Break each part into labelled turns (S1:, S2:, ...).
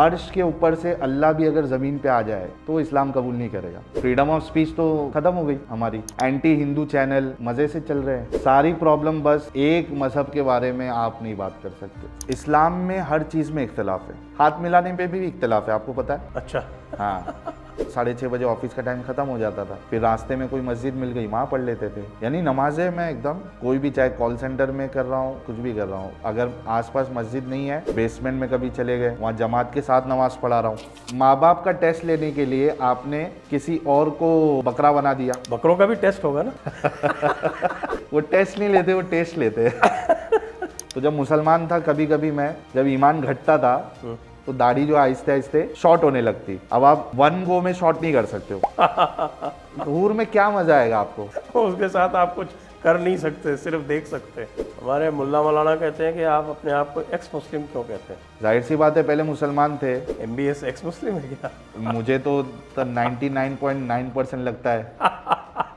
S1: अर्श के ऊपर से अल्लाह भी अगर ज़मीन पे आ जाए तो इस्लाम कबूल नहीं करेगा फ्रीडम ऑफ स्पीच तो ख़त्म हो गई हमारी एंटी हिंदू चैनल मज़े से चल रहे हैं सारी प्रॉब्लम बस एक मज़हब के बारे में आप नहीं बात कर सकते इस्लाम में हर चीज़ में इख्तलाफ है हाथ मिलाने पे भी इख्तलाफ है आपको पता है अच्छा हाँ साढ़े छः बजे ऑफिस का टाइम ख़त्म हो जाता था फिर रास्ते में कोई मस्जिद मिल गई वहाँ पढ़ लेते थे यानी नमाजें मैं एकदम कोई भी चाहे कॉल सेंटर में कर रहा हूँ कुछ भी कर रहा हूँ अगर आसपास मस्जिद नहीं है बेसमेंट में कभी चले गए वहाँ जमात के साथ नमाज पढ़ा रहा हूँ माँ बाप का टेस्ट लेने के लिए आपने किसी और को बकरा बना दिया बकरों का भी टेस्ट होगा ना वो टेस्ट नहीं लेते वो टेस्ट लेते तो जब मुसलमान था कभी कभी मैं जब ईमान घटता था हम्म। तो दाढ़ी जो आहिस्ते आहिस्ते शॉर्ट होने लगती अब आप वन गो में शॉर्ट नहीं कर सकते
S2: हो
S1: धूर में क्या मजा आएगा आपको
S2: उसके साथ आप कुछ कर नहीं सकते सिर्फ देख सकते हमारे मुल्ला मौलाना कहते हैं कि आप अपने आप को एक्स मुस्लिम क्यों कहते हैं
S1: जाहिर सी बात है पहले मुसलमान थे M B S ex Muslim है क्या मुझे तो ninety nine point nine percent लगता है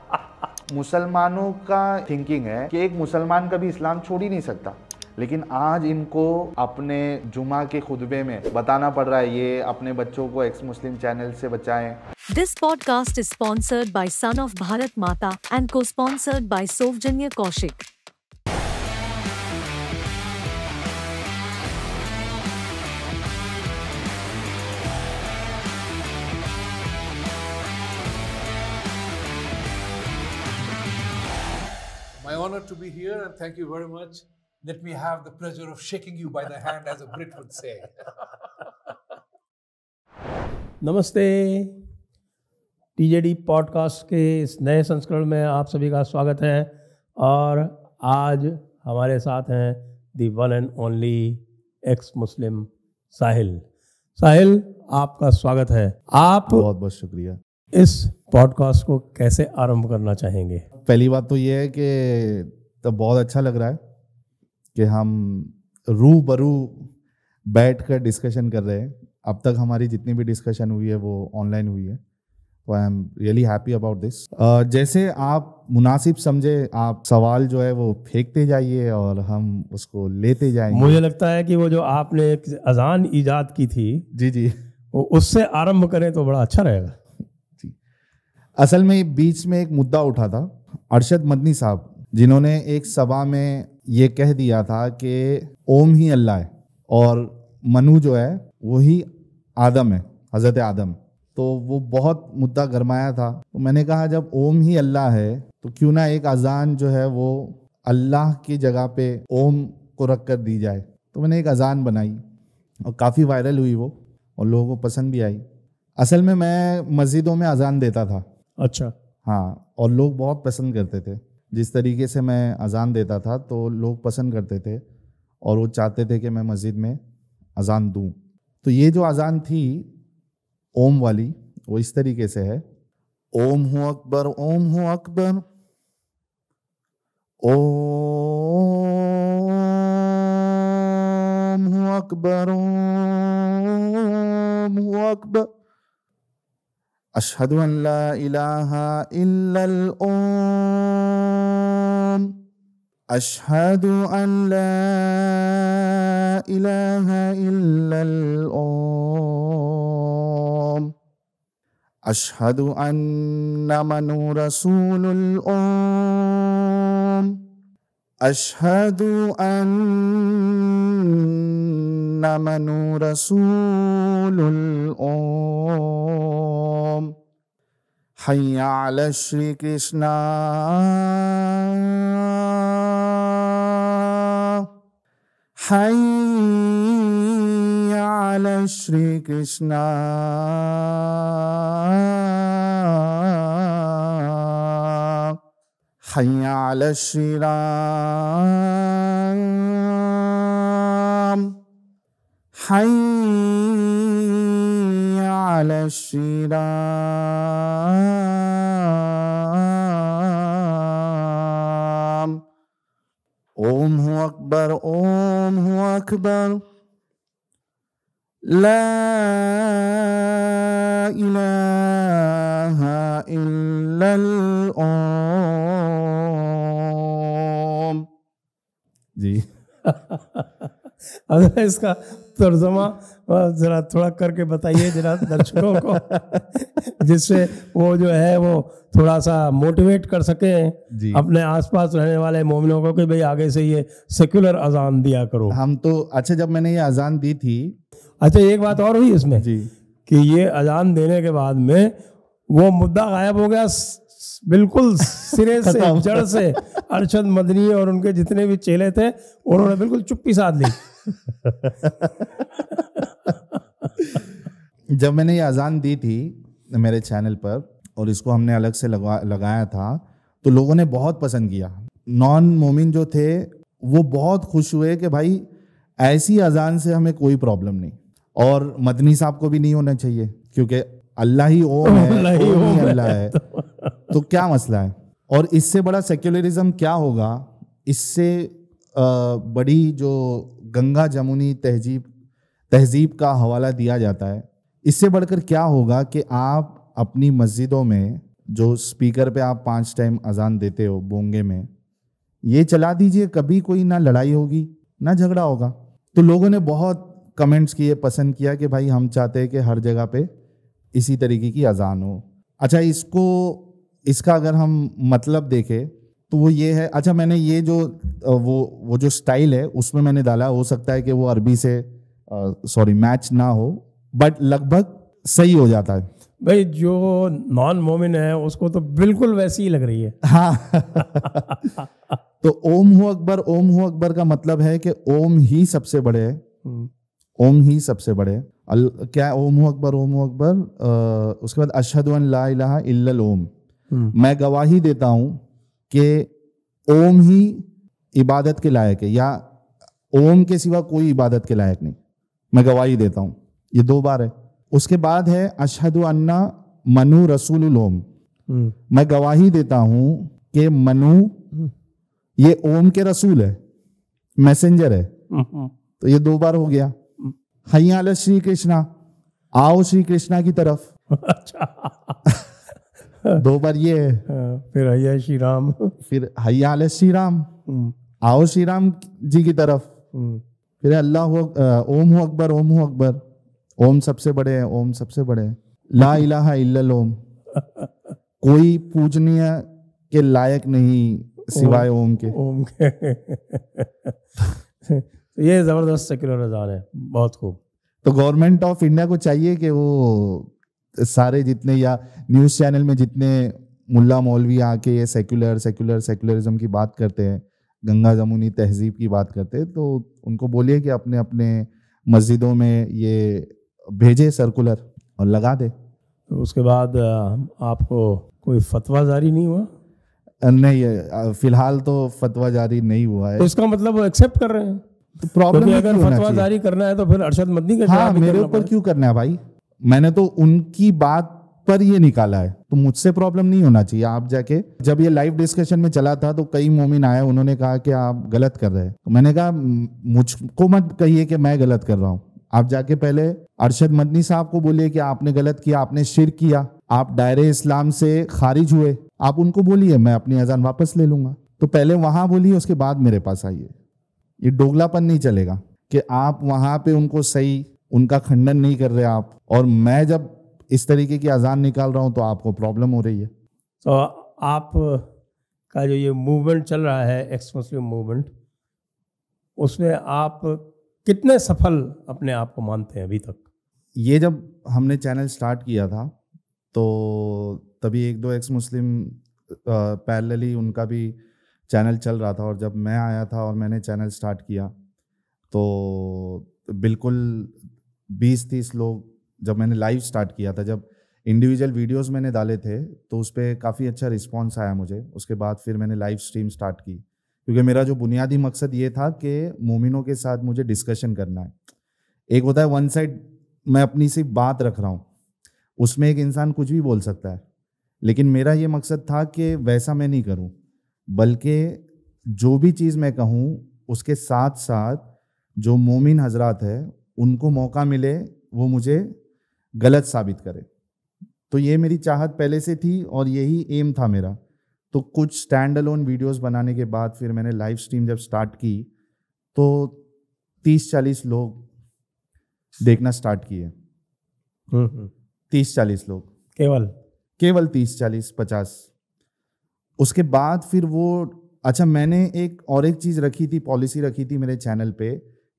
S1: मुसलमानों का थिंकिंग है कि एक मुसलमान कभी इस्लाम छोड़ ही नहीं सकता लेकिन आज इनको अपने जुमा के खुतबे में बताना पड़ रहा है ये अपने बच्चों को एक्स मुस्लिम चैनल से बचाएं
S3: this podcast is sponsored by son of Bharat Mata and co sponsored by सोवजन्य Kaushik
S1: my honor to be here and thank you very much let me have the pleasure of shaking you by the hand, as a Brit would say.
S2: Namaste. TJD podcast के इस नए संस्करण में आप सभी का स्वागत है और आज हमारे साथ हैं the one and only ex Muslim Sahil Sahil आपका स्वागत है आप बहुत बहुत शुक्रिया इस पॉडकास्ट को कैसे आरंभ करना चाहेंगे पहली बात तो ये है कि तो बहुत अच्छा लग रहा है
S1: कि हम रू बरू बैठ कर डिस्कशन कर रहे हैं अब तक हमारी जितनी भी डिस्कशन हुई है वो ऑनलाइन हुई है तो I am really happy about this जैसे आप मुनासिब समझे आप सवाल जो है वो फेंकते जाइए और हम उसको लेते जाएंगे मुझे
S2: लगता है कि वो जो आपने एक अजान ईजाद की थी जी जी वो उससे आरंभ करें तो बड़ा अच्छा रहेगा जी
S1: असल में बीच में एक मुद्दा उठा था अरशद मदनी साहब जिन्होंने एक सभा में ये कह दिया था कि ओम ही अल्लाह है और मनु जो है वही आदम है हज़रत आदम तो वो बहुत मुद्दा गरमाया था तो मैंने कहा जब ओम ही अल्लाह है तो क्यों ना एक अज़ान जो है वो अल्लाह की जगह पे ओम को रख कर दी जाए तो मैंने एक अज़ान बनाई और काफ़ी वायरल हुई वो और लोगों को पसंद भी आई असल में मैं मस्जिदों में अज़ान देता था अच्छा हाँ और लोग बहुत पसंद करते थे जिस तरीके से मैं अज़ान देता था तो लोग पसंद करते थे और वो चाहते थे कि मैं मस्जिद में अज़ान दूँ तो ये जो अज़ान थी ओम वाली वो इस तरीके से है ओम हो
S3: अकबर ओम हो अकबर ओम हो अकबर ओम हो अकबर أشهد أن لا إله إلا الأم أشهد أن لا إله إلا الأم أشهد أن من رسول الأم أشهد أن من رسول الأم حي على شري كريشنا حي على شري كريشنا حي على الشرام حي على الشرام أم هو أكبر أم هو أكبر لا إله إلا
S2: الأم जी अब इसका तर्जमा जरा थोड़ा करके बताइए जरा दर्शकों को जिससे वो जो है वो थोड़ा सा मोटिवेट कर सके अपने आसपास रहने वाले मोमिनों को कि भाई आगे से ये सेक्युलर अजान दिया करो हम तो अच्छा जब मैंने ये अजान दी थी अच्छा एक बात और हुई इसमें जी कि ये अजान देने के बाद में वो मुद्दा गायब हो गया बिल्कुल सिरे से जड़ से अरशद मदनी और उनके जितने भी चेले थे उन्होंने बिल्कुल चुप्पी साध ली
S1: जब मैंने ये अजान दी थी मेरे चैनल पर और इसको हमने अलग से लगा लगाया था तो लोगों ने बहुत पसंद किया नॉन मोमिन जो थे वो बहुत खुश हुए कि भाई ऐसी अजान से हमें कोई प्रॉब्लम नहीं और मदनी साहब को भी नहीं होना चाहिए क्योंकि अल्लाह ही ओम है अल्लाह ही ओम अल्लाह है तो क्या मसला है और इससे बड़ा सेक्युलरिज्म क्या होगा इससे बड़ी जो गंगा जमुनी तहजीब तहजीब का हवाला दिया जाता है इससे बढ़कर क्या होगा कि आप अपनी मस्जिदों में जो स्पीकर पे आप पांच टाइम अजान देते हो बोंगे में ये चला दीजिए कभी कोई ना लड़ाई होगी ना झगड़ा होगा तो लोगों ने बहुत कमेंट्स किए पसंद किया कि भाई हम चाहते हैं कि हर जगह पे इसी तरीके की अजान हो अच्छा इसको इसका अगर हम मतलब देखें तो वो ये है अच्छा मैंने ये जो वो वो जो स्टाइल है उसमें मैंने डाला हो सकता है कि वो अरबी से सॉरी मैच ना हो बट लगभग सही हो जाता है
S2: भाई जो नॉन मोमिन है उसको तो बिल्कुल वैसी ही लग रही है हाँ तो ओम हो अकबर ओम हो
S1: अकबर का मतलब है कि ओम ही सबसे बड़े है हम्म। ओम ही सबसे बड़े अल, क्या ओम हो अकबर ओम हो अकबर उसके बाद अशहद ओम हम्म। मैं गवाही देता हूं कि ओम ही इबादत के लायक है या ओम के सिवा कोई इबादत के लायक नहीं मैं गवाही देता हूं ये दो बार है उसके बाद है अशहद अन्ना मनु रसूल ओम हम्म। मैं गवाही देता हूं कि मनु हम्म। ये ओम के रसूल है मैसेंजर है
S2: तो
S1: ये दो बार हो गया हयाल श्री कृष्णा आओ श्री कृष्णा की तरफ अच्छा दो बार ये है हाँ, फिर हया श्री राम फिर हयाल श्री राम हम्म। आओ श्री राम जी की तरफ हम्म। फिर अल्लाह ओम हो अकबर ओम हो अकबर ओम सबसे बड़े हैं ओम सबसे बड़े हैं ला इलाहा इल्लल ओम कोई पूजनीय के लायक नहीं सिवाय ओम के
S2: ओम के तो ये ज़बरदस्त सेक्युलर बाजार है बहुत खूब तो गवर्नमेंट ऑफ
S1: इंडिया को चाहिए कि वो सारे जितने या न्यूज़ चैनल में जितने मुल्ला मौलवी आके ये सेक्युलर सेक्युलर सेक्युलरिज्म की बात करते हैं गंगा जमुनी तहजीब की बात करते हैं तो उनको बोलिए कि अपने अपने मस्जिदों में ये भेजे सर्कुलर और लगा दे तो उसके बाद आपको कोई फतवा जारी नहीं हुआ नहीं फिलहाल तो फतवा जारी नहीं हुआ है तो इसका
S2: मतलब वो एक्सेप्ट कर रहे हैं तो प्रॉब्लम अगर फतवा जारी करना है तो फिर अरशद मदनी का हाँ, मेरे ऊपर क्यों
S1: करना है भाई मैंने तो उनकी बात पर ये निकाला है तो मुझसे प्रॉब्लम नहीं होना चाहिए आप जाके जब ये लाइव डिस्कशन में चला था तो कई मोमिन आए उन्होंने कहा कि आप गलत कर रहे हैं तो मैंने कहा मुझको मत कहिए कि मैं गलत कर रहा हूँ आप जाके पहले अरशद मदनी साहब को बोलिए कि आपने गलत किया आपने शिर किया आप डायरे इस्लाम से खारिज हुए आप उनको बोलिए मैं अपनी अजान वापस ले लूंगा तो पहले वहां बोलिए उसके बाद मेरे पास आइए ये डोगलापन नहीं चलेगा कि आप वहाँ पे उनको सही उनका खंडन नहीं कर रहे आप और मैं जब इस तरीके की अजान निकाल रहा हूँ तो आपको प्रॉब्लम हो रही है
S2: तो आप का जो ये मूवमेंट चल रहा है एक्सप्रेसिव मूवमेंट उसमें आप कितने सफल अपने आप को मानते हैं अभी तक
S1: ये जब हमने चैनल स्टार्ट किया था तो तभी एक दो एक्स मुस्लिम पैरेलली उनका भी चैनल चल रहा था और जब मैं आया था और मैंने चैनल स्टार्ट किया तो बिल्कुल बीस तीस लोग जब मैंने लाइव स्टार्ट किया था जब इंडिविजुअल वीडियोस मैंने डाले थे तो उस पर काफ़ी अच्छा रिस्पॉन्स आया मुझे उसके बाद फिर मैंने लाइव स्ट्रीम स्टार्ट की क्योंकि मेरा जो बुनियादी मकसद ये था कि मोमिनों के साथ मुझे डिस्कशन करना है एक होता है वन साइड मैं अपनी सिर्फ बात रख रहा हूँ उसमें एक इंसान कुछ भी बोल सकता है लेकिन मेरा ये मकसद था कि वैसा मैं नहीं करूँ बल्कि जो भी चीज़ मैं कहूँ उसके साथ साथ जो मोमिन हजरात है उनको मौका मिले वो मुझे गलत साबित करे तो ये मेरी चाहत पहले से थी और यही एम था मेरा तो कुछ स्टैंड अलोन वीडियोस बनाने के बाद फिर मैंने लाइव स्ट्रीम जब स्टार्ट की तो तीस चालीस लोग देखना स्टार्ट किए हम्म, हम्म। तीस चालीस लोग केवल केवल तीस चालीस पचास उसके बाद फिर वो अच्छा मैंने एक और एक चीज़ रखी थी पॉलिसी रखी थी मेरे चैनल पे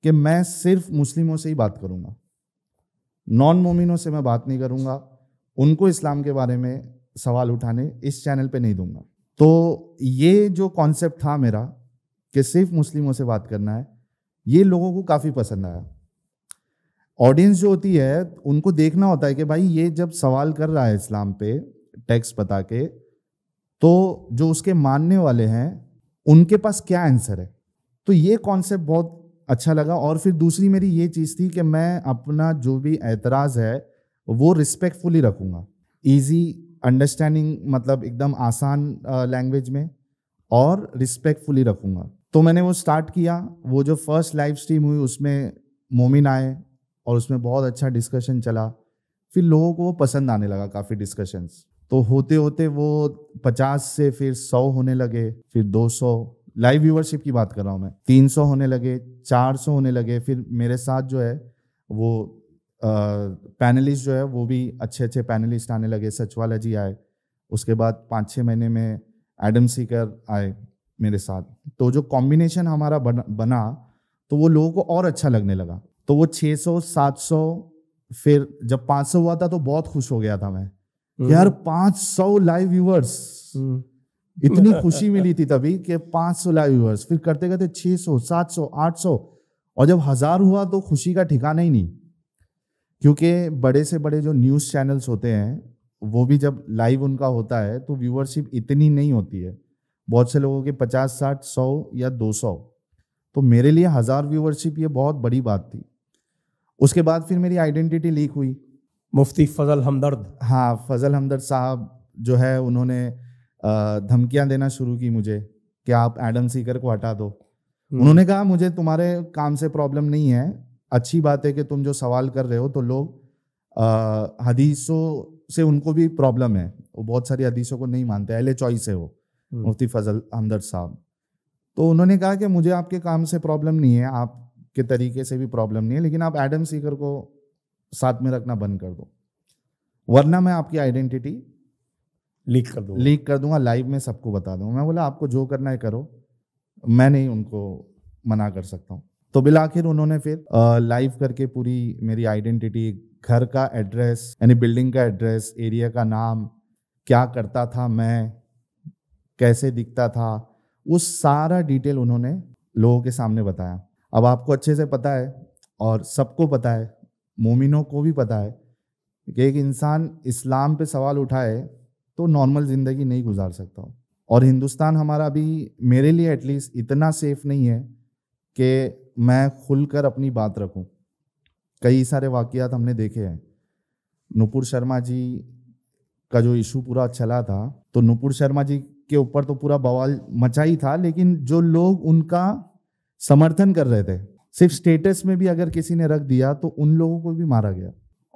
S1: कि मैं सिर्फ मुस्लिमों से ही बात करूँगा नॉन मोमिनों से मैं बात नहीं करूँगा उनको इस्लाम के बारे में सवाल उठाने इस चैनल पे नहीं दूंगा तो ये जो कॉन्सेप्ट था मेरा कि सिर्फ मुस्लिमों से बात करना है ये लोगों को काफ़ी पसंद आया ऑडियंस जो होती है उनको देखना होता है कि भाई ये जब सवाल कर रहा है इस्लाम पे टैक्स बता के तो जो उसके मानने वाले हैं उनके पास क्या आंसर है तो ये कॉन्सेप्ट बहुत अच्छा लगा और फिर दूसरी मेरी ये चीज़ थी कि मैं अपना जो भी एतराज़ है वो रिस्पेक्टफुली रखूँगा ईजी अंडरस्टैंडिंग मतलब एकदम आसान लैंग्वेज में और रिस्पेक्टफुली रखूँगा तो मैंने वो स्टार्ट किया वो जो फर्स्ट लाइव स्ट्रीम हुई उसमें मोमिन आए और उसमें बहुत अच्छा डिस्कशन चला फिर लोगों को वो पसंद आने लगा काफ़ी डिस्कशंस तो होते होते वो पचास से फिर सौ होने लगे फिर दो सौ लाइव व्यूवरशिप की बात कर रहा हूँ मैं तीन सौ होने लगे चार सौ होने लगे फिर मेरे साथ जो है वो पैनलिस्ट जो है वो भी अच्छे अच्छे पैनलिस्ट आने लगे सचवाला जी आए उसके बाद पाँच छः महीने में एडम सीकर आए मेरे साथ तो जो कॉम्बिनेशन हमारा बना तो वो लोगों को और अच्छा लगने लगा तो वो सात सौ फिर जब सौ हुआ था तो बहुत खुश हो गया था मैं हम्म। यार पांच सौ लाइव व्यूअर्स हम्म।
S2: इतनी खुशी
S1: मिली थी तभी कि पांच सौ लाइव व्यूअर्स फिर करते करते छह सौ सात सौ आठ सौ और जब हजार हुआ तो खुशी का ठिकाना ही नहीं क्योंकि बड़े से बड़े जो न्यूज चैनल्स होते हैं वो भी जब लाइव उनका होता है तो व्यूअरशिप इतनी नहीं होती है बहुत से लोगों के पचास साठ सौ या दो सौ तो मेरे लिए हजार व्यूअरशिप ये बहुत बड़ी बात थी उसके बाद फिर मेरी आइडेंटिटी लीक हुई मुफ्ती फजल हमदर्द हाँ फजल हमदर्द साहब जो है उन्होंने धमकियां देना शुरू की मुझे कि आप एडम सीकर को हटा दो हम्म। उन्होंने कहा मुझे तुम्हारे काम से प्रॉब्लम नहीं है अच्छी बात है कि तुम जो सवाल कर रहे हो तो लोग हदीसों से उनको भी प्रॉब्लम है वो बहुत सारी हदीसों को नहीं मानते अहले चॉइस है वो हम्म। मुफ्ती फजल हमदर्द साहब तो उन्होंने कहा कि मुझे आपके काम से प्रॉब्लम नहीं है आपके तरीके से भी प्रॉब्लम नहीं है लेकिन आप एडम सीकर को साथ में रखना बंद कर दो वरना मैं आपकी आइडेंटिटी लीक कर दूंगा लीक कर दूंगा लाइव में सबको बता दूंगा मैं बोला आपको जो करना है करो मैं नहीं उनको मना कर सकता हूँ तो बिल आखिर उन्होंने फिर लाइव करके पूरी मेरी आइडेंटिटी घर का एड्रेस यानी बिल्डिंग का एड्रेस एरिया का नाम क्या करता था मैं कैसे दिखता था उस सारा डिटेल उन्होंने लोगों के सामने बताया अब आपको अच्छे से पता है और सबको पता है मोमिनों को भी पता है कि एक इंसान इस्लाम पे सवाल उठाए तो नॉर्मल ज़िंदगी नहीं गुजार सकता और हिंदुस्तान हमारा अभी मेरे लिए एटलीस्ट इतना सेफ नहीं है कि मैं खुलकर अपनी बात रखूं कई सारे वाक़ात हमने देखे हैं नुपुर शर्मा जी का जो इशू पूरा चला था तो नुपुर शर्मा जी के ऊपर तो पूरा बवाल मचा ही था लेकिन जो लोग उनका समर्थन कर रहे थे सिर्फ स्टेटस में भी अगर किसी ने रख दिया तो उन लोगों को भी मारा गया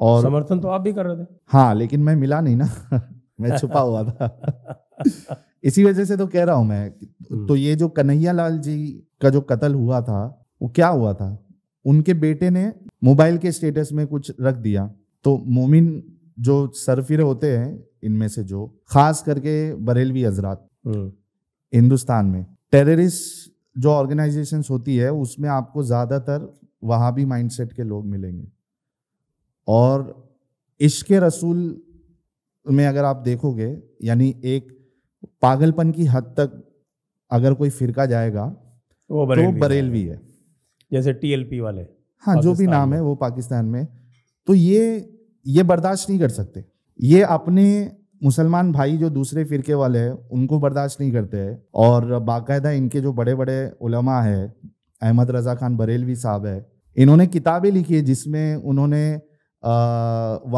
S1: और समर्थन
S2: तो आप भी कर रहे थे
S1: हाँ लेकिन मैं मिला नहीं ना मैं छुपा हुआ
S2: था
S1: इसी वजह से तो कह रहा हूं मैं हम्म। तो ये जो कन्हैया लाल जी का जो कत्ल हुआ था वो क्या हुआ था उनके बेटे ने मोबाइल के स्टेटस में कुछ रख दिया तो मोमिन जो सरफिर होते हैं इनमें से जो खास करके बरेलवी हजरात हम्म। हिंदुस्तान में टेररिस्ट जो ऑर्गेनाइजेशंस होती है उसमें आपको ज़्यादातर वहाँ भी माइंडसेट के लोग मिलेंगे और इश्क रसूल में अगर आप देखोगे यानी एक पागलपन की हद तक अगर कोई फिरका जाएगा वो बरेल तो बरेलवी
S2: है जैसे टीएलपी वाले हाँ जो भी नाम है वो पाकिस्तान में
S1: तो ये ये बर्दाश्त नहीं कर सकते ये अपने मुसलमान भाई जो दूसरे फिरके वाले हैं उनको बर्दाश्त नहीं करते हैं और बाकायदा इनके जो बड़े बड़े उलमा है अहमद रज़ा खान बरेलवी साहब है इन्होंने किताबें लिखी है जिसमें उन्होंने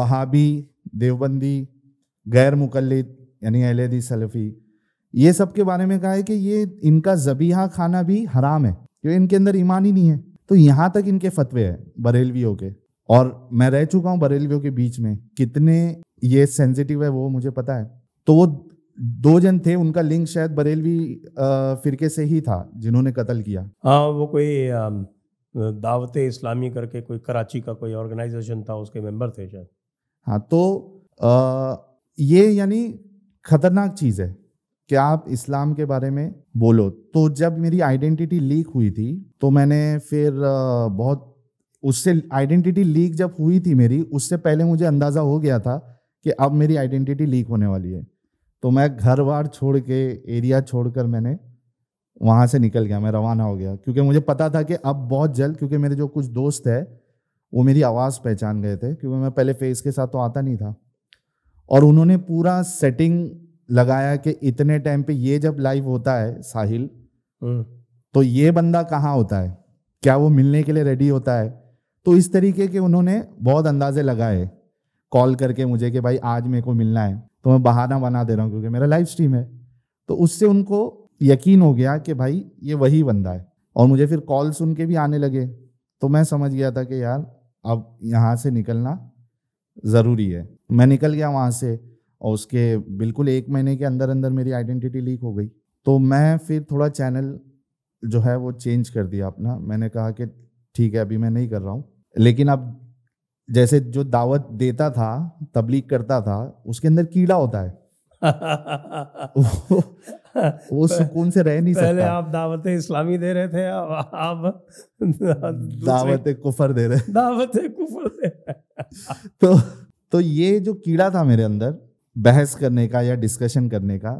S1: वहाबी देवबंदी गैर मुकलद यानी अहलदी सलफ़ी ये सब के बारे में कहा है कि ये इनका जबीहा खाना भी हराम है क्योंकि इनके अंदर ईमान ही नहीं है तो यहाँ तक इनके फतवे हैं बरेलवियों के और मैं रह चुका हूँ बरेलवियों के बीच में कितने ये सेंसिटिव है वो मुझे पता है तो वो दो जन थे उनका लिंक शायद बरेलवी फिरके से ही था जिन्होंने कत्ल किया
S2: हाँ वो कोई दावत इस्लामी करके कोई कराची का कोई ऑर्गेनाइजेशन था उसके मेंबर थे शायद
S1: हाँ तो आ, ये यानी खतरनाक चीज़ है कि आप इस्लाम के बारे में बोलो तो जब मेरी आइडेंटिटी लीक हुई थी तो मैंने फिर बहुत उससे आइडेंटिटी लीक जब हुई थी मेरी उससे पहले मुझे अंदाज़ा हो गया था कि अब मेरी आइडेंटिटी लीक होने वाली है तो मैं घर बार छोड़ के एरिया छोड़ कर मैंने वहाँ से निकल गया मैं रवाना हो गया क्योंकि मुझे पता था कि अब बहुत जल्द क्योंकि मेरे जो कुछ दोस्त है वो मेरी आवाज़ पहचान गए थे क्योंकि मैं पहले फेस के साथ तो आता नहीं था और उन्होंने पूरा सेटिंग लगाया कि इतने टाइम पे ये जब लाइव होता है साहिल हम्म। तो ये बंदा कहाँ होता है क्या वो मिलने के लिए रेडी होता है तो इस तरीके के उन्होंने बहुत अंदाजे लगाए कॉल करके मुझे कि भाई आज मेरे को मिलना है तो मैं बहाना बना दे रहा हूँ क्योंकि मेरा लाइव स्ट्रीम है तो उससे उनको यकीन हो गया कि भाई ये वही बंदा है और मुझे फिर कॉल सुन के भी आने लगे तो मैं समझ गया था कि यार अब यहाँ से निकलना ज़रूरी है मैं निकल गया वहाँ से और उसके बिल्कुल एक महीने के अंदर अंदर मेरी आइडेंटिटी लीक हो गई तो मैं फिर थोड़ा चैनल जो है वो चेंज कर दिया अपना मैंने कहा कि ठीक है अभी मैं नहीं कर रहा हूँ लेकिन अब जैसे जो दावत देता था तबलीग करता था उसके अंदर कीड़ा होता है वो, सुकून से रह नहीं पहले सकता। आप
S2: दावत इस्लामी दे रहे थे अब आप दावत
S1: कुफर दे रहे
S2: दावत कुफर दे
S1: तो तो ये जो कीड़ा था मेरे अंदर बहस करने का या डिस्कशन करने का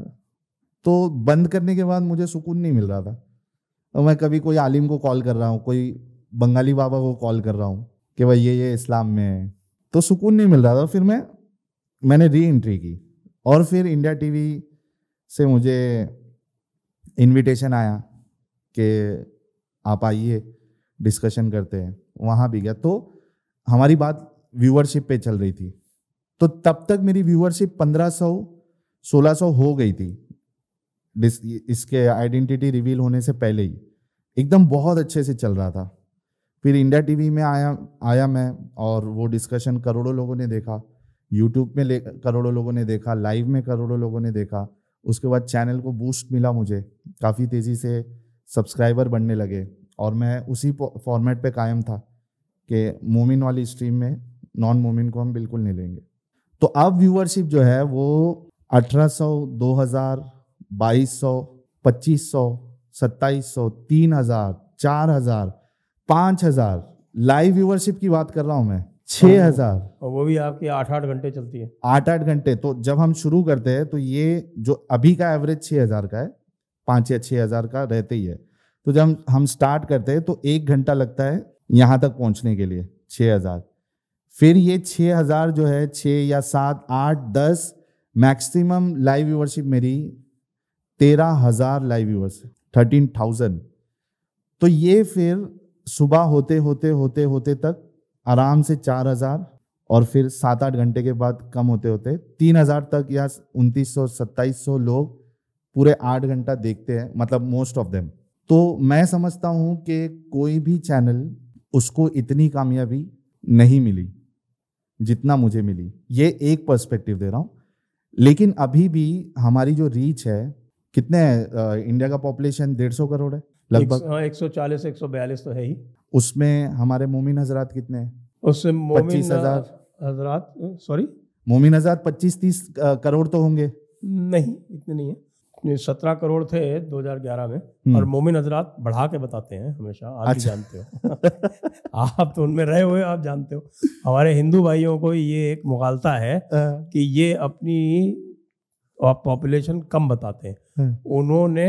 S1: तो बंद करने के बाद मुझे सुकून नहीं मिल रहा था तो मैं कभी कोई आलिम को कॉल कर रहा हूँ कोई बंगाली बाबा को कॉल कर रहा हूँ कि भाई ये ये इस्लाम में है तो सुकून नहीं मिल रहा था फिर मैं मैंने री एंट्री की और फिर इंडिया टीवी से मुझे इनविटेशन आया कि आप आइए डिस्कशन करते हैं वहाँ भी गया तो हमारी बात व्यूअरशिप पे चल रही थी तो तब तक मेरी व्यूअरशिप 1500 1600 हो गई थी इसके आइडेंटिटी रिवील होने से पहले ही एकदम बहुत अच्छे से चल रहा था फिर इंडिया टीवी में आया आया मैं और वो डिस्कशन करोड़ों लोगों ने देखा यूट्यूब में ले करोड़ों लोगों ने देखा लाइव में करोड़ों लोगों ने देखा उसके बाद चैनल को बूस्ट मिला मुझे काफ़ी तेज़ी से सब्सक्राइबर बनने लगे और मैं उसी फॉर्मेट पे कायम था कि मोमिन वाली स्ट्रीम में नॉन मोमिन को हम बिल्कुल नहीं लेंगे तो अब व्यूअरशिप जो है वो अठारह सौ सौ दो हज़ार बाईस पच्चीस सौ सत्ताईस सौ तीन हजार चार हज़ार पांच हजार लाइव व्यूअरशिप की बात कर रहा हूं मैं छह हजार
S2: और वो भी आपकी आठ आठ घंटे चलती है
S1: आठ आठ घंटे तो जब हम शुरू करते हैं तो ये जो अभी का एवरेज छह हजार का है पांच या छह हजार का रहते ही है तो जब हम, हम स्टार्ट करते हैं तो एक घंटा लगता है यहां तक पहुंचने के लिए छह हजार फिर ये छह हजार जो है छ या सात आठ दस मैक्सिमम लाइव व्यूअरशिप मेरी तेरह हजार लाइव व्यूअर्स थर्टीन थाउजेंड तो ये फिर सुबह होते होते होते होते तक आराम से चार हजार और फिर सात आठ घंटे के बाद कम होते होते तीन हजार तक या उनतीस सौ सत्ताईस सौ लोग पूरे आठ घंटा देखते हैं मतलब मोस्ट ऑफ देम तो मैं समझता हूं कि कोई भी चैनल उसको इतनी कामयाबी नहीं मिली जितना मुझे मिली ये एक पर्सपेक्टिव दे रहा हूँ लेकिन अभी भी हमारी जो रीच है कितने है? इंडिया का पॉपुलेशन डेढ़ सौ करोड़ है लगभग
S2: हाँ, एक सौ चालीस एक सौ बयालीस तो है ही
S1: उसमें हमारे मोमिन हजरात कितने हैं
S2: उसमें पच्चीस हजार हजरात सॉरी
S1: मोमिन हजरात पच्चीस तीस करोड़ तो होंगे
S2: नहीं इतने नहीं है सत्रह करोड़ थे 2011 में हम्म। और मोमिन हजरात बढ़ा के बताते हैं हमेशा आप अच्छा। जानते हो आप तो उनमें रहे हुए आप जानते हो हमारे हिंदू भाइयों को ये एक मुगालता है कि ये अपनी पॉपुलेशन कम बताते हैं हाँ। उन्होंने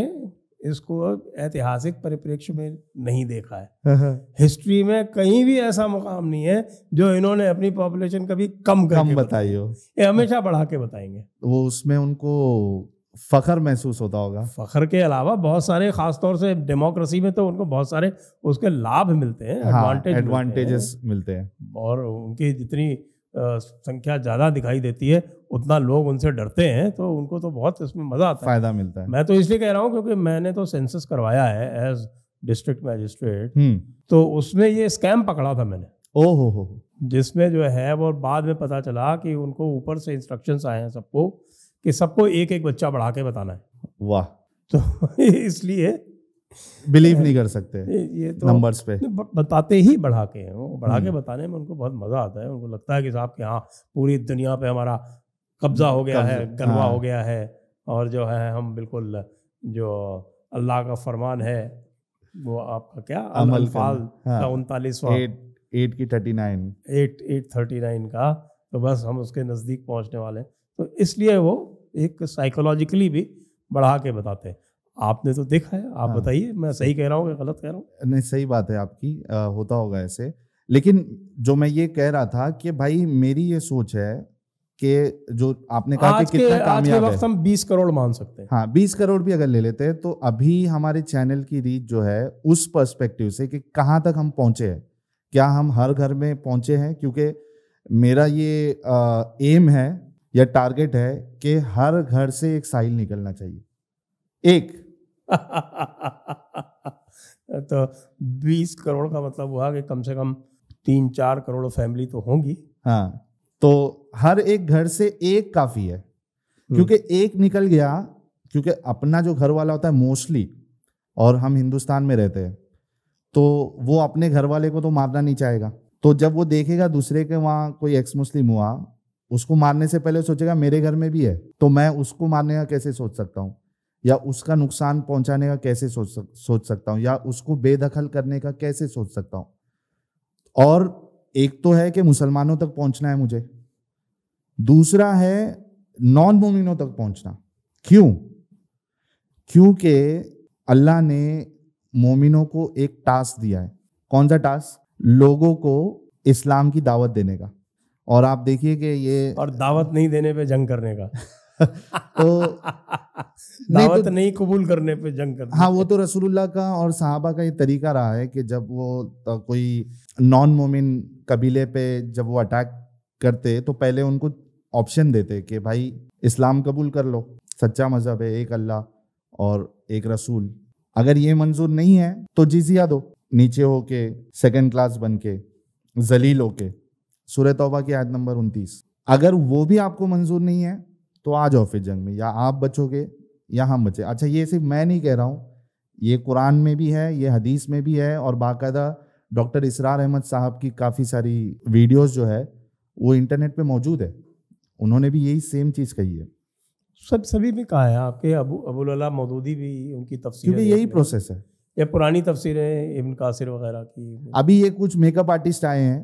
S2: इसको ऐतिहासिक परिप्रेक्ष्य में नहीं देखा है हाँ, हाँ। हिस्ट्री में कहीं भी ऐसा मुकाम नहीं है जो इन्होंने अपनी पॉपुलेशन कभी कम कम बताई हो ये हमेशा बढ़ा के बताएंगे
S1: वो उसमें उनको फखर महसूस होता होगा
S2: फखर के अलावा बहुत सारे खासतौर से डेमोक्रेसी में तो उनको बहुत सारे उसके लाभ मिलते हैं एडवांटेज हाँ, एडवांटेजेस मिलते हैं और उनकी जितनी संख्या ज़्यादा दिखाई देती है उतना लोग उनसे डरते हैं तो उनको तो बहुत इसमें मज़ा आता है फ़ायदा मिलता है मैं तो इसलिए कह रहा हूँ क्योंकि मैंने तो सेंसस करवाया है एज डिस्ट्रिक्ट मैजिस्ट्रेट तो उसमें ये स्कैम पकड़ा था मैंने ओ हो हो जिसमें जो है वो बाद में पता चला कि उनको ऊपर से इंस्ट्रक्शंस आए हैं सबको कि सबको एक एक बच्चा बढ़ा के बताना है वाह तो इसलिए बिलीव नहीं कर सकते ये तो नंबर्स पे बताते ही बढ़ा के हैं वो बढ़ा के हम्म। बताने में उनको बहुत मज़ा आता है उनको लगता है कि साहब के हाँ पूरी दुनिया पे हमारा कब्जा हो गया है गलवा हाँ। हो गया है और जो है हम बिल्कुल जो अल्लाह का फरमान है वो आपका क्या अमल फाल हाँ। का
S1: एट की thirty nine
S2: eight eight thirty nine का तो बस हम उसके नज़दीक पहुँचने वाले हैं तो इसलिए वो एक साइकोलॉजिकली भी बढ़ा के बताते हैं आपने तो देखा है आप हाँ। बताइए मैं सही कह रहा हूँ गलत कह रहा
S1: हूँ नहीं सही बात है आपकी आ, होता होगा ऐसे लेकिन जो मैं ये कह रहा था कि भाई मेरी ये सोच है कि जो आपने कहा कि कितना कामयाब है
S2: हम 20 करोड़ मान सकते हैं
S1: हाँ बीस करोड़ भी अगर ले लेते हैं तो अभी हमारे चैनल की रीच जो है उस पर्सपेक्टिव से कि कहाँ तक हम पहुंचे हैं क्या हम हर घर में पहुंचे हैं क्योंकि मेरा ये एम है या टारगेट है कि हर घर से एक साहिल निकलना चाहिए
S2: एक तो बीस करोड़ का मतलब हुआ कि कम से कम तीन चार करोड़ फैमिली तो होंगी
S1: हाँ तो हर एक घर से एक काफी है हम्म।
S2: क्योंकि एक निकल गया
S1: क्योंकि अपना जो घर वाला होता है मोस्टली और हम हिंदुस्तान में रहते हैं तो वो अपने घर वाले को तो मारना नहीं चाहेगा तो जब वो देखेगा दूसरे के वहाँ कोई एक्स मुस्लिम हुआ उसको मारने से पहले सोचेगा मेरे घर में भी है तो मैं उसको मारने का कैसे सोच सकता हूँ या उसका नुकसान पहुंचाने का कैसे सोच सक, सोच सकता हूं या उसको बेदखल करने का कैसे सोच सकता हूं और एक तो है कि मुसलमानों तक पहुंचना है मुझे दूसरा है नॉन मोमिनों तक पहुंचना क्यों क्योंकि अल्लाह ने मोमिनों को एक टास्क दिया है कौन सा टास्क लोगों को इस्लाम की दावत देने का और आप
S2: देखिए कि ये और दावत नहीं देने पे जंग करने का तो दावत तो, नहीं कबूल करने पे जंग करते
S1: हाँ वो तो रसूलुल्लाह का और साहबा का ये तरीका रहा है कि जब वो तो कोई नॉन मोमिन कबीले पे जब वो अटैक करते तो पहले उनको ऑप्शन देते कि भाई इस्लाम कबूल कर लो सच्चा मज़हब है एक अल्लाह और एक रसूल अगर ये मंजूर नहीं है तो जिजिया दो नीचे हो के सेकेंड क्लास बन के जलील होके सूर्य तोबा की आयत नंबर उनतीस अगर वो भी आपको मंजूर नहीं है तो आ जाओ फिर जंग में या आप बचोगे या हम बचे अच्छा ये सिर्फ मैं नहीं कह रहा हूँ ये कुरान में भी है ये हदीस में भी है और बाकायदा डॉक्टर इसरार अहमद साहब की काफ़ी सारी वीडियोस जो है वो इंटरनेट पे मौजूद है उन्होंने भी यही सेम चीज़ कही है
S2: सब सभी में कहा है आपके अबू अबूला मदूदी भी उनकी तफसीर क्योंकि यही प्रोसेस है या पुरानी तफसीरें इबन कासिर वगैरह की
S1: अभी ये कुछ मेकअप आर्टिस्ट आए हैं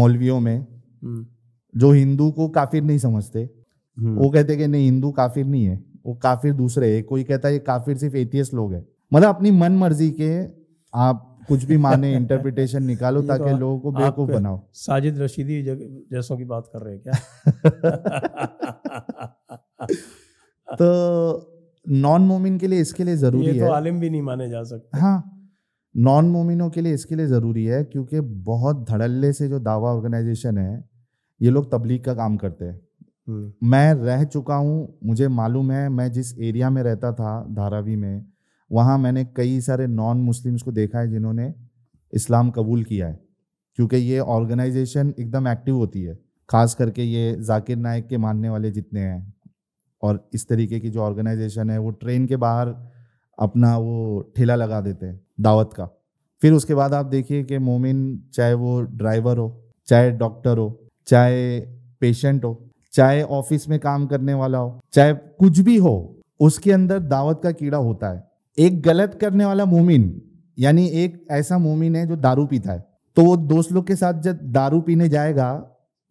S1: मौलवियों में
S2: हम्म।
S1: जो हिंदू को काफिर नहीं समझते हम्म। वो कहते कि नहीं हिंदू काफिर नहीं है वो काफिर दूसरे है कोई कहता है काफिर सिर्फ एथियस लोग है मतलब अपनी मन मर्जी के आप कुछ भी माने इंटरप्रिटेशन निकालो तो ताकि लोगों को बेवकूफ बनाओ
S2: साजिद रशीदी जैसों की बात कर रहे हैं क्या
S1: तो नॉन मोमिन के लिए इसके लिए जरूरी ये तो है
S2: आलिम भी नहीं माने जा सकते
S1: हाँ नॉन मोमिनों के लिए इसके लिए ज़रूरी है क्योंकि बहुत धड़ल्ले से जो दावा ऑर्गेनाइजेशन है ये लोग तबलीग का काम करते हैं हम्म। मैं रह चुका हूँ मुझे मालूम है मैं जिस एरिया में रहता था धारावी में वहाँ मैंने कई सारे नॉन मुस्लिम्स को देखा है जिन्होंने इस्लाम कबूल किया है क्योंकि ये ऑर्गेनाइजेशन एकदम एक्टिव होती है खास करके ये जाकिर नायक के मानने वाले जितने हैं और इस तरीके की जो ऑर्गेनाइजेशन है वो ट्रेन के बाहर अपना वो ठेला लगा देते हैं दावत का फिर उसके बाद आप देखिए कि मोमिन चाहे वो ड्राइवर हो चाहे डॉक्टर हो चाहे पेशेंट हो चाहे ऑफिस में काम करने वाला हो चाहे कुछ भी हो उसके अंदर दावत का कीड़ा होता है एक गलत करने वाला मोमिन यानी एक ऐसा मोमिन है जो दारू पीता है तो वो दोस्त लोग के साथ जब दारू पीने जाएगा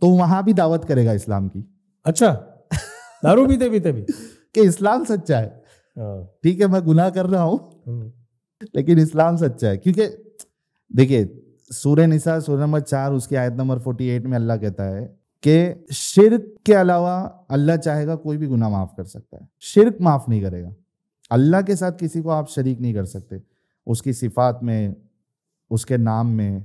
S1: तो वहां भी दावत करेगा इस्लाम की अच्छा दारू पीते पीते भी कि इस्लाम सच्चा है हाँ। ठीक है मैं गुनाह कर रहा हूँ
S2: हम्म।
S1: लेकिन इस्लाम सच्चा है क्योंकि देखिए सूर्य निशा सूर्य नंबर चार उसकी आयत नंबर फोर्टी एट में अल्लाह कहता है कि शिरक के अलावा अल्लाह चाहेगा कोई भी गुना माफ कर सकता है शिरक माफ नहीं करेगा अल्लाह के साथ किसी को आप शरीक नहीं कर सकते उसकी सिफात में उसके नाम में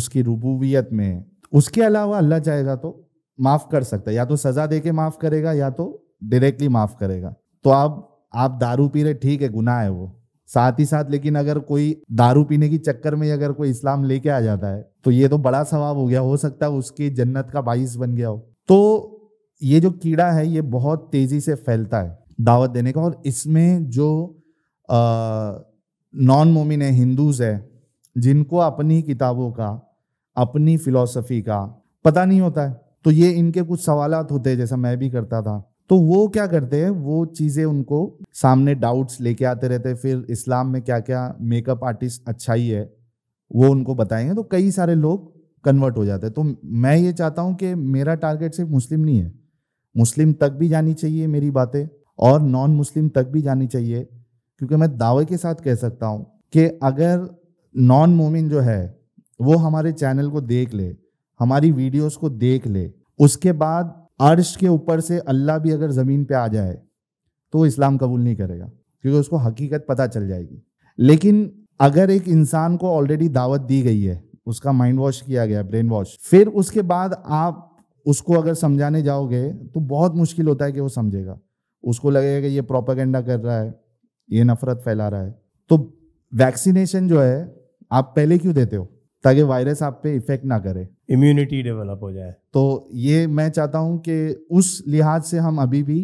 S1: उसकी रबूबियत में उसके अलावा अल्लाह चाहेगा तो माफ़ कर सकता है या तो सज़ा दे के माफ़ करेगा या तो डायरेक्टली माफ़ करेगा तो आप आप दारू पी रहे ठीक है गुनाह है वो साथ ही साथ लेकिन अगर कोई दारू पीने की चक्कर में अगर कोई इस्लाम लेके आ जाता है तो ये तो बड़ा सवाब हो गया हो सकता है उसकी जन्नत का बाइस बन गया हो तो ये जो कीड़ा है ये बहुत तेजी से फैलता है दावत देने का और इसमें जो नॉन मोमिन है हिंदूज है जिनको अपनी किताबों का अपनी फिलॉसफी का पता नहीं होता है तो ये इनके कुछ सवाल होते हैं जैसा मैं भी करता था तो वो क्या करते हैं वो चीज़ें उनको सामने डाउट्स लेके आते रहते हैं फिर इस्लाम में क्या क्या मेकअप आर्टिस्ट अच्छा ही है वो उनको बताएंगे तो कई सारे लोग कन्वर्ट हो जाते हैं तो मैं ये चाहता हूँ कि मेरा टारगेट सिर्फ मुस्लिम नहीं है मुस्लिम तक भी जानी चाहिए मेरी बातें और नॉन मुस्लिम तक भी जानी चाहिए क्योंकि मैं दावे के साथ कह सकता हूँ कि अगर नॉन मोमिन जो है वो हमारे चैनल को देख ले हमारी वीडियोस को देख ले उसके बाद अर्श के ऊपर से अल्लाह भी अगर ज़मीन पे आ जाए तो इस्लाम कबूल नहीं करेगा क्योंकि उसको हकीकत पता चल जाएगी लेकिन अगर एक इंसान को ऑलरेडी दावत दी गई है उसका माइंड वॉश किया गया ब्रेन वॉश फिर उसके बाद आप उसको अगर समझाने जाओगे तो बहुत मुश्किल होता है कि वो समझेगा उसको लगेगा कि ये प्रोपागेंडा कर रहा है ये नफरत फैला रहा है तो वैक्सीनेशन जो है आप पहले क्यों देते हो ताकि वायरस आप पे इफेक्ट ना करे
S2: इम्यूनिटी डेवलप हो जाए
S1: तो ये मैं चाहता हूँ कि उस लिहाज से हम अभी भी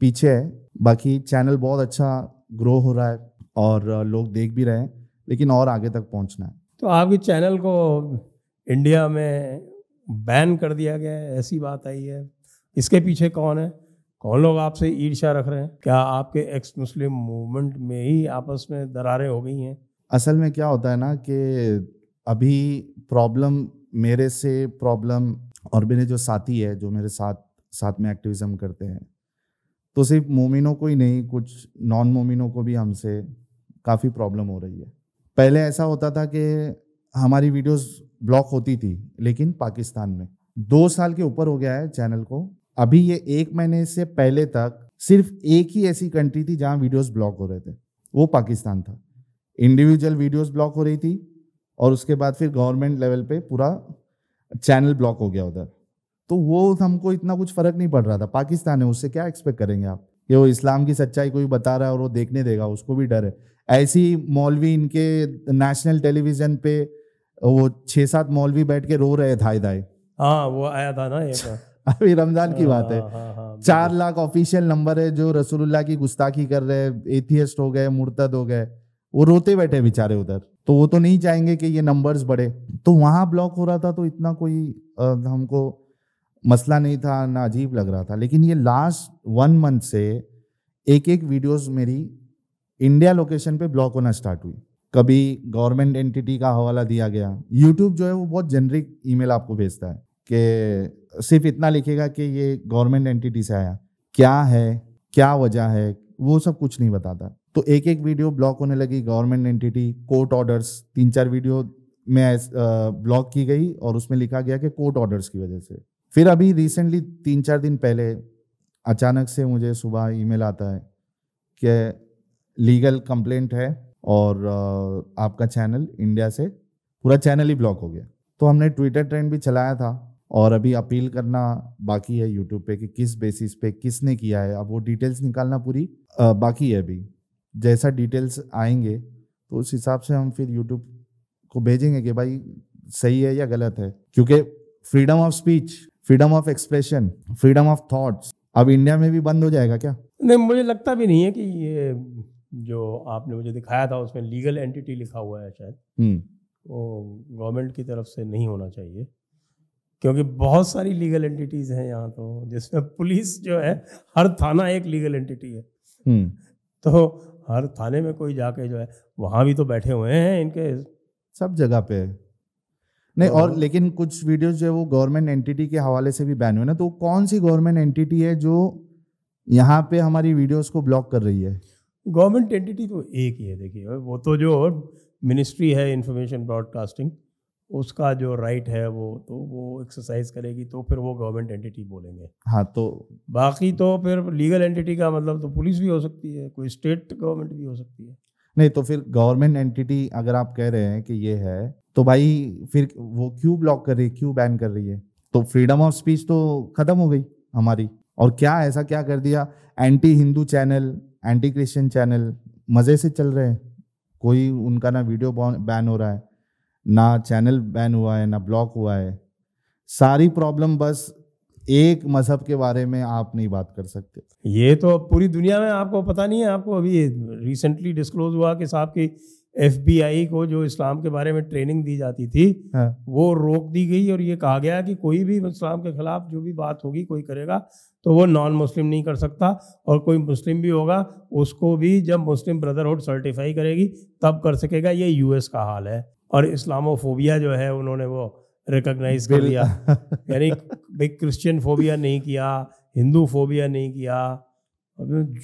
S1: पीछे है बाकी चैनल बहुत अच्छा ग्रो हो रहा है और लोग देख भी रहे हैं लेकिन और आगे तक पहुँचना है
S2: तो आपके चैनल को इंडिया में बैन कर दिया गया है ऐसी बात आई है इसके पीछे कौन है कौन लोग आपसे ईर्ष्या रख रहे हैं क्या आपके एक्स मुस्लिम मूवमेंट में ही आपस में दरारें हो गई हैं
S1: असल में क्या होता है ना कि अभी प्रॉब्लम मेरे से प्रॉब्लम और मेरे जो साथी है जो मेरे साथ साथ में एक्टिविज्म करते हैं तो सिर्फ मोमिनों को ही नहीं कुछ नॉन मोमिनों को भी हमसे काफ़ी प्रॉब्लम हो रही है पहले ऐसा होता था कि हमारी वीडियोस ब्लॉक होती थी लेकिन पाकिस्तान में दो साल के ऊपर हो गया है चैनल को अभी ये एक महीने से पहले तक सिर्फ एक ही ऐसी कंट्री थी जहाँ वीडियोस ब्लॉक हो रहे थे वो पाकिस्तान था इंडिविजुअल वीडियोस ब्लॉक हो रही थी और उसके बाद फिर गवर्नमेंट लेवल पे पूरा चैनल ब्लॉक हो गया उधर तो वो हमको इतना कुछ फर्क नहीं पड़ रहा था पाकिस्तान है उससे क्या एक्सपेक्ट करेंगे आप कि वो इस्लाम की सच्चाई कोई बता रहा है और वो देखने देगा उसको भी डर है ऐसी मौलवी इनके नेशनल टेलीविजन पे वो छः सात मौलवी बैठ के रो रहे धाए धाई
S2: हाँ वो आया था ना अच्छा,
S1: अभी रमजान की बात है हाँ, हाँ, हाँ, चार लाख ऑफिशियल नंबर है जो रसूलुल्लाह की गुस्ताखी कर रहे एथियस्ट हो गए मुर्तद हो गए वो रोते बैठे बेचारे उधर तो वो तो नहीं चाहेंगे कि ये नंबर्स बढ़े तो वहाँ ब्लॉक हो रहा था तो इतना कोई हमको मसला नहीं था ना अजीब लग रहा था लेकिन ये लास्ट वन मंथ से एक एक वीडियोस मेरी इंडिया लोकेशन पे ब्लॉक होना स्टार्ट हुई कभी गवर्नमेंट एंटिटी का हवाला दिया गया यूट्यूब जो है वो बहुत जेनरिक ईमेल आपको भेजता है कि सिर्फ इतना लिखेगा कि ये गवर्नमेंट एंटिटी से आया क्या है क्या वजह है वो सब कुछ नहीं बताता तो एक एक वीडियो ब्लॉक होने लगी गवर्नमेंट एंटिटी कोर्ट ऑर्डर्स तीन चार वीडियो में ब्लॉक की गई और उसमें लिखा गया कि कोर्ट ऑर्डर्स की वजह से फिर अभी रिसेंटली तीन चार दिन पहले अचानक से मुझे सुबह ईमेल आता है कि लीगल कंप्लेंट है और आपका चैनल इंडिया से पूरा चैनल ही ब्लॉक हो गया तो हमने ट्विटर ट्रेंड भी चलाया था और अभी अपील करना बाकी है यूट्यूब पे कि किस बेसिस पे किसने किया है अब वो डिटेल्स निकालना पूरी बाकी है अभी जैसा डिटेल्स आएंगे तो उस हिसाब से हम फिर यूट्यूब को भेजेंगे कि भाई सही है या गलत है क्योंकि freedom of speech freedom of expression freedom of thoughts अब इंडिया में भी बंद हो जाएगा क्या
S2: नहीं मुझे लगता भी नहीं है कि ये जो आपने मुझे दिखाया था उसमें लीगल एंटिटी लिखा हुआ है शायद हम्म। वो गवर्नमेंट की तरफ से नहीं होना चाहिए क्योंकि बहुत सारी लीगल एंटिटीज़ हैं यहाँ तो जिसमें पुलिस जो है हर थाना एक लीगल एंटिटी है हम्म। तो हर थाने में कोई जाके जो है वहाँ भी तो बैठे हुए हैं इनके सब जगह पे नहीं तो और लेकिन कुछ वीडियोस जो है वो गवर्नमेंट एंटिटी
S1: के हवाले से भी बैन हुए ना तो कौन सी गवर्नमेंट एंटिटी है जो यहाँ पे हमारी वीडियोस को ब्लॉक कर रही है
S2: गवर्नमेंट एंटिटी तो एक ही है देखिए वो तो जो मिनिस्ट्री है इंफॉर्मेशन ब्रॉडकास्टिंग उसका जो राइट है वो तो वो एक्सरसाइज करेगी तो फिर वो गवर्नमेंट एंटिटी बोलेंगे हाँ तो बाकी तो फिर लीगल एंटिटी का मतलब तो पुलिस भी हो सकती है कोई स्टेट गवर्नमेंट भी हो सकती है
S1: नहीं तो फिर गवर्नमेंट एंटिटी अगर आप कह रहे हैं कि ये है तो भाई फिर वो क्यों ब्लॉक कर रही है क्यों बैन कर रही है तो फ्रीडम ऑफ स्पीच तो खत्म हो गई हमारी और क्या ऐसा क्या कर दिया anti Hindu channel anti Christian channel मज़े से चल रहे हैं कोई उनका ना वीडियो बैन हो रहा है ना चैनल बैन हुआ है ना ब्लॉक हुआ है सारी प्रॉब्लम
S2: बस एक मजहब के बारे में आप नहीं बात कर सकते ये तो पूरी दुनिया में आपको पता नहीं है आपको अभी रिसेंटली डिस्क्लोज हुआ कि साहब की एफ को जो इस्लाम के बारे में ट्रेनिंग दी जाती थी हाँ। वो रोक दी गई और ये कहा गया कि कोई भी इस्लाम के खिलाफ जो भी बात होगी कोई करेगा तो वो नॉन मुस्लिम नहीं कर सकता और कोई मुस्लिम भी होगा उसको भी जब मुस्लिम ब्रदरहुड सर्टिफाई करेगी तब कर सकेगा ये यूएस का हाल है और इस्लामोफोबिया जो है उन्होंने वो रिकग्नाइज कर लिया यानी भाई क्रिश्चियन फोबिया नहीं किया हिंदू फोबिया नहीं किया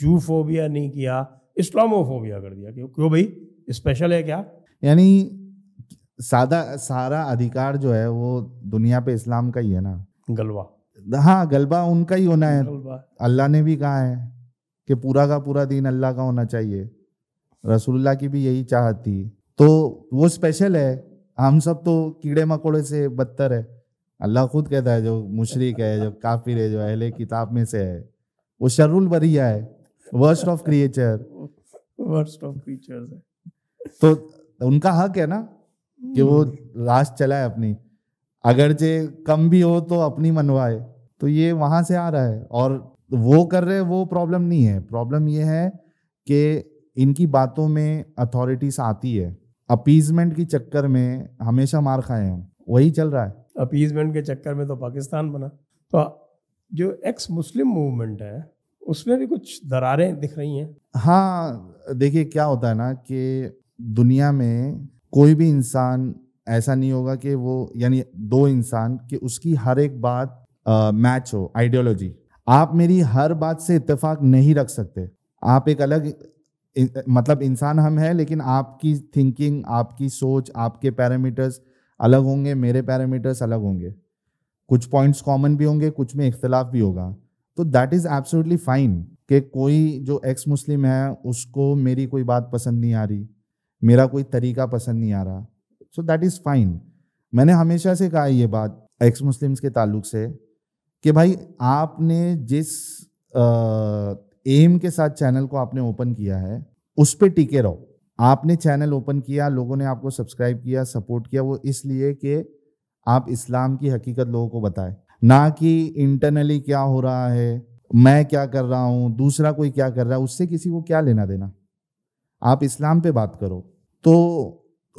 S2: जू फोबिया नहीं किया इस्लामोफोबिया कर दिया क्यों क्यों भाई स्पेशल है क्या यानी
S1: सादा सारा अधिकार जो है वो दुनिया पे इस्लाम का ही है ना गलबा हाँ गलबा उनका ही होना है अल्लाह ने भी कहा है कि पूरा का पूरा दिन अल्लाह का होना चाहिए रसूलुल्लाह की भी यही चाहत थी तो वो स्पेशल है हम सब तो कीड़े मकोड़े से बदतर है अल्लाह खुद कहता है जो मुशरक है जो काफिर है जो अहले किताब में से है वो शरुल बरिया है worst of creature
S2: worst of creature है
S1: तो उनका हक है ना कि वो लास्ट चलाए अपनी अगर जे कम भी हो तो अपनी मनवाए तो ये वहां से आ रहा है और वो कर रहे वो प्रॉब्लम नहीं है प्रॉब्लम ये है कि इनकी बातों में अथॉरिटीज आती है अपीजमेंट के चक्कर में हमेशा मार खाए हम वही चल रहा है
S2: अपीजमेंट के चक्कर में तो पाकिस्तान बना तो जो एक्स मुस्लिम मूवमेंट है उसमें भी कुछ दरारें दिख रही हैं
S1: हाँ देखिए क्या होता है ना कि दुनिया में कोई भी इंसान ऐसा नहीं होगा कि वो यानी दो इंसान कि उसकी हर एक बात आ, मैच हो आइडियोलॉजी आप मेरी हर बात से इत्तेफाक नहीं रख सकते आप एक अलग मतलब इंसान हम हैं लेकिन आपकी थिंकिंग आपकी सोच आपके पैरामीटर्स अलग होंगे मेरे पैरामीटर्स अलग होंगे कुछ पॉइंट्स कॉमन भी होंगे कुछ में इख्तलाफ भी होगा तो दैट इज़ एब्सोल्युटली फाइन कि कोई जो एक्स मुस्लिम है उसको मेरी कोई बात पसंद नहीं आ रही मेरा कोई तरीका पसंद नहीं आ रहा सो दैट इज़ फाइन मैंने हमेशा से कहा ये बात एक्स मुस्लिम्स के ताल्लुक से कि भाई आपने जिस एम के साथ चैनल को आपने ओपन किया है उस पर टिके रहो आपने चैनल ओपन किया लोगों ने आपको सब्सक्राइब किया सपोर्ट किया वो इसलिए कि आप इस्लाम की हकीकत लोगों को बताएं ना कि इंटरनली क्या हो रहा है मैं क्या कर रहा हूँ दूसरा कोई क्या कर रहा है उससे किसी को क्या लेना देना आप इस्लाम पे बात करो तो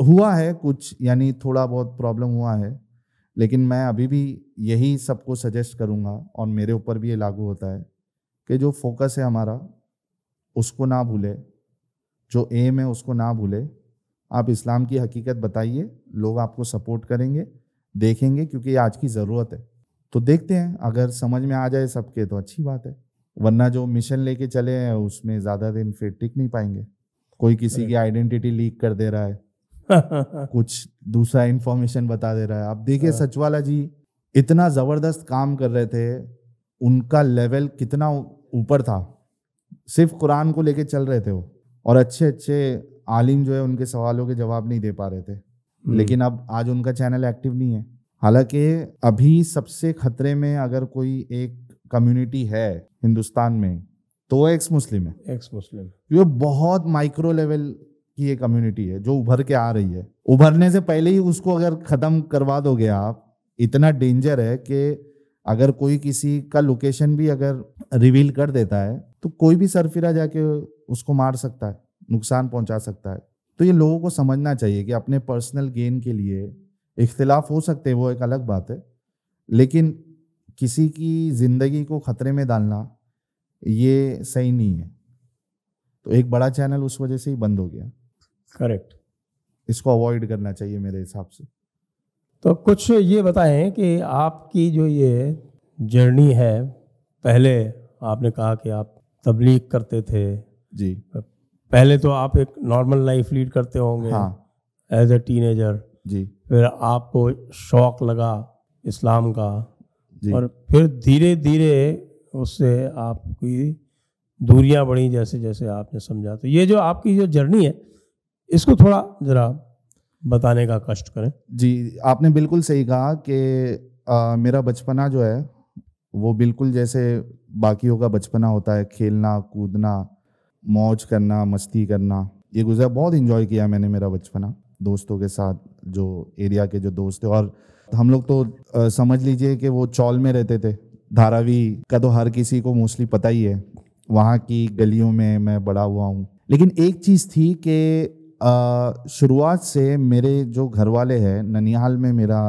S1: हुआ है कुछ यानी थोड़ा बहुत प्रॉब्लम हुआ है लेकिन मैं अभी भी यही सबको सजेस्ट करूँगा और मेरे ऊपर भी ये लागू होता है कि जो फोकस है हमारा उसको ना भूले जो एम है उसको ना भूले आप इस्लाम की हकीकत बताइए लोग आपको सपोर्ट करेंगे देखेंगे क्योंकि ये आज की ज़रूरत है तो देखते हैं अगर समझ में आ जाए सबके तो अच्छी बात है वरना जो मिशन लेके चले हैं उसमें ज़्यादा दिन फिर टिक नहीं पाएंगे कोई किसी की आइडेंटिटी लीक कर दे रहा है कुछ दूसरा इन्फॉर्मेशन बता दे रहा है आप देखिए हाँ। सचवाला जी इतना ज़बरदस्त काम कर रहे थे उनका लेवल कितना ऊपर था सिर्फ कुरान को लेके चल रहे थे वो और अच्छे अच्छे आलिम जो है उनके सवालों के जवाब नहीं दे पा रहे थे हम्म। लेकिन अब आज उनका चैनल एक्टिव नहीं है हालांकि अभी सबसे खतरे में अगर कोई एक कम्युनिटी है हिंदुस्तान में तो एक्स मुस्लिम है एक्स मुस्लिम ये बहुत माइक्रो लेवल की ये कम्युनिटी है जो उभर के आ रही है उभरने से पहले ही उसको अगर खत्म करवा दोगे आप इतना डेंजर है कि अगर कोई किसी का लोकेशन भी अगर रिवील कर देता है तो कोई भी सरफिरा जाके उसको मार सकता है नुकसान पहुंचा सकता है तो ये लोगों को समझना चाहिए कि अपने पर्सनल गेन के लिए इख्तलाफ हो सकते हैं वो एक अलग बात है लेकिन किसी की ज़िंदगी को ख़तरे में डालना ये सही नहीं है तो एक बड़ा चैनल उस वजह से ही बंद हो गया करेक्ट इसको अवॉइड
S2: करना चाहिए मेरे हिसाब से तो कुछ ये बताएं कि आपकी जो ये जर्नी है पहले आपने कहा कि आप तबलीग करते थे जी पहले तो आप एक नॉर्मल लाइफ लीड करते होंगे हाँ एज ए टीनेजर जी फिर आपको शौक लगा इस्लाम का जी और फिर धीरे धीरे उससे आपकी दूरियां बढ़ी जैसे जैसे आपने समझा तो ये जो आपकी जो जर्नी है इसको थोड़ा ज़रा बताने का कष्ट करें जी आपने बिल्कुल सही कहा कि मेरा बचपना जो
S1: है वो बिल्कुल जैसे बाकियों का बचपना होता है खेलना कूदना मौज करना मस्ती करना ये गुजरा बहुत इन्जॉय किया मैंने मेरा बचपना दोस्तों के साथ जो एरिया के जो दोस्त थे और हम लोग तो आ, समझ लीजिए कि वो चौल में रहते थे धारावी का तो हर किसी को मोस्टली पता ही है वहाँ की गलियों में मैं बड़ा हुआ हूँ लेकिन एक चीज़ थी कि शुरुआत से मेरे जो घर वाले हैं ननिहाल में मेरा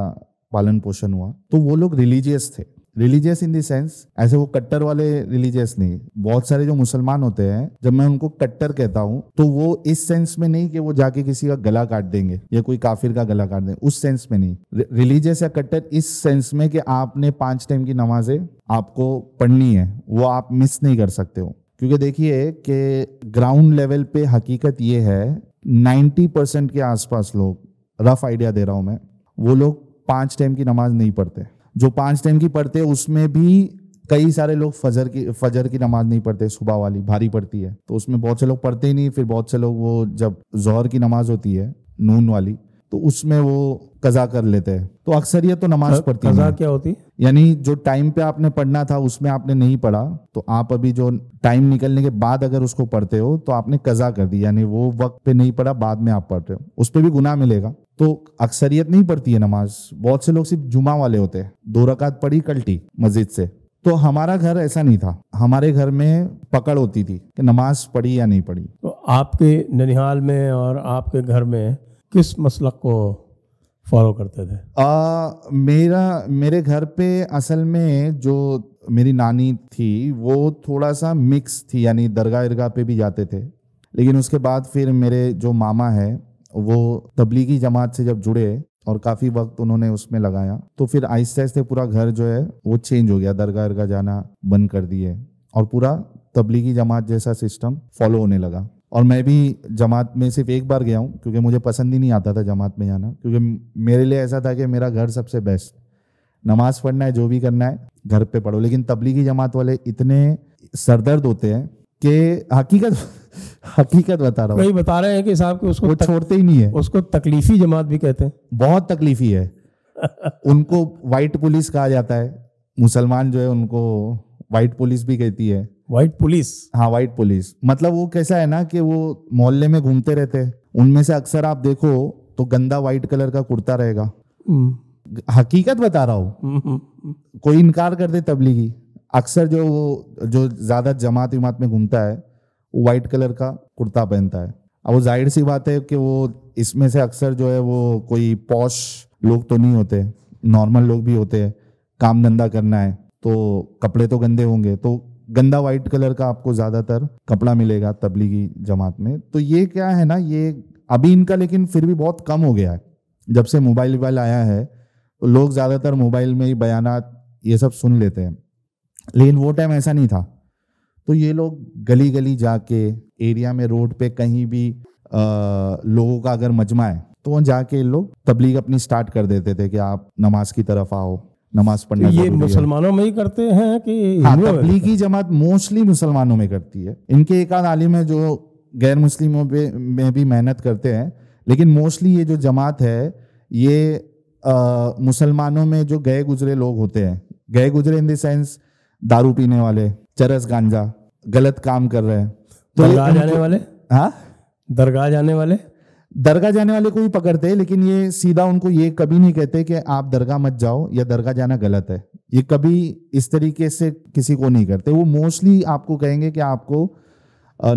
S1: पालन पोषण हुआ तो वो लोग रिलीजियस थे रिलीजियस इन देंस ऐसे वो कट्टर वाले रिलीजियस नहीं बहुत सारे जो मुसलमान होते हैं जब मैं उनको कट्टर कहता हूँ तो वो इस सेंस में नहीं कि वो जाके किसी का गला काट देंगे या कोई काफिर का गला काट देंगे उस सेंस में नहीं रिलीजियस या कट्टर इस सेंस में कि आपने पांच टाइम की नमाजें आपको पढ़नी है वो आप मिस नहीं कर सकते हो क्योंकि देखिए कि ग्राउंड लेवल पे हकीकत ये है नाइन्टी परसेंट के आसपास लोग रफ आइडिया दे रहा हूं मैं वो लोग पांच टाइम की नमाज नहीं पढ़ते जो पांच टाइम की पढ़ते उसमें भी कई सारे लोग फजर की फजर की नमाज नहीं पढ़ते सुबह वाली भारी पड़ती है तो उसमें बहुत से लोग पढ़ते ही नहीं फिर बहुत से लोग वो जब जहर की नमाज होती है नून वाली तो उसमें वो कजा कर लेते हैं तो अक्सर ये तो नमाज पढ़ती कजा क्या होती यानी जो टाइम पे आपने पढ़ना था उसमें आपने नहीं पढ़ा तो आप अभी जो टाइम निकलने के बाद अगर उसको पढ़ते हो तो आपने कजा कर दी यानी वो वक्त पे नहीं पढ़ा बाद में आप पढ़ रहे हो उस पर भी गुना मिलेगा तो अक्सरियत नहीं पढ़ती है नमाज बहुत से लोग सिर्फ जुमा वाले होते हैं दो रकात पढ़ी कल्टी मस्जिद से तो हमारा घर ऐसा नहीं था हमारे घर में पकड़ होती थी कि नमाज पढ़ी या नहीं पढ़ी तो
S2: आपके ननिहाल में और आपके घर में किस मसलक को फॉलो करते थे आ, मेरा मेरे घर पे असल
S1: में जो मेरी नानी थी वो थोड़ा सा मिक्स थी यानी दरगाह इरगाह पे भी जाते थे लेकिन उसके बाद फिर मेरे जो मामा है वो तबलीगी जमात से जब जुड़े और काफ़ी वक्त उन्होंने उसमें लगाया तो फिर आहिस्ते आहिस्ते पूरा घर जो है वो चेंज हो गया दरगाह इरगाह जाना बंद कर दिए और पूरा तबलीगी जमात जैसा सिस्टम फॉलो होने लगा और मैं भी जमात में सिर्फ एक बार गया हूँ क्योंकि मुझे पसंद ही नहीं आता था जमात में जाना क्योंकि मेरे लिए ऐसा था कि मेरा घर सबसे बेस्ट नमाज़ पढ़ना है जो भी करना है घर पे पढ़ो लेकिन तबलीगी जमात वाले इतने सरदर्द होते हैं कि हकीकत हकीकत
S2: बता रहा हूँ वही बता रहे हैं कि साहब को उसको छोड़ते ही नहीं है उसको तकलीफी जमात भी कहते हैं बहुत तकलीफी है उनको वाइट पुलिस कहा जाता है
S1: मुसलमान जो है उनको वाइट पुलिस भी कहती है व्हाइट पुलिस हाँ व्हाइट पुलिस मतलब वो कैसा है ना कि वो मोहल्ले में घूमते रहते हैं उनमें से अक्सर आप देखो तो गंदा व्हाइट कलर का कुर्ता रहेगा
S2: हम्म।
S1: हकीकत बता रहा हूँ हम्म, हम्म, कोई इनकार कर दे तबलीगी अक्सर जो वो जो ज्यादा जमात उमात में घूमता है वो व्हाइट कलर का कुर्ता पहनता है अब वो जाहिर सी बात है कि वो इसमें से अक्सर जो है वो कोई पौश लोग तो नहीं होते नॉर्मल लोग भी होते हैं काम धंधा करना है तो कपड़े तो गंदे होंगे तो गंदा वाइट कलर का आपको ज़्यादातर कपड़ा मिलेगा तबलीगी जमात में तो ये क्या है ना ये अभी इनका लेकिन फिर भी बहुत कम हो गया है जब से मोबाइल वोबाइल आया है तो लोग ज़्यादातर मोबाइल में ही बयान ये सब सुन लेते हैं लेकिन वो टाइम ऐसा नहीं था तो ये लोग गली गली जाके एरिया में रोड पे कहीं भी आ, लोगों का अगर मजमा है तो वहाँ जाके लोग तबलीग अपनी स्टार्ट कर देते थे कि आप नमाज की तरफ आओ नमाज पढ़ना तो ये मुसलमानों
S2: में ही करते हैं कि हाँ, तबलीगी जमात
S1: मोस्टली मुसलमानों में करती है इनके एक आध आलिम है जो गैर मुस्लिमों पे में भी मेहनत करते हैं लेकिन मोस्टली ये जो जमात है ये मुसलमानों में जो गए गुजरे लोग होते हैं गए गुजरे इन देंस दारू पीने वाले चरस गांजा गलत काम कर रहे हैं तो दरगाह जाने वाले हाँ दरगाह जाने वाले दरगाह जाने वाले को ही पकड़ते हैं लेकिन ये सीधा उनको ये कभी नहीं कहते कि आप दरगाह मत जाओ या दरगाह जाना गलत है ये कभी इस तरीके से किसी को नहीं करते वो मोस्टली आपको कहेंगे कि आपको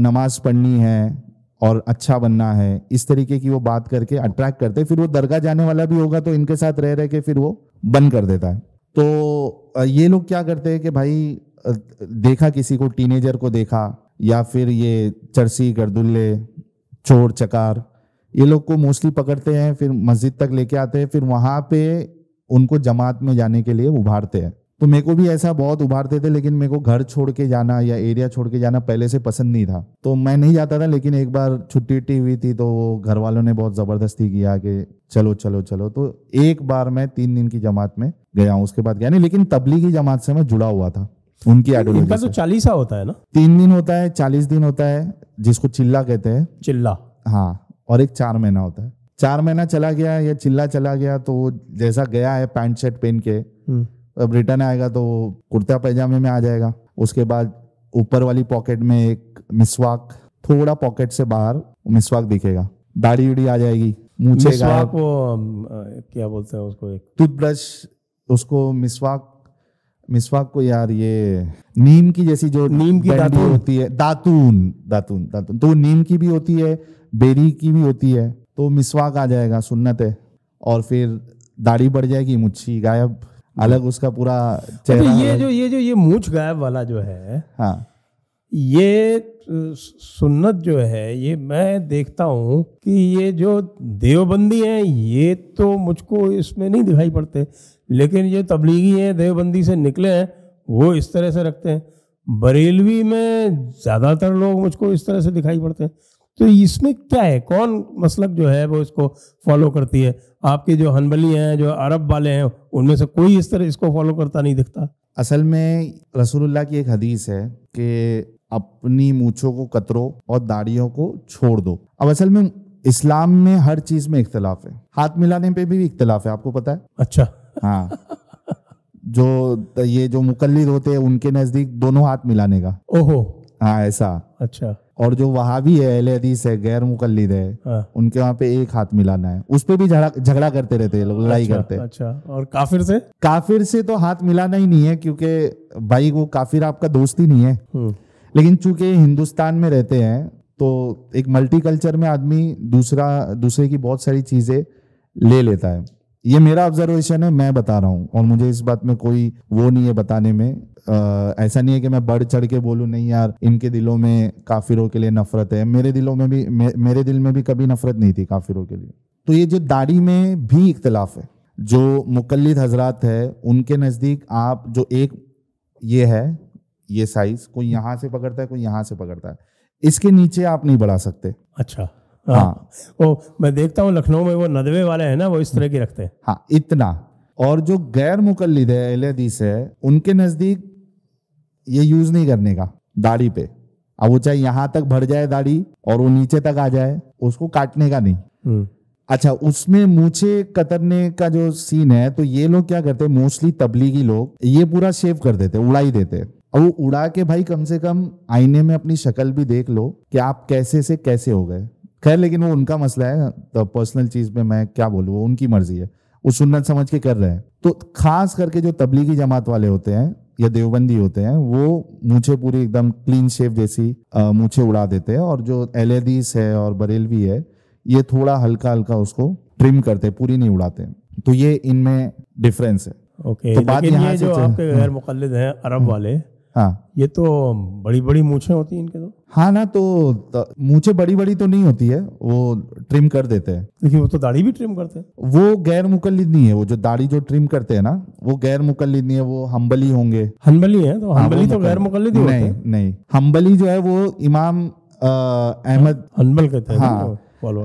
S1: नमाज पढ़नी है और अच्छा बनना है इस तरीके की वो बात करके अट्रैक्ट करते फिर वो दरगाह जाने वाला भी होगा तो इनके साथ रह रह के फिर वो बंद कर देता है तो ये लोग क्या करते हैं कि भाई देखा किसी को टीनेजर को देखा या फिर ये चरसी गर्दुल्ले चोर चकार ये लोग को मोस्टली पकड़ते हैं फिर मस्जिद तक लेके आते हैं फिर वहां पे उनको जमात में जाने के लिए उभारते हैं तो मेरे को भी ऐसा बहुत उभारते थे लेकिन मेरे को घर छोड़ के जाना या एरिया छोड़ के जाना पहले से पसंद नहीं था तो मैं नहीं जाता था लेकिन एक बार छुट्टी उट्टी हुई थी तो घर वालों ने बहुत ज़बरदस्ती किया कि चलो चलो चलो तो एक बार मैं तीन दिन की जमात में गया उसके बाद गया नहीं लेकिन तबलीगी जमात से मैं जुड़ा हुआ था उनकी आइडियोलॉजी तो चालीसा होता है ना तीन दिन होता है चालीस दिन होता है जिसको चिल्ला कहते हैं चिल्ला हाँ और एक चार महीना होता है चार महीना चला गया या चिल्ला चला गया तो जैसा गया है पैंट शर्ट पहन के हम्म। अब रिटर्न आएगा तो कुर्ता पैजामे में आ जाएगा उसके बाद ऊपर वाली पॉकेट में एक मिसवाक थोड़ा पॉकेट से बाहर मिसवाक दिखेगा दाढ़ी उड़ी आ जाएगी मुझे वो
S2: क्या बोलते हैं उसको एक
S1: टूथब्रश उसको मिसवाक मिसवाक को यार ये नीम की जैसी जो नीम की होती है दातून दातून दातून तो नीम की भी होती है बेरी की भी होती है तो मिसवाक आ जाएगा सुन्नत है और फिर दाढ़ी बढ़ जाएगी मुच्छी गायब अलग उसका पूरा चेहरा ये
S2: जो ये जो ये मूछ गायब वाला जो है हाँ ये सुन्नत जो है ये मैं देखता हूँ कि ये जो देवबंदी है ये तो मुझको इसमें नहीं दिखाई पड़ते लेकिन ये तबलीगी है देवबंदी से निकले हैं वो इस तरह से रखते हैं बरेलवी में ज़्यादातर लोग मुझको इस तरह से दिखाई पड़ते हैं तो इसमें क्या है कौन मसलक जो है वो इसको फॉलो करती है आपके जो हनबली हैं जो अरब वाले हैं उनमें से कोई इस तरह इसको फॉलो करता नहीं दिखता असल में रसूलुल्लाह की एक हदीस है कि अपनी मूछों को कतरो
S1: और दाढ़ियों को छोड़ दो अब असल में इस्लाम में हर चीज में इख्तलाफ है हाथ मिलाने पे भी इख्तलाफ है आपको पता है अच्छा हाँ जो ये जो मुकल होते हैं उनके नजदीक दोनों हाथ मिलाने का ओहो हाँ ऐसा अच्छा और जो वहां भी है अहले हदीस है गैर मुकलद है हाँ। उनके वहाँ पे एक हाथ मिलाना है उस पर भी झगड़ा करते रहते हैं लोग लड़ाई अच्छा, करते हैं
S2: अच्छा और काफिर
S1: से काफिर से तो हाथ मिलाना ही नहीं है क्योंकि भाई वो काफिर आपका दोस्त ही नहीं है हम्म। लेकिन चूंकि हिंदुस्तान में रहते हैं तो एक मल्टी कल्चर में आदमी दूसरा दूसरे की बहुत सारी चीजें ले लेता है ये मेरा ऑब्जर्वेशन है मैं बता रहा हूँ और मुझे इस बात में कोई वो नहीं है बताने में आ, ऐसा नहीं है कि मैं बढ़ चढ़ के बोलूँ नहीं यार इनके दिलों में काफिरों के लिए नफरत है मेरे दिलों में भी मे, मेरे दिल में भी कभी नफरत नहीं थी काफिरों के लिए तो ये जो दाढ़ी में भी इख्तलाफ है जो मुकलद हजरात है उनके नज़दीक आप जो एक ये है ये साइज़ कोई यहाँ से पकड़ता है कोई यहाँ से पकड़ता है इसके
S2: नीचे आप नहीं बढ़ा सकते अच्छा हाँ, वो हाँ। मैं देखता हूँ लखनऊ में वो नदवे वाले हैं ना वो इस तरह के रखते हैं
S1: हाँ इतना और जो गैर मुकलद है अहल है उनके नज़दीक ये यूज नहीं करने का दाढ़ी पे अब वो चाहे यहां तक भर जाए दाढ़ी और वो नीचे तक आ जाए उसको काटने का नहीं हम्म। अच्छा उसमें मूछे कतरने का जो सीन है तो ये लोग क्या करते हैं मोस्टली तबलीगी लोग ये पूरा शेव कर देते उड़ा ही देते अब वो उड़ा के भाई कम से कम आईने में अपनी शक्ल भी देख लो कि आप कैसे से कैसे हो गए खैर लेकिन वो उनका मसला है तो पर्सनल चीज में मैं क्या बोलूँ वो उनकी मर्जी है वो सुनना समझ के कर रहे हैं तो खास करके जो तबलीगी जमात वाले होते हैं या देवबंदी होते हैं वो मुझे पूरी एकदम क्लीन शेप जैसी मुझे उड़ा देते हैं और जो एल है और बरेलवी है ये थोड़ा हल्का हल्का उसको ट्रिम करते पूरी नहीं उड़ाते तो ये इनमें डिफरेंस है ओके okay, तो बात ये जो आपके गैर हाँ।
S2: मुखलद हैं अरब हाँ। वाले
S1: हाँ ये तो
S2: बड़ी बड़ी मूछे होती है इनके तो
S1: हाँ ना तो मूछे बड़ी बड़ी तो नहीं होती है वो ट्रिम कर देते हैं
S2: लेकिन वो तो दाढ़ी भी ट्रिम करते हैं
S1: वो गैर मुकलद नहीं है वो जो दाढ़ी जो ट्रिम करते हैं ना वो गैर मुकलद नहीं है वो हम्बली होंगे हम्बली है तो हाँ, हम्बली तो गैर मुकलद ही नहीं नहीं हम्बली जो है वो इमाम अहमद हम्बल कहते हैं हाँ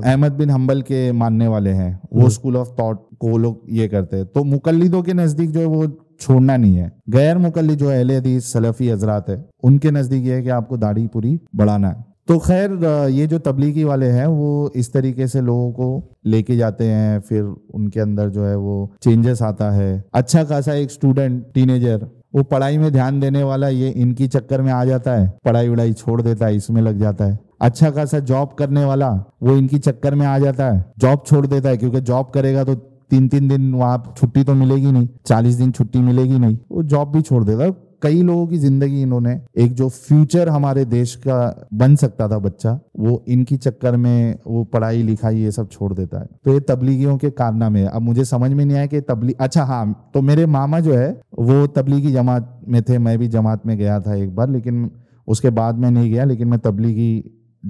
S1: अहमद बिन हम्बल के मानने वाले हैं वो हम्म। स्कूल ऑफ थॉट को लोग ये करते हैं तो मुकलदों के नजदीक जो है वो छोड़ना नहीं है गैर मुकली जो अहल हदीस सलफ़ी हजरात है उनके नज़दीक ये है कि आपको दाढ़ी पूरी बढ़ाना है तो खैर ये जो तबलीगी वाले हैं वो इस तरीके से लोगों को लेके जाते हैं फिर उनके अंदर जो है वो चेंजेस आता है अच्छा खासा एक स्टूडेंट टीनेजर वो पढ़ाई में ध्यान देने वाला ये इनकी चक्कर में आ जाता है पढ़ाई वढ़ाई छोड़ देता है इसमें लग जाता है अच्छा खासा जॉब करने वाला वो इनकी चक्कर में आ जाता है जॉब छोड़ देता है क्योंकि जॉब करेगा तो तीन तीन दिन वहाँ छुट्टी तो मिलेगी नहीं चालीस दिन छुट्टी मिलेगी नहीं वो जॉब भी छोड़ देता कई लोगों की जिंदगी इन्होंने एक जो फ्यूचर हमारे देश का बन सकता था बच्चा वो इनकी चक्कर में वो पढ़ाई लिखाई ये सब छोड़ देता है तो ये तबलीगियों के कारनामे है अब मुझे समझ में नहीं आया कि तबली अच्छा हाँ तो मेरे मामा जो है वो तबलीगी जमात में थे मैं भी जमात में गया था एक बार लेकिन उसके बाद मैं नहीं गया लेकिन मैं तबलीगी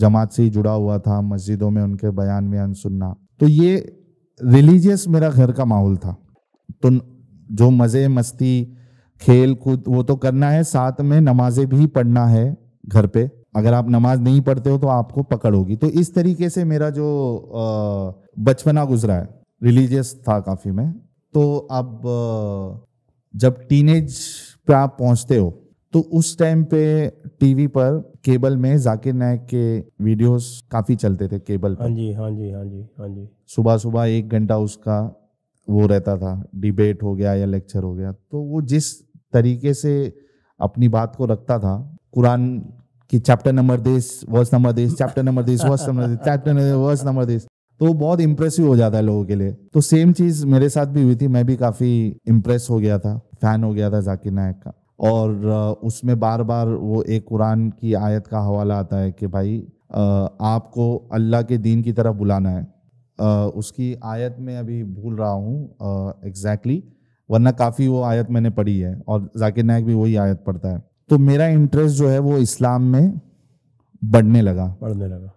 S1: जमात से ही जुड़ा हुआ था मस्जिदों में उनके बयान बयान सुनना तो ये रिलीजियस मेरा घर का माहौल था तो जो मज़े मस्ती खेल कूद वो तो करना है साथ में नमाजें भी पढ़ना है घर पे अगर आप नमाज नहीं पढ़ते हो तो आपको पकड़ होगी तो इस तरीके से मेरा जो बचपना गुजरा है रिलीजियस था काफ़ी मैं तो अब जब टीनेज पे आप पहुंचते हो तो उस टाइम पे टीवी पर केबल में जाकिर नायक के वीडियोस काफी चलते थे केबल पर हाँ
S2: जी हाँ जी हाँ जी हाँ जी
S1: सुबह सुबह एक घंटा उसका वो रहता था डिबेट हो गया या लेक्चर हो गया तो वो जिस तरीके से अपनी बात को रखता था कुरान की chapter number this verse number this chapter number this verse number this chapter verse number this तो बहुत इंप्रेसिव हो जाता है लोगों के लिए तो सेम चीज़ मेरे साथ भी हुई थी मैं भी काफ़ी इम्प्रेस हो गया था फैन हो गया था जाकिर नायक का और उसमें बार बार वो एक कुरान की आयत का हवाला आता है कि भाई आपको अल्लाह के दीन की तरफ बुलाना है उसकी आयत में अभी भूल रहा हूँ एग्जैक्टली वरना काफ़ी वो आयत मैंने पढ़ी है और जाकिर नायक भी वही आयत पढ़ता है तो मेरा इंटरेस्ट जो है वो इस्लाम में बढ़ने लगा बढ़ने लगा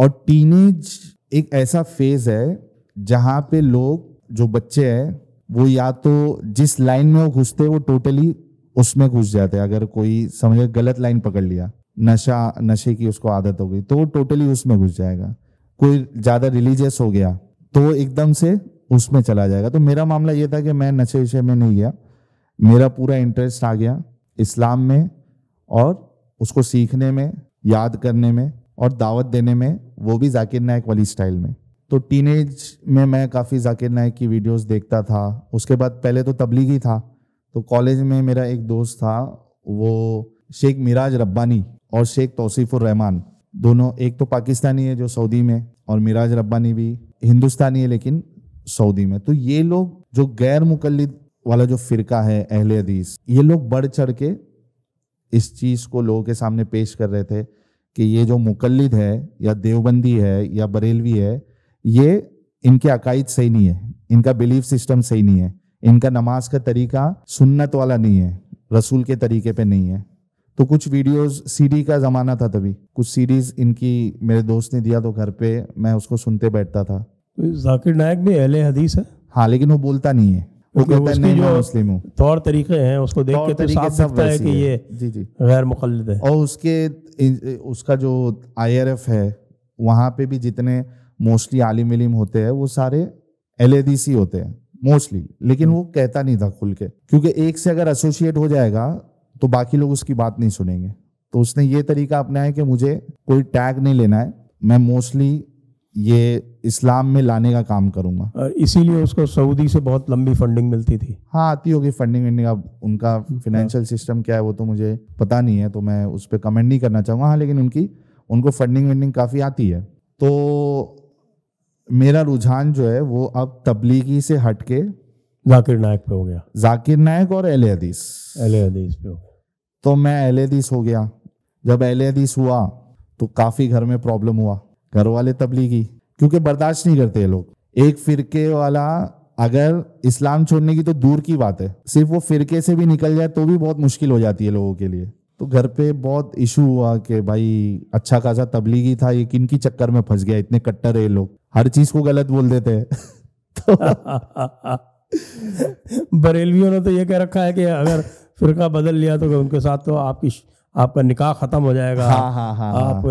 S1: और टीनेज एक ऐसा फेज है जहाँ पे लोग जो बच्चे हैं वो या तो जिस लाइन में वो घुसते वो टोटली उसमें घुस जाते हैं अगर कोई समझे गलत लाइन पकड़ लिया नशा नशे की उसको आदत हो गई तो वो टोटली उसमें घुस जाएगा कोई ज़्यादा रिलीजियस हो गया तो एकदम से उसमें चला जाएगा तो मेरा मामला ये था कि मैं नशे विषय में नहीं गया मेरा पूरा इंटरेस्ट आ गया इस्लाम में और उसको सीखने में याद करने में और दावत देने में वो भी जाकिर नायक वाली स्टाइल में तो टीनेज में मैं काफ़ी जाकिर नायक की वीडियोस देखता था उसके बाद पहले तो तबलीगी था तो कॉलेज में मेरा एक दोस्त था वो शेख मिराज रब्बानी और शेख तोसीफुर रहमान दोनों एक तो पाकिस्तानी है जो सऊदी में और मिराज रब्बानी भी हिंदुस्तानी है लेकिन सऊदी में तो ये लोग जो गैर मुकलद वाला जो फ़िरका है अहल हदीस ये लोग बढ़ चढ़ के इस चीज़ को लोगों के सामने पेश कर रहे थे कि ये जो मुकलद है या देवबंदी है या बरेलवी है ये इनके अकाइद सही नहीं है इनका बिलीफ सिस्टम सही नहीं है इनका नमाज का तरीका सुन्नत वाला नहीं है रसूल के तरीके पे नहीं है तो कुछ वीडियोस सीडी का ज़माना था तभी कुछ सीडीज़ इनकी मेरे दोस्त ने दिया तो घर पे मैं उसको सुनते बैठता था
S2: तो जाकिर नायक भी अहले हदीस है
S1: हाँ लेकिन वो बोलता नहीं है वो कहता नहीं जो मुस्लिम हूँ
S2: तौर तरीके हैं उसको देख के तो साफ दिखता है कि ये जी जी गैर मुखलद है और उसके उसका जो
S1: आईआरएफ है वहाँ पे भी जितने मोस्टली आलिम विलिम होते हैं वो सारे एल होते हैं मोस्टली लेकिन हम्म। वो कहता नहीं था खुल के क्योंकि एक से अगर एसोसिएट हो जाएगा तो बाकी लोग उसकी बात नहीं सुनेंगे तो उसने ये तरीका अपनाया कि मुझे कोई टैग नहीं लेना है मैं मोस्टली ये इस्लाम में लाने का काम करूंगा इसीलिए उसको सऊदी से बहुत लंबी फंडिंग मिलती थी हाँ आती होगी फंडिंग वंडिंग अब उनका फाइनेंशियल सिस्टम हम्म। क्या है वो तो मुझे पता नहीं है तो मैं उस पर कमेंट नहीं करना चाहूँगा हाँ लेकिन उनकी उनको फंडिंग वंडिंग काफ़ी आती है तो मेरा रुझान जो है वो अब तबलीगी से हटके जाकिर नायक पे हो गया जाकिर नायक और एल हदीस एल हदीस पे हो तो मैं एल हदीस हो गया जब एल हदीस हुआ तो काफ़ी घर में प्रॉब्लम हुआ घर वाले तबलीगी क्योंकि बर्दाश्त नहीं करते लोग एक फिरके वाला अगर इस्लाम छोड़ने की तो दूर की बात है सिर्फ वो फिरके से भी निकल जाए तो भी बहुत मुश्किल हो जाती है लोगों के लिए तो घर पे बहुत इशू हुआ कि भाई अच्छा खासा तबलीगी था ये किन की चक्कर में फंस गया इतने कट्टर है लोग हर चीज को गलत बोल देते हैं तो
S2: बरेलवियों ने तो ये कह रखा है कि अगर का बदल लिया तो उनके साथ तो आपकी आपका निकाह खत्म हो जाएगा हाँ हाँ हाँ, हाँ। आप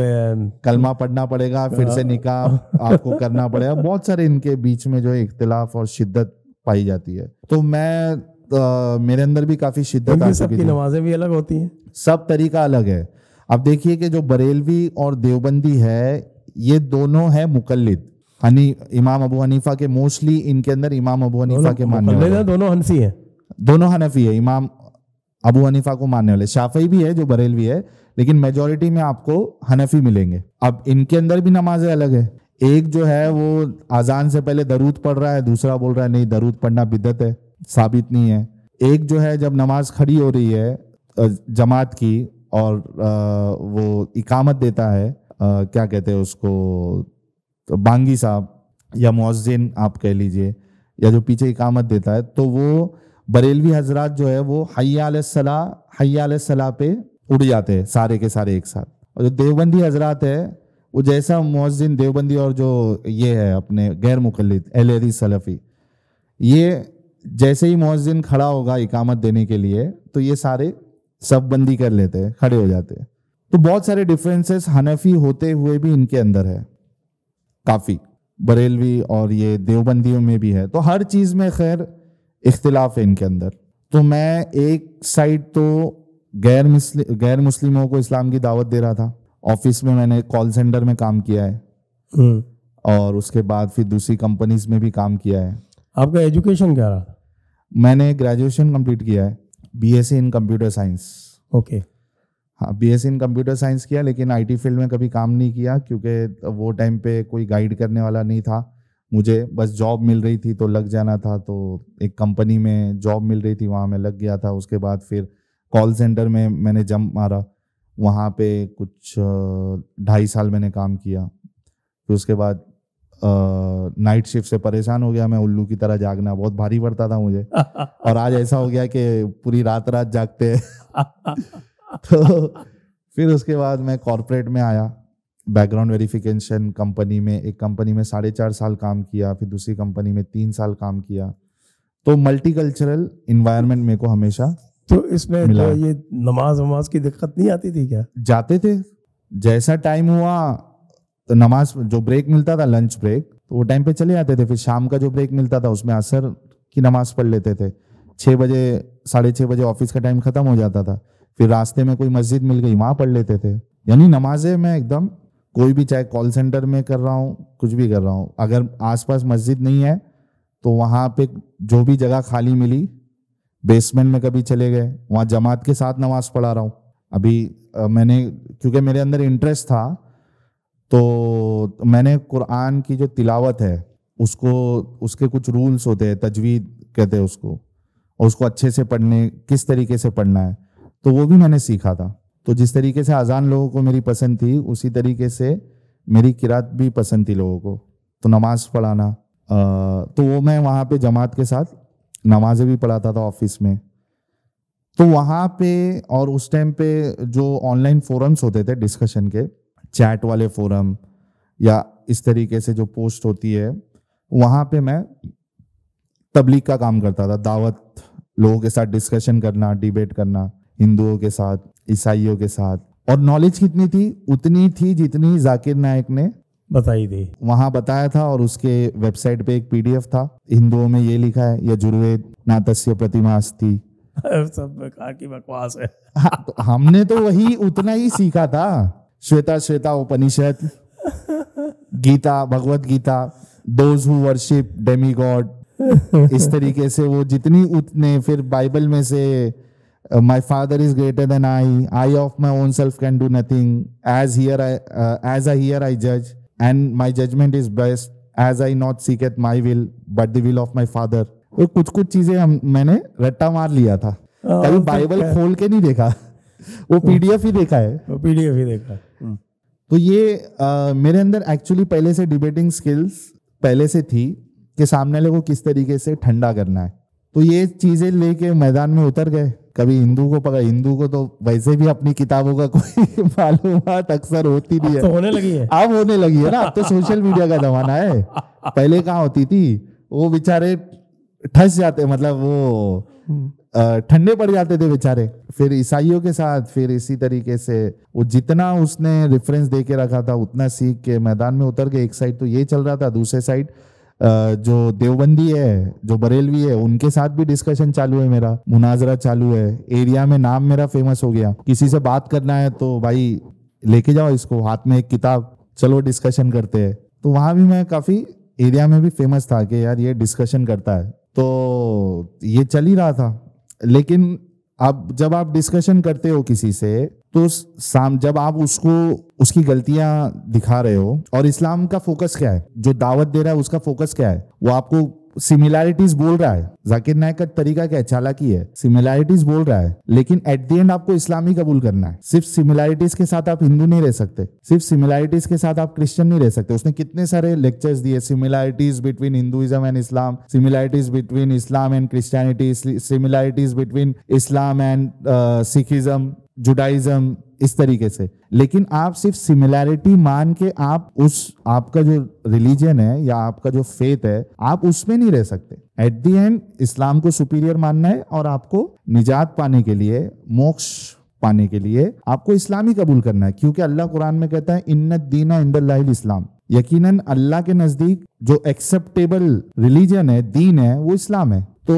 S2: कलमा पढ़ना पड़ेगा फिर से हाँ। निकाह आपको करना पड़ेगा
S1: बहुत सारे इनके बीच में जो इख्तलाफ और शिद्दत पाई जाती है तो मैं तो मेरे अंदर भी काफी शिद्दत आ सबकी नमाजें भी अलग होती हैं सब तरीका अलग है अब देखिए कि जो बरेलवी और देवबंदी है ये दोनों है मुकलिद हनी इमाम अबू हनीफा के मोस्टली इनके अंदर इमाम अबू हनीफा के मानने वाले दोनों हनफी है दोनों हनफी है इमाम अबू हनीफा को मानने वाले शाफई भी है जो भी है लेकिन मेजोरिटी में आपको हनफी मिलेंगे अब इनके अंदर भी नमाजें अलग है एक जो है वो आजान से पहले दरूद पढ़ रहा है दूसरा बोल रहा है नहीं दरूद पढ़ना बिदत है साबित नहीं है एक जो है जब नमाज खड़ी हो रही है जमात की और वो इकामत देता है क्या कहते हैं उसको तो बांगी साहब या मुआजिन आप कह लीजिए या जो पीछे इकामत देता है तो वो बरेलवी हजरात जो है वो हयाल सला सलाह पे उड़ जाते हैं सारे के सारे एक साथ और जो देवबंदी हजरात है वो जैसा मुआजिन देवबंदी और जो ये है अपने गैर मुखलित एलहदी सलफ़ी ये जैसे ही मुआजिन खड़ा होगा इकामत देने के लिए तो ये सारे सब बंदी कर लेते हैं खड़े हो जाते हैं तो बहुत सारे डिफरेंसेस हनफी होते हुए भी इनके अंदर है काफ़ी बरेलवी और ये देवबंदियों में भी है तो हर चीज़ में खैर इख्तलाफ है इनके अंदर तो मैं एक साइड तो गैर मुस्लिम गैर मुस्लिमों को इस्लाम की दावत दे रहा था ऑफिस में मैंने कॉल सेंटर में काम किया है हम्म। और उसके बाद फिर दूसरी कंपनीज में भी काम किया है आपका एजुकेशन क्या रहा मैंने ग्रेजुएशन कंप्लीट किया है BSc in computer science okay हाँ B S in computer science किया लेकिन आईटी फील्ड में कभी काम नहीं किया क्योंकि वो टाइम पे कोई गाइड करने वाला नहीं था मुझे बस जॉब मिल रही थी तो लग जाना था तो एक कंपनी में जॉब मिल रही थी वहाँ मैं लग गया था उसके बाद फिर कॉल सेंटर में मैंने जंप मारा वहाँ पे कुछ ढाई साल मैंने काम किया फिर उसके बाद नाइट शिफ्ट से परेशान हो गया मैं उल्लू की तरह जागना बहुत भारी पड़ता था मुझे और आज ऐसा हो गया कि पूरी रात रात जागते तो फिर उसके बाद मैं कॉरपोरेट में आया बैकग्राउंड वेरिफिकेशन कंपनी में एक कंपनी में साढ़े चार साल काम किया फिर दूसरी कंपनी में तीन साल काम किया तो मल्टी इन्वायरमेंट मेरे को हमेशा तो इसमें तो
S2: ये नमाज वमाज की दिक्कत नहीं आती थी क्या
S1: जाते थे जैसा टाइम हुआ तो नमाज जो ब्रेक मिलता था लंच ब्रेक तो वो टाइम पे चले आते थे फिर शाम का जो ब्रेक मिलता था उसमें असर की नमाज पढ़ लेते थे छः बजे साढ़े छः बजे ऑफिस का टाइम ख़त्म हो जाता था फिर रास्ते में कोई मस्जिद मिल गई वहाँ पढ़ लेते थे यानी नमाजें मैं एकदम कोई भी चाहे कॉल सेंटर में कर रहा हूँ कुछ भी कर रहा हूँ अगर आसपास मस्जिद नहीं है तो वहाँ पे जो भी जगह खाली मिली बेसमेंट में कभी चले गए वहाँ जमात के साथ नमाज पढ़ा रहा हूँ अभी आ, मैंने क्योंकि मेरे अंदर इंटरेस्ट था तो मैंने कुरान की जो तिलावत है उसको उसके कुछ रूल्स होते हैं तजवीद कहते हैं उसको और उसको अच्छे से पढ़ने किस तरीके से पढ़ना है तो वो भी मैंने सीखा था तो जिस तरीके से अजान लोगों को मेरी पसंद थी उसी तरीके से मेरी किरात भी पसंद थी लोगों को तो नमाज पढ़ाना तो वो मैं वहाँ पे जमात के साथ नमाजें भी पढ़ाता था ऑफिस में तो वहाँ पे और उस टाइम पे जो ऑनलाइन फोरम्स होते थे डिस्कशन के चैट वाले फोरम या इस तरीके से जो पोस्ट होती है वहाँ पे मैं तबलीग का काम करता था दावत लोगों के साथ डिस्कशन करना डिबेट करना हिंदुओं के साथ ईसाइयों के साथ और नॉलेज कितनी थी उतनी थी जितनी जाकिर नायक ने बताई थी वहाँ बताया था और उसके वेबसाइट पे एक पीडीएफ था हिंदुओं में ये लिखा है यह जुर्वेद नातस्य प्रतिमास थी
S2: सब बेकार की बकवास है
S1: हाँ, तो हमने तो वही उतना ही सीखा था Shvetashvatara Upanishad Gita Bhagavad Gita those who worship demigod इस तरीके से वो जितनी उतने फिर बाइबल में से uh, my father is greater than I. I of my own self can do nothing. As here I, uh, as I here I judge, and my judgment is best. As I not seeketh my will, but the will of my father. तो कुछ कुछ चीजें हम मैंने रट्टा मार लिया था कभी बाइबल खोल के नहीं देखा वो पीडीएफ ही देखा है वो पीडीएफ
S2: ही देखा है
S1: तो ये आ, मेरे अंदर एक्चुअली पहले से डिबेटिंग स्किल्स पहले से थी कि सामने वाले को किस तरीके से ठंडा करना है तो ये चीजें लेके मैदान में उतर गए कभी हिंदू को पकड़ हिंदू को तो वैसे भी अपनी किताबों का कोई मालूम अक्सर होती नहीं है तो होने लगी है अब होने लगी है ना अब तो सोशल मीडिया का जमाना है पहले कहाँ होती थी वो बेचारे ठस जाते मतलब वो ठंडे पड़ जाते थे बेचारे फिर ईसाइयों के साथ फिर इसी तरीके से वो जितना उसने रेफरेंस दे के रखा था उतना सीख के मैदान में उतर के एक साइड तो ये चल रहा था दूसरे साइड जो देवबंदी है जो बरेलवी है उनके साथ भी डिस्कशन चालू है मेरा मुनाजरा चालू है एरिया में नाम मेरा फेमस हो गया किसी से बात करना है तो भाई लेके जाओ इसको हाथ में एक किताब चलो डिस्कशन करते हैं तो वहां भी मैं काफ़ी एरिया में भी फेमस था कि यार ये डिस्कशन करता है तो ये चल ही रहा था लेकिन अब जब आप डिस्कशन करते हो किसी से तो साम जब आप उसको उसकी गलतियां दिखा रहे हो और इस्लाम का फोकस क्या है जो दावत दे रहा है उसका फोकस क्या है वो आपको सिमिलैरिटीज बोल रहा है जाकिर नायक का तरीका क्या है चालाकी है सिमिलैरिटीज बोल रहा है लेकिन एट दी एंड आपको इस्लाम ही कबूल करना है सिर्फ सिमिलैरिटीज के साथ आप हिंदू नहीं रह सकते सिर्फ सिमिलैरिटीज के साथ आप क्रिश्चियन नहीं रह सकते उसने कितने सारे लेक्चर्स दिए similarities between Hinduism and Islam similarities between Islam and Christianity similarities between Islam and Sikhism Judaism इस तरीके से लेकिन आप सिर्फ सिमिलैरिटी मान के आप उस आपका जो रिलीजन है या आपका जो फेथ है आप उसमें नहीं रह सकते एट दी एंड इस्लाम को सुपीरियर मानना है और आपको निजात पाने के लिए मोक्ष पाने के लिए आपको इस्लाम ही कबूल करना है क्योंकि अल्लाह कुरान में कहता है इन्नत दीना इंद इस्लाम यकीनन अल्लाह के नजदीक जो एक्सेप्टेबल रिलीजन है दीन है वो इस्लाम है तो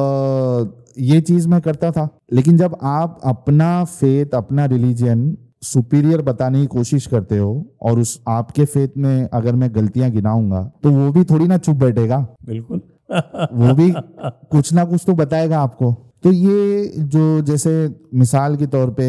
S1: आ, ये चीज मैं करता था लेकिन जब आप अपना फेथ अपना रिलीजन सुपीरियर बताने की कोशिश करते हो और उस आपके फेथ में अगर मैं गलतियां गिनाऊंगा तो वो भी थोड़ी ना चुप बैठेगा
S2: बिल्कुल वो भी
S1: कुछ ना कुछ तो बताएगा आपको तो ये जो जैसे मिसाल के तौर पे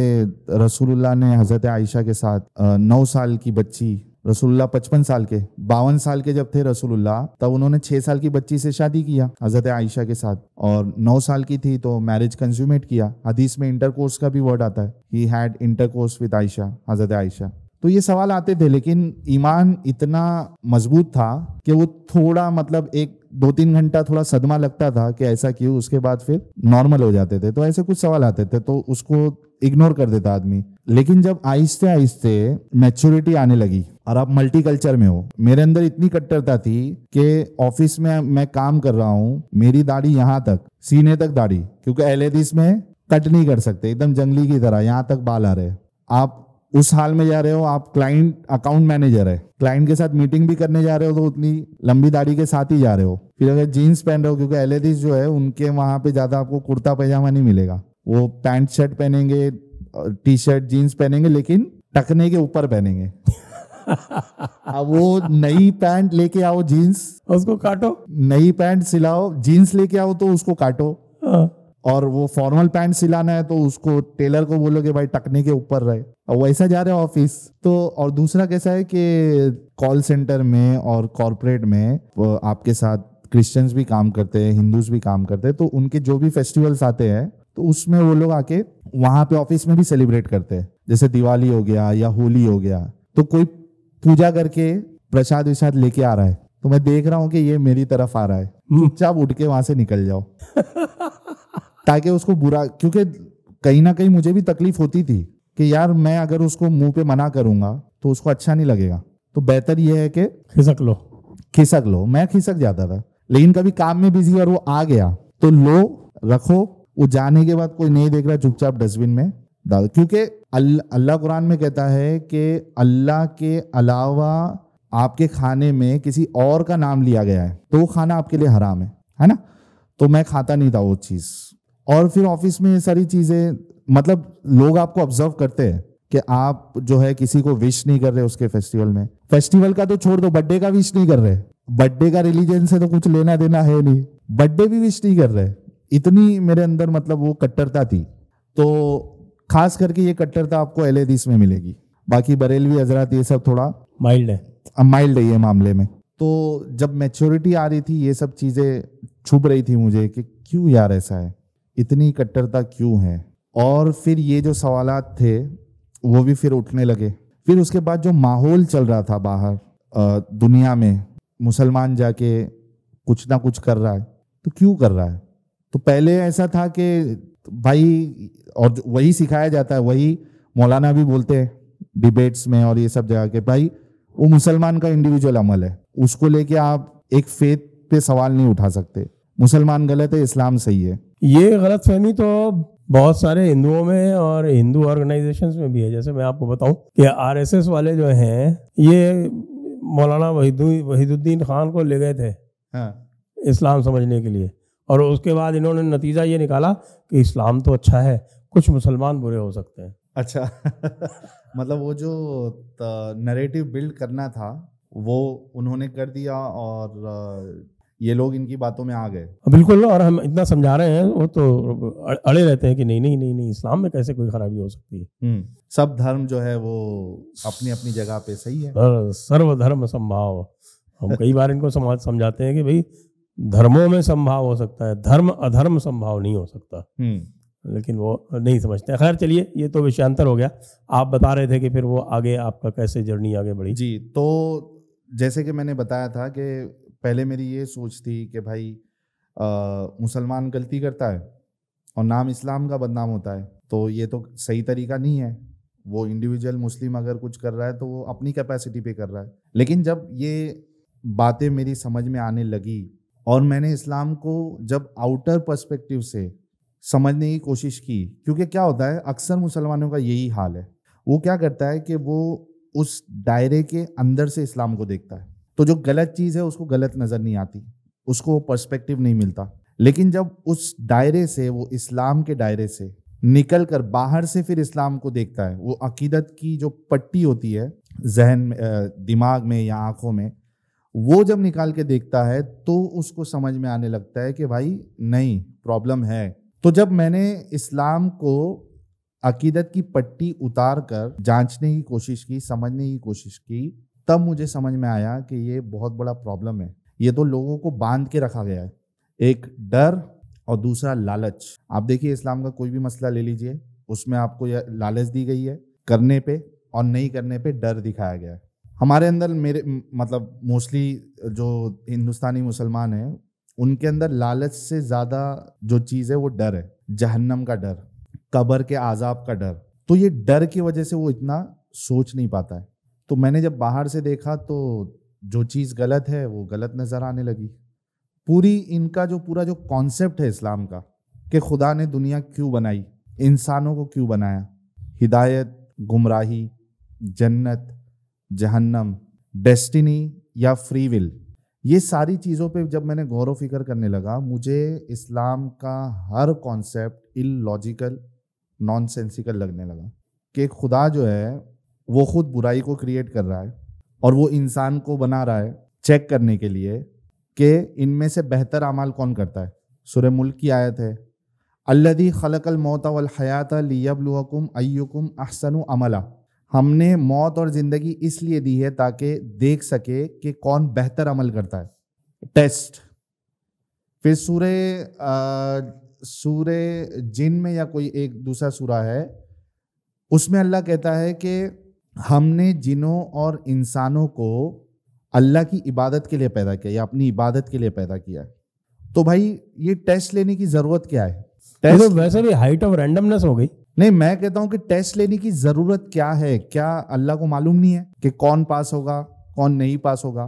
S1: रसूलुल्लाह ने हज़रत आयशा के साथ नौ साल की बच्ची रसूलुल्लाह पचपन साल के बावन साल के जब थे रसूलुल्लाह तब उन्होंने छह साल की बच्ची से शादी किया हजरत आयशा के साथ और नौ साल की थी तो मैरिज कंज्यूमेट किया हदीस में इंटरकोर्स का भी वर्ड आता है he had intercourse with Aisha हजरत आयशा तो ये सवाल आते थे लेकिन ईमान इतना मजबूत था कि वो थोड़ा मतलब एक दो तीन घंटा थोड़ा सदमा लगता था कि ऐसा क्यों उसके बाद फिर नॉर्मल हो जाते थे तो ऐसे कुछ सवाल आते थे तो उसको इग्नोर कर देता आदमी लेकिन जब आहिस्ते आहिस्ते मैच्योरिटी आने लगी और आप मल्टी कल्चर में हो मेरे अंदर इतनी कट्टरता थी कि ऑफिस में मैं काम कर रहा हूँ मेरी दाढ़ी यहाँ तक सीने तक दाढ़ी क्योंकि एल में कट नहीं कर सकते एकदम जंगली की तरह यहाँ तक बाल आ रहे आप उस हाल में जा रहे हो आप क्लाइंट अकाउंट मैनेजर है क्लाइंट के साथ मीटिंग भी करने जा रहे हो तो उतनी लंबी दाढ़ी के साथ ही जा रहे हो फिर अगर जीन्स पहन रहे हो क्योंकि एल जो है उनके वहां पे ज़्यादा आपको कुर्ता पैजामा नहीं मिलेगा वो पैंट शर्ट पहनेंगे टी शर्ट जीन्स पहनेंगे लेकिन टकने के ऊपर पहनेंगे अब वो नई पैंट लेके आओ जीन्स उसको काटो नई पैंट सिलाओ जीन्स लेके आओ तो उसको काटो हाँ। और वो फॉर्मल पैंट सिलाना है तो उसको टेलर को बोलो कि भाई टकने के ऊपर रहे और वैसा जा रहे हैं ऑफिस तो और दूसरा कैसा है कि कॉल सेंटर में और कॉरपोरेट में आपके साथ क्रिश्चियंस भी काम करते हैं हिंदूज भी काम करते हैं तो उनके जो भी फेस्टिवल्स आते हैं तो उसमें वो लोग आके वहां पे ऑफिस में भी सेलिब्रेट करते हैं जैसे दिवाली हो गया या होली हो गया तो कोई पूजा करके प्रसाद विसाद लेके आ रहा है तो मैं देख रहा हूँ कि ये मेरी तरफ आ रहा है हम्म। चुपचाप उठ के वहां से निकल जाओ ताकि उसको बुरा क्योंकि कहीं ना कहीं मुझे भी तकलीफ होती थी कि यार मैं अगर उसको मुंह पे मना करूंगा तो उसको अच्छा नहीं लगेगा तो बेहतर यह है कि खिसक लो खिसक लो मैं खिसक जाता था लेकिन कभी काम में बिजी और वो आ गया तो लो रखो वो जाने के बाद कोई नहीं देख रहा चुपचाप डस्टबिन में डाल क्योंकि अल्लाह कुरान में कहता है कि अल्लाह के अलावा आपके खाने में किसी और का नाम लिया गया है तो वो खाना आपके लिए हराम है है ना तो मैं खाता नहीं था वो चीज़ और फिर ऑफिस में ये सारी चीज़ें मतलब लोग आपको ऑब्जर्व करते हैं कि आप जो है किसी को विश नहीं कर रहे उसके फेस्टिवल में फेस्टिवल का तो छोड़ दो बर्थडे का विश नहीं कर रहे बर्थडे का रिलीजन से तो कुछ लेना देना है नहीं बर्थडे भी विश नहीं कर रहे इतनी मेरे अंदर मतलब वो कट्टरता थी तो खास करके ये कट्टरता तो आपको एल में मिलेगी बाकी बरेलवी हजरात ये सब थोड़ा माइल्ड है माइल्ड है ये मामले में तो जब मेच्योरिटी आ रही थी ये सब चीज़ें छुप रही थी मुझे कि क्यों यार ऐसा है इतनी कट्टरता क्यों है और फिर ये जो सवाल थे वो भी फिर उठने लगे फिर उसके बाद जो माहौल चल रहा था बाहर दुनिया में मुसलमान जाके कुछ ना कुछ कर रहा है तो क्यों कर रहा है तो पहले ऐसा था कि भाई और वही सिखाया जाता है वही मौलाना भी बोलते हैं डिबेट्स में और ये सब जगह के भाई वो मुसलमान का इंडिविजुअल अमल है उसको लेके आप एक फेथ पे सवाल नहीं उठा सकते मुसलमान गलत है इस्लाम सही है
S2: ये गलत फहमी तो बहुत सारे हिंदुओं में और हिंदू ऑर्गेनाइजेशंस में भी है जैसे मैं आपको बताऊं कि आरएसएस वाले जो हैं ये मौलाना वहीदुद्दीन खान को ले गए थे हाँ। इस्लाम समझने के लिए और उसके बाद इन्होंने नतीजा ये निकाला कि इस्लाम तो अच्छा है कुछ मुसलमान बुरे हो सकते हैं अच्छा
S1: मतलब वो जो नरेटिव बिल्ड करना था वो उन्होंने कर दिया और ये लोग इनकी बातों में आ गए
S2: बिल्कुल और हम इतना समझा रहे हैं वो तो अड़े रहते हैं कि नहीं नहीं नहीं नहीं इस्लाम में कैसे कोई खराबी हो सकती है हम्म। सब धर्म जो है वो अपनी अपनी जगह पे सही है सर्वधर्म संभाव हम कई बार इनको समाज समझाते हैं कि भाई धर्मों में संभाव हो सकता है धर्म अधर्म संभाव नहीं हो सकता हम्म। लेकिन वो नहीं समझते खैर चलिए ये तो विषयांतर हो गया आप बता रहे थे कि फिर वो आगे आपका कैसे जर्नी आगे बढ़ी जी तो जैसे कि मैंने बताया था कि पहले मेरी ये सोच थी कि भाई
S1: मुसलमान गलती करता है और नाम इस्लाम का बदनाम होता है तो ये तो सही तरीका नहीं है वो इंडिविजुअल मुस्लिम अगर कुछ कर रहा है तो वो अपनी कैपेसिटी पे कर रहा है लेकिन जब ये बातें मेरी समझ में आने लगी और मैंने इस्लाम को जब आउटर पर्सपेक्टिव से समझने की कोशिश की क्योंकि क्या होता है अक्सर मुसलमानों का यही हाल है वो क्या करता है कि वो उस दायरे के अंदर से इस्लाम को देखता है तो जो गलत चीज़ है उसको गलत नज़र नहीं आती उसको पर्सपेक्टिव नहीं मिलता लेकिन जब उस दायरे से वो इस्लाम के दायरे से निकल कर बाहर से फिर इस्लाम को देखता है वो अकीदत की जो पट्टी होती है जहन दिमाग में या आँखों में वो जब निकाल के देखता है तो उसको समझ में आने लगता है कि भाई नहीं प्रॉब्लम है तो जब मैंने इस्लाम को अकीदत की पट्टी उतार कर जांचने की कोशिश की समझने की कोशिश की तब मुझे समझ में आया कि ये बहुत बड़ा प्रॉब्लम है ये तो लोगों को बांध के रखा गया है एक डर और दूसरा लालच आप देखिए इस्लाम का कोई भी मसला ले लीजिए उसमें आपको यह लालच दी गई है करने पे और नहीं करने पे डर दिखाया गया है हमारे अंदर मेरे मतलब मोस्टली जो हिंदुस्तानी मुसलमान हैं उनके अंदर लालच से ज़्यादा जो चीज़ है वो डर है जहन्नम का डर कबर के आज़ाब का डर तो ये डर की वजह से वो इतना सोच नहीं पाता है तो मैंने जब बाहर से देखा तो जो चीज़ गलत है वो गलत नज़र आने लगी पूरी इनका जो पूरा जो कॉन्सेप्ट है इस्लाम का कि खुदा ने दुनिया क्यों बनाई इंसानों को क्यों बनाया हिदायत गुमराही जन्नत जहन्नम डेस्टिनी या फ्री विल ये सारी चीज़ों पे जब मैंने गौर फिक्र करने लगा मुझे इस्लाम का हर कॉन्सेप्ट इलॉजिकल नॉनसेंसिकल लगने लगा कि खुदा जो है वो खुद बुराई को क्रिएट कर रहा है और वो इंसान को बना रहा है चेक करने के लिए कि इनमें से बेहतर अमाल कौन करता है सुर मुल्क की आयत है अल्लदी खलकल मोता वल हयात लियबलुकुम अयुकुम अहसन अमला हमने मौत और जिंदगी इसलिए दी है ताकि देख सके कि कौन बेहतर अमल करता है टेस्ट फिर सूर्य सूर्य जिन में या कोई एक दूसरा सूरा है उसमें अल्लाह कहता है कि हमने जिनों और इंसानों को अल्लाह की इबादत के लिए पैदा किया या अपनी इबादत के लिए पैदा किया तो भाई ये टेस्ट लेने की जरूरत क्या है टेस्ट तो वैसे भी हाइट ऑफ रैंडमनेस हो गई नहीं मैं कहता हूं कि टेस्ट लेने की जरूरत क्या है क्या अल्लाह को मालूम नहीं है कि कौन पास होगा कौन नहीं पास होगा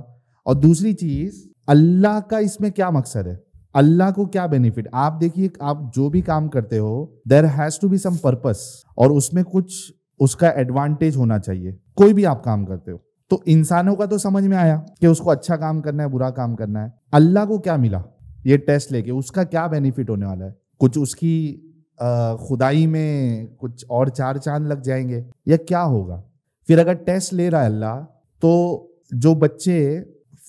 S1: और दूसरी चीज अल्लाह का इसमें क्या मकसद है अल्लाह को क्या बेनिफिट आप देखिए आप जो भी काम करते हो there has to be some purpose और उसमें कुछ उसका एडवांटेज होना चाहिए कोई भी आप काम करते हो तो इंसानों का तो समझ में आया कि उसको अच्छा काम करना है बुरा काम करना है अल्लाह को क्या मिला ये टेस्ट लेके उसका क्या बेनिफिट होने वाला है कुछ उसकी खुदाई में कुछ और चार चांद लग जाएंगे या क्या होगा फिर अगर टेस्ट ले रहा है अल्लाह तो जो बच्चे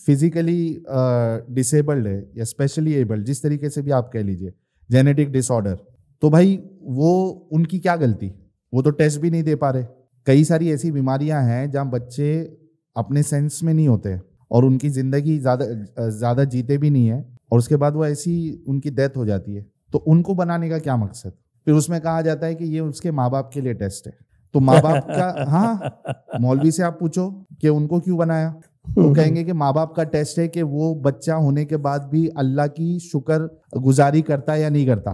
S1: फिजिकली डिसेबल्ड है या स्पेशली एबल्ड जिस तरीके से भी आप कह लीजिए जेनेटिक डिसऑर्डर तो भाई वो उनकी क्या गलती वो तो टेस्ट भी नहीं दे पा रहे कई सारी ऐसी बीमारियां हैं जहां बच्चे अपने सेंस में नहीं होते और उनकी ज़िंदगी ज़्यादा ज़्यादा जीते भी नहीं है और उसके बाद वो ऐसी उनकी डेथ हो जाती है तो उनको बनाने का क्या मकसद फिर उसमें कहा जाता है कि ये उसके माँ बाप के लिए टेस्ट है तो माँ बाप का हाँ मौलवी से आप पूछो कि उनको क्यों बनाया तो कहेंगे कि माँ बाप का टेस्ट है कि वो बच्चा होने के बाद भी अल्लाह की शुक्र गुजारी करता या नहीं करता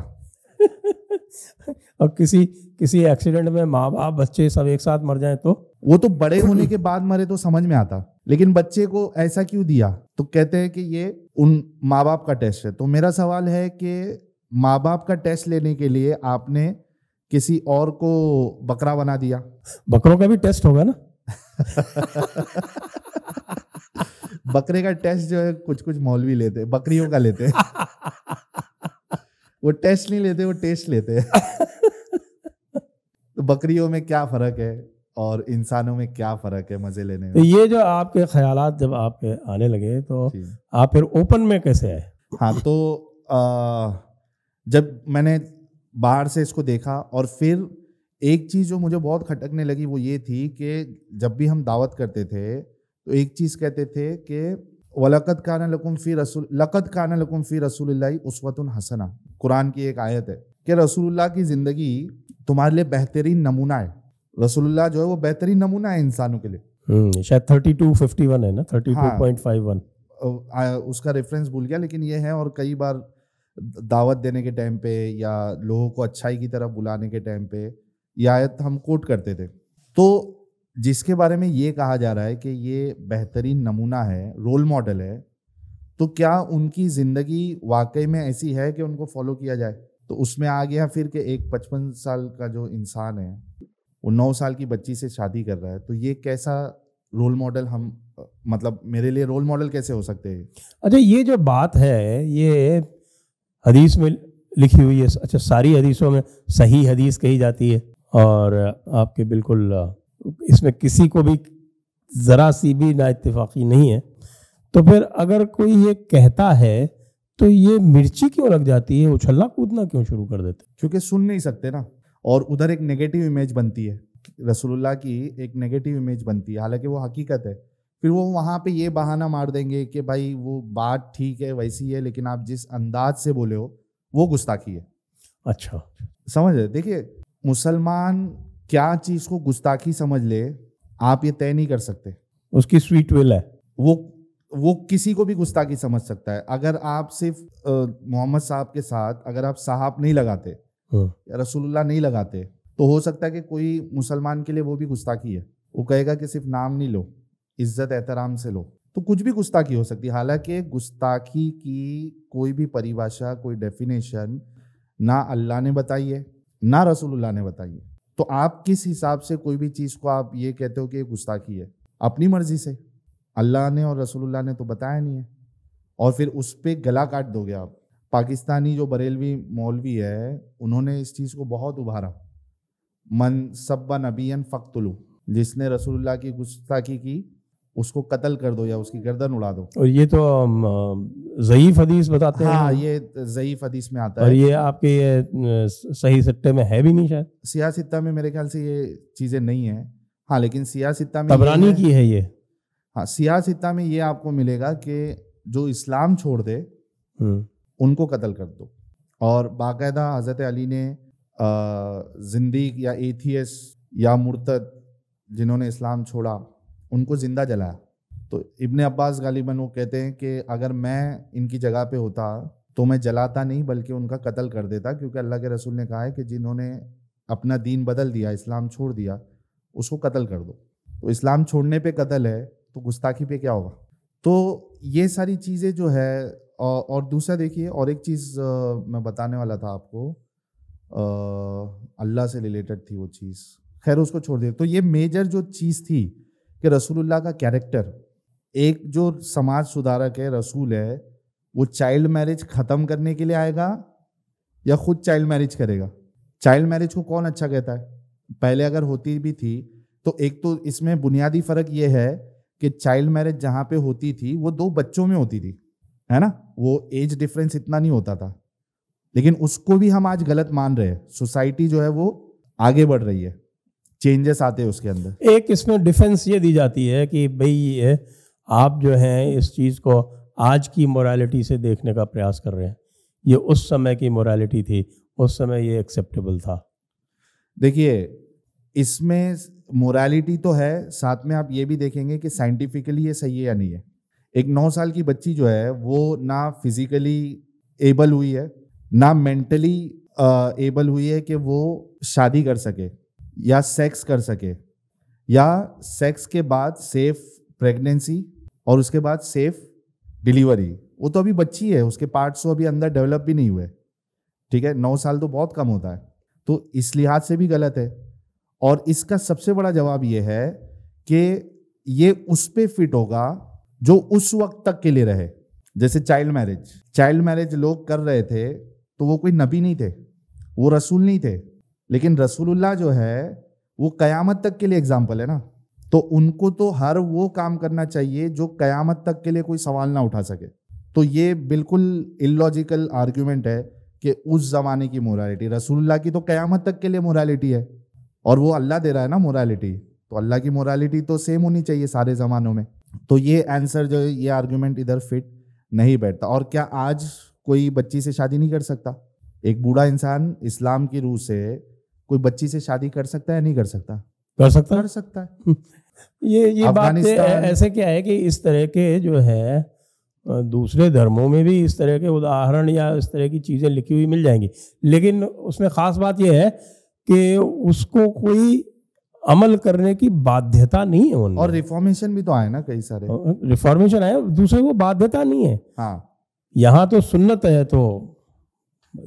S2: और किसी किसी
S1: एक्सीडेंट में माँ बाप बच्चे सब एक साथ मर जाए तो वो तो बड़े होने के बाद मरे तो समझ में आता लेकिन बच्चे को ऐसा क्यों दिया तो कहते हैं कि ये उन माँ बाप का टेस्ट है तो मेरा सवाल है कि माँ बाप का टेस्ट लेने के लिए आपने किसी और को बकरा बना दिया
S2: बकरों का भी टेस्ट होगा ना
S1: बकरे का टेस्ट जो है कुछ कुछ मौलवी लेते बकरियों का लेते वो टेस्ट नहीं लेते वो टेस्ट लेते तो बकरियों में क्या फर्क है और इंसानों में क्या फर्क है मजे लेने में तो ये
S2: जो आपके ख्याल जब आपके आने लगे तो आप फिर ओपन में कैसे आए हाँ तो
S1: आ, जब मैंने बाहर से इसको देखा और फिर एक चीज़ जो मुझे बहुत खटकने लगी वो ये थी कि जब भी हम दावत करते थे तो एक चीज़ कहते थे कि वलकत कान लकुम फ़ी रसूल लकत कान लकुम फ़ी रसूल उसवतन हसना कुरान की एक आयत है कि रसूलुल्लाह की ज़िंदगी तुम्हारे लिए बेहतरीन नमूना है रसूलुल्लाह जो है वो बेहतरीन नमूना है इंसानों के लिए
S2: हम्म, शायद थर्टी टू फिफ्टी वन है ना thirty two point five one
S1: उसका रेफरेंस भूल गया लेकिन ये है और कई बार दावत देने के टाइम पे या लोगों को अच्छाई की तरफ बुलाने के टाइम पे ये आयत हम कोट करते थे तो जिसके बारे में ये कहा जा रहा है कि ये बेहतरीन नमूना है रोल मॉडल है तो क्या उनकी ज़िंदगी वाकई में ऐसी है कि उनको फॉलो किया जाए तो उसमें आ गया फिर कि एक पचपन साल का जो इंसान है वो नौ साल की बच्ची से शादी कर रहा है तो ये कैसा रोल मॉडल हम मतलब मेरे लिए रोल मॉडल कैसे हो सकते हैं
S2: अच्छा ये जो बात है ये हदीस में लिखी हुई है अच्छा सारी हदीसों में सही हदीस कही जाती है और आपके बिल्कुल इसमें किसी को भी ज़रा सी भी ना इतफाक़ी नहीं है तो फिर अगर कोई ये कहता है तो ये मिर्ची क्यों लग जाती है उछलना कूदना क्यों शुरू कर देते क्योंकि सुन नहीं सकते ना और उधर एक
S1: नेगेटिव इमेज बनती है रसूलुल्लाह की एक नेगेटिव इमेज बनती है हालांकि वो हकीकत है फिर वो वहाँ पे ये बहाना मार देंगे कि भाई वो बात ठीक है वैसी है लेकिन आप जिस अंदाज से बोले हो वो गुस्ताखी है अच्छा समझ रहे देखिए मुसलमान क्या चीज़ को गुस्ताखी समझ ले आप ये तय नहीं कर सकते उसकी स्वीट विल है वो वो किसी को भी गुस्ताखी समझ सकता है अगर आप सिर्फ मोहम्मद साहब के साथ अगर आप साहब नहीं लगाते हाँ। रसूलुल्लाह नहीं लगाते तो हो सकता है कि कोई मुसलमान के लिए वो भी गुस्ताखी है वो कहेगा कि सिर्फ नाम नहीं लो इज्जत एहतराम से लो तो कुछ भी गुस्ताखी हो सकती है हालांकि गुस्ताखी की कोई भी परिभाषा कोई डेफिनेशन ना अल्लाह ने बताई है ना रसूलुल्लाह ने बताई है तो आप किस हिसाब से कोई भी चीज़ को आप ये कहते हो कि ये गुस्ताखी है अपनी मर्जी से अल्लाह ने और रसूलुल्लाह ने तो बताया नहीं है और फिर उस पर गला काट दोगे आप पाकिस्तानी जो बरेलवी मौलवी है उन्होंने इस चीज़ को बहुत उभारा मन सब्बा नबीन फ़क्तुलू जिसने रसूलुल्लाह की गुस्ताखी की उसको कत्ल कर दो या उसकी गर्दन उड़ा दो और
S2: ये तो ज़यीफ़ हदीस बताते हाँ, हैं हाँ
S1: ये ज़यीफ़ हदीस में आता और है और ये
S2: आपके ये सही सट्टे में है भी नहीं शायद
S1: सियासिता में मेरे ख्याल से ये चीज़ें नहीं है हाँ लेकिन सियासिता में तबरानी की है
S2: ये हाँ
S1: सियासिता में ये आपको मिलेगा कि जो इस्लाम छोड़ दे हम्म। उनको कत्ल कर दो और बाकायदा हज़रत अली ने जिंदी या एथियस या मुर्तद जिन्होंने इस्लाम छोड़ा उनको ज़िंदा जलाया तो इब्ने अब्बास गालिबन वो कहते हैं कि अगर मैं इनकी जगह पे होता तो मैं जलाता नहीं बल्कि उनका कत्ल कर देता क्योंकि अल्लाह के रसूल ने कहा है कि जिन्होंने अपना दीन बदल दिया इस्लाम छोड़ दिया उसको कत्ल कर दो तो इस्लाम छोड़ने पे कत्ल है तो गुस्ताखी पे क्या होगा तो ये सारी चीज़ें जो है और दूसरा देखिए और एक चीज़ मैं बताने वाला था आपको अल्लाह से रिलेटेड थी वो चीज़ खैर उसको छोड़ दिया तो ये मेजर जो चीज़ थी कि रसूलुल्लाह का कैरेक्टर एक जो समाज सुधारक है रसूल है वो चाइल्ड मैरिज ख़त्म करने के लिए आएगा या खुद चाइल्ड मैरिज करेगा चाइल्ड मैरिज को कौन अच्छा कहता है पहले अगर होती भी थी तो एक तो इसमें बुनियादी फ़र्क यह है कि चाइल्ड मैरिज जहाँ पे होती थी वो दो बच्चों में होती थी है ना वो एज डिफरेंस इतना नहीं होता था लेकिन उसको भी हम आज गलत मान रहे हैं सोसाइटी जो है वो आगे बढ़ रही है चेंजेस आते हैं उसके अंदर
S2: एक इसमें डिफेंस ये दी जाती है कि भाई आप जो हैं इस चीज़ को आज की मोरालिटी से देखने का प्रयास कर रहे हैं ये उस समय की मोरालिटी थी उस समय ये एक्सेप्टेबल था देखिए इसमें मोरालिटी तो है साथ में आप ये भी देखेंगे कि साइंटिफिकली
S1: ये सही है या नहीं है एक नौ साल की बच्ची जो है वो ना फिजिकली एबल हुई है ना मेंटली एबल हुई है कि वो शादी कर सके या सेक्स कर सके या सेक्स के बाद सेफ प्रेगनेंसी और उसके बाद सेफ डिलीवरी वो तो अभी बच्ची है उसके पार्ट्स तो अभी अंदर डेवलप भी नहीं हुए ठीक है नौ साल तो बहुत कम होता है तो इस लिहाज से भी गलत है और इसका सबसे बड़ा जवाब ये है कि ये उस पर फिट होगा जो उस वक्त तक के लिए रहे जैसे चाइल्ड मैरिज चाइल्ड मैरिज लोग कर रहे थे तो वो कोई नबी नहीं थे वो रसूल नहीं थे लेकिन रसूलुल्लाह जो है वो कयामत तक के लिए एग्जाम्पल है ना तो उनको तो हर वो काम करना चाहिए जो कयामत तक के लिए कोई सवाल ना उठा सके तो ये बिल्कुल इलॉजिकल आर्ग्यूमेंट है कि उस ज़माने की मोरालिटी रसूलुल्लाह की तो कयामत तक के लिए मोरालिटी है और वो अल्लाह दे रहा है ना मोरालिटी तो अल्लाह की मोरालिटी तो सेम होनी चाहिए सारे ज़मानों में तो ये आंसर जो ये आर्ग्यूमेंट इधर फिट नहीं बैठता और क्या आज कोई बच्ची से शादी नहीं कर सकता एक बूढ़ा इंसान इस्लाम की रूह से कोई बच्ची से शादी कर सकता है नहीं कर सकता
S2: कर सकता कर सकता है हम्म। ये ये बात ऐसे क्या है कि इस तरह के जो है दूसरे धर्मों में भी इस तरह के उदाहरण या इस तरह की चीज़ें लिखी हुई मिल जाएंगी लेकिन उसमें ख़ास बात यह है कि उसको कोई अमल करने की बाध्यता नहीं है उनमें और रिफॉर्मेशन भी तो आए ना कई सारे रिफॉर्मेशन आए दूसरे को बाध्यता नहीं है हाँ यहाँ तो सुन्नत है तो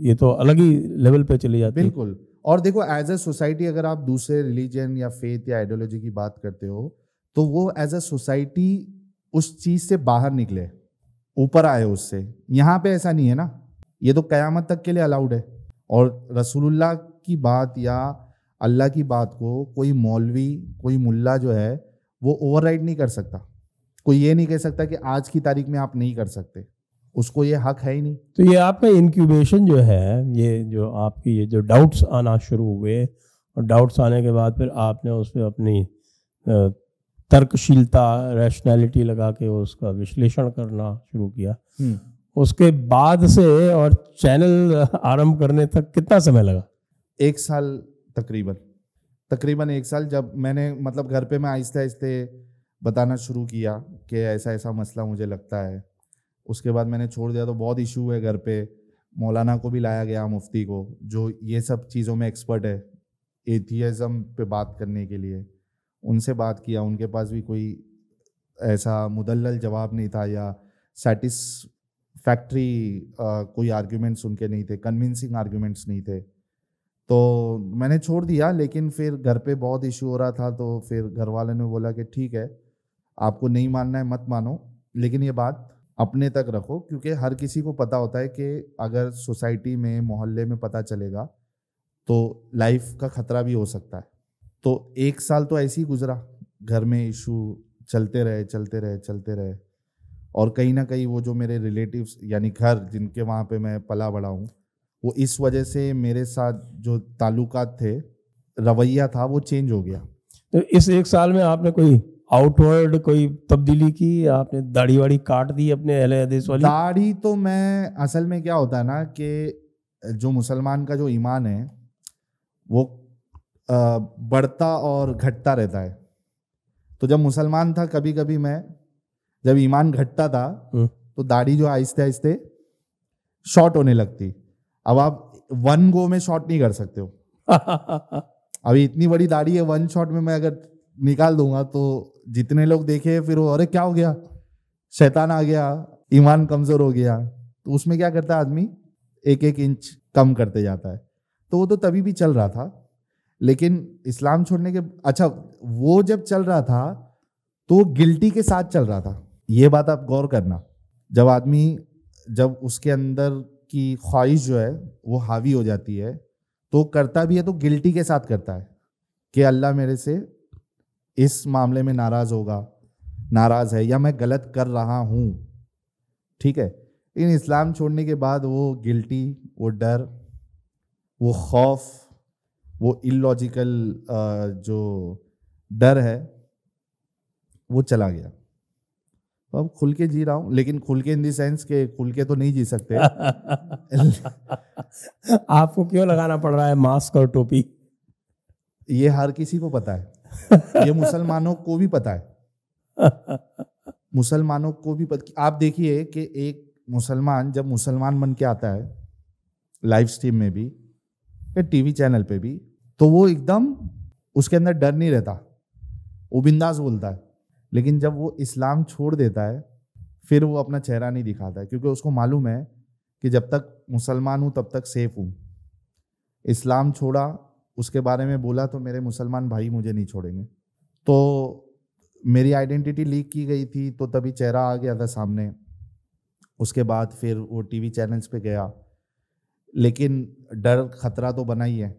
S2: ये तो अलग ही लेवल पे चली जाती है बिल्कुल
S1: और देखो एज अ सोसाइटी अगर आप दूसरे रिलीजन या फेथ या आइडियोलॉजी की बात करते हो तो वो एज अ सोसाइटी उस चीज से बाहर निकले ऊपर आए उससे यहाँ पे ऐसा नहीं है ना ये तो कयामत तक के लिए अलाउड है और रसूलुल्लाह की बात या अल्लाह की बात को कोई मौलवी कोई मुल्ला जो है वो ओवरराइड नहीं कर सकता कोई ये नहीं कह सकता कि आज की तारीख में आप नहीं कर सकते उसको ये हक है ही नहीं
S2: तो ये आपका इनक्यूबेशन जो है ये जो आपकी ये जो डाउट्स आना शुरू हुए और डाउट्स आने के बाद फिर आपने उस पर अपनी तर्कशीलता रैशनैलिटी लगा के उसका विश्लेषण करना शुरू किया हम्म। उसके बाद से और चैनल आरंभ करने तक कितना समय लगा एक साल तकरीबन
S1: तकरीबन एक साल जब मैंने मतलब घर पे मैं आहिस्ते आहिस्ते बताना शुरू किया कि ऐसा ऐसा मसला मुझे लगता है उसके बाद मैंने छोड़ दिया तो बहुत इशू हुए घर पे मौलाना को भी लाया गया मुफ्ती को जो ये सब चीज़ों में एक्सपर्ट है एथियज़म पे बात करने के लिए उनसे बात किया उनके पास भी कोई ऐसा मुदल जवाब नहीं था या सेटिसफैक्ट्री कोई आर्ग्यूमेंट्स उनके नहीं थे कन्विंसिंग आर्ग्यूमेंट्स नहीं थे तो मैंने छोड़ दिया लेकिन फिर घर पे बहुत इशू हो रहा था तो फिर घर वाले ने बोला कि ठीक है आपको नहीं मानना है मत मानो लेकिन ये बात अपने तक रखो क्योंकि हर किसी को पता होता है कि अगर सोसाइटी में मोहल्ले में पता चलेगा तो लाइफ का खतरा भी हो सकता है तो एक साल तो ऐसे ही गुजरा घर में इशू चलते रहे चलते रहे चलते रहे और कहीं ना कहीं वो जो मेरे रिलेटिव्स यानी घर जिनके वहाँ पे मैं पला बड़ा हूँ वो इस वजह से मेरे साथ जो ताल्लुक थे रवैया
S2: था वो चेंज हो गया तो इस एक साल में आपने कोई आउटवर्ड कोई तब्दीली की आपने दाढ़ी वाड़ी काट दी अपने अहले हदीस वाली दाढ़ी तो मैं असल में क्या होता है ना
S1: कि जो मुसलमान का जो ईमान है वो बढ़ता और घटता रहता है तो जब मुसलमान था कभी कभी मैं जब ईमान घटता था हम्म। तो दाढ़ी जो आहिस्ते आहिस्ते शॉर्ट होने लगती अब आप वन गो में शॉर्ट नहीं कर सकते हो अभी इतनी बड़ी दाढ़ी है वन शॉट में मैं अगर निकाल दूंगा तो जितने लोग देखे फिर वो अरे क्या हो गया शैतान आ गया ईमान कमजोर हो गया तो उसमें क्या करता है आदमी एक एक इंच कम करते जाता है तो वो तो तभी भी चल रहा था लेकिन इस्लाम छोड़ने के अच्छा वो जब चल रहा था तो वो गिल्टी के साथ चल रहा था ये बात आप गौर करना जब आदमी जब उसके अंदर की ख्वाहिश जो है वो हावी हो जाती है तो करता भी है तो गिल्टी के साथ करता है कि अल्लाह मेरे से इस मामले में नाराज़ होगा नाराज़ है या मैं गलत कर रहा हूं ठीक है इन इस्लाम छोड़ने के बाद वो गिल्टी वो डर वो खौफ वो इलॉजिकल जो डर है वो चला गया तो अब खुल के जी रहा हूं लेकिन खुल के इन दी सेंस के खुल के तो नहीं जी सकते
S2: आपको क्यों लगाना पड़ रहा है मास्क और टोपी ये हर किसी को पता है ये मुसलमानों को भी पता है
S1: मुसलमानों को भी पता आप देखिए कि एक मुसलमान जब मुसलमान बन के आता है लाइव स्ट्रीम में भी या टीवी चैनल पे भी तो वो एकदम उसके अंदर डर नहीं रहता वो बिंदास बोलता है लेकिन जब वो इस्लाम छोड़ देता है फिर वो अपना चेहरा नहीं दिखाता है क्योंकि उसको मालूम है कि जब तक मुसलमान हूँ तब तक सेफ हूँ इस्लाम छोड़ा उसके बारे में बोला तो मेरे मुसलमान भाई मुझे नहीं छोड़ेंगे तो मेरी आइडेंटिटी लीक की गई थी तो तभी चेहरा आ गया था सामने उसके बाद फिर वो टीवी चैनल्स पे गया लेकिन डर खतरा तो बना ही है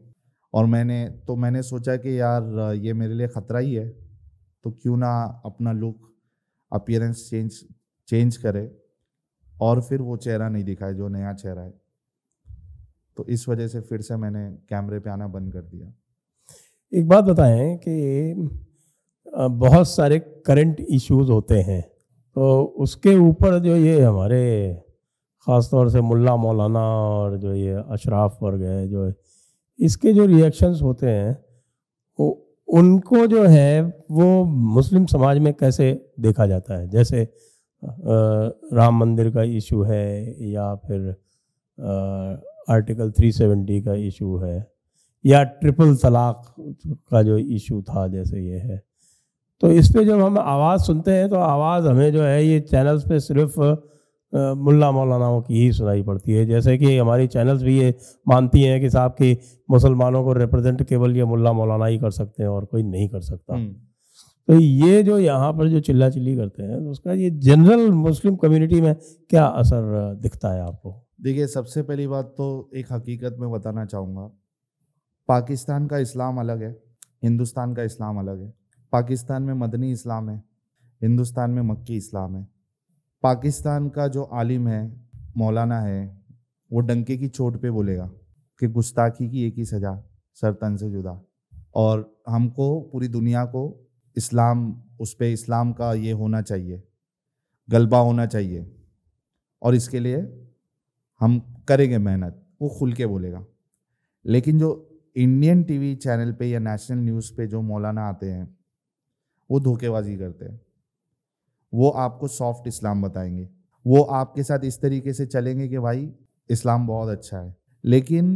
S1: और मैंने तो मैंने सोचा कि यार ये मेरे लिए ख़तरा ही है तो क्यों ना अपना लुक अपियरेंस चेंज चेंज करे और फिर वो चेहरा नहीं दिखाए जो नया चेहरा है तो इस वजह से फिर से मैंने कैमरे पे आना बंद कर दिया
S2: एक बात बताएं कि बहुत सारे करंट इश्यूज होते हैं तो उसके ऊपर जो ये हमारे ख़ास तौर से मुल्ला मौलाना और जो ये अशराफ वर्ग है जो इसके जो रिएक्शंस होते हैं वो उनको जो है वो मुस्लिम समाज में कैसे देखा जाता है जैसे राम मंदिर का इशू है या फिर आर्टिकल 370 का इशू है या ट्रिपल तलाक का जो इशू था जैसे ये है तो इस पर जब हम आवाज़ सुनते हैं तो आवाज़ हमें जो है ये चैनल्स पे सिर्फ मुल्ला मौलानाओं की ही सुनाई पड़ती है जैसे कि हमारी चैनल्स भी ये मानती हैं कि साहब की मुसलमानों को रिप्रेजेंट केवल ये मुल्ला मौलाना ही कर सकते हैं और कोई नहीं कर सकता हम्म। तो ये जो यहाँ पर जो चिल्ला चिल्ली करते हैं तो उसका ये जनरल मुस्लिम कम्युनिटी में क्या असर दिखता है आपको देखिए सबसे पहली
S1: बात तो एक हकीकत में बताना चाहूँगा पाकिस्तान का इस्लाम अलग है हिंदुस्तान का इस्लाम अलग है पाकिस्तान में मदनी इस्लाम है हिंदुस्तान में मक्की इस्लाम है पाकिस्तान का जो आलिम है मौलाना है वो डंके की चोट पे बोलेगा कि गुस्ताखी की एक ही सज़ा सरतन से जुदा और हमको पूरी दुनिया को इस्लाम उस पर इस्लाम का ये होना चाहिए गलबा होना चाहिए और इसके लिए हम करेंगे मेहनत वो खुल के बोलेगा लेकिन जो इंडियन टीवी चैनल पे या नेशनल न्यूज़ पे जो मौलाना आते हैं वो धोखेबाजी करते हैं वो आपको सॉफ्ट इस्लाम बताएंगे वो आपके साथ इस तरीके से चलेंगे कि भाई इस्लाम बहुत अच्छा है लेकिन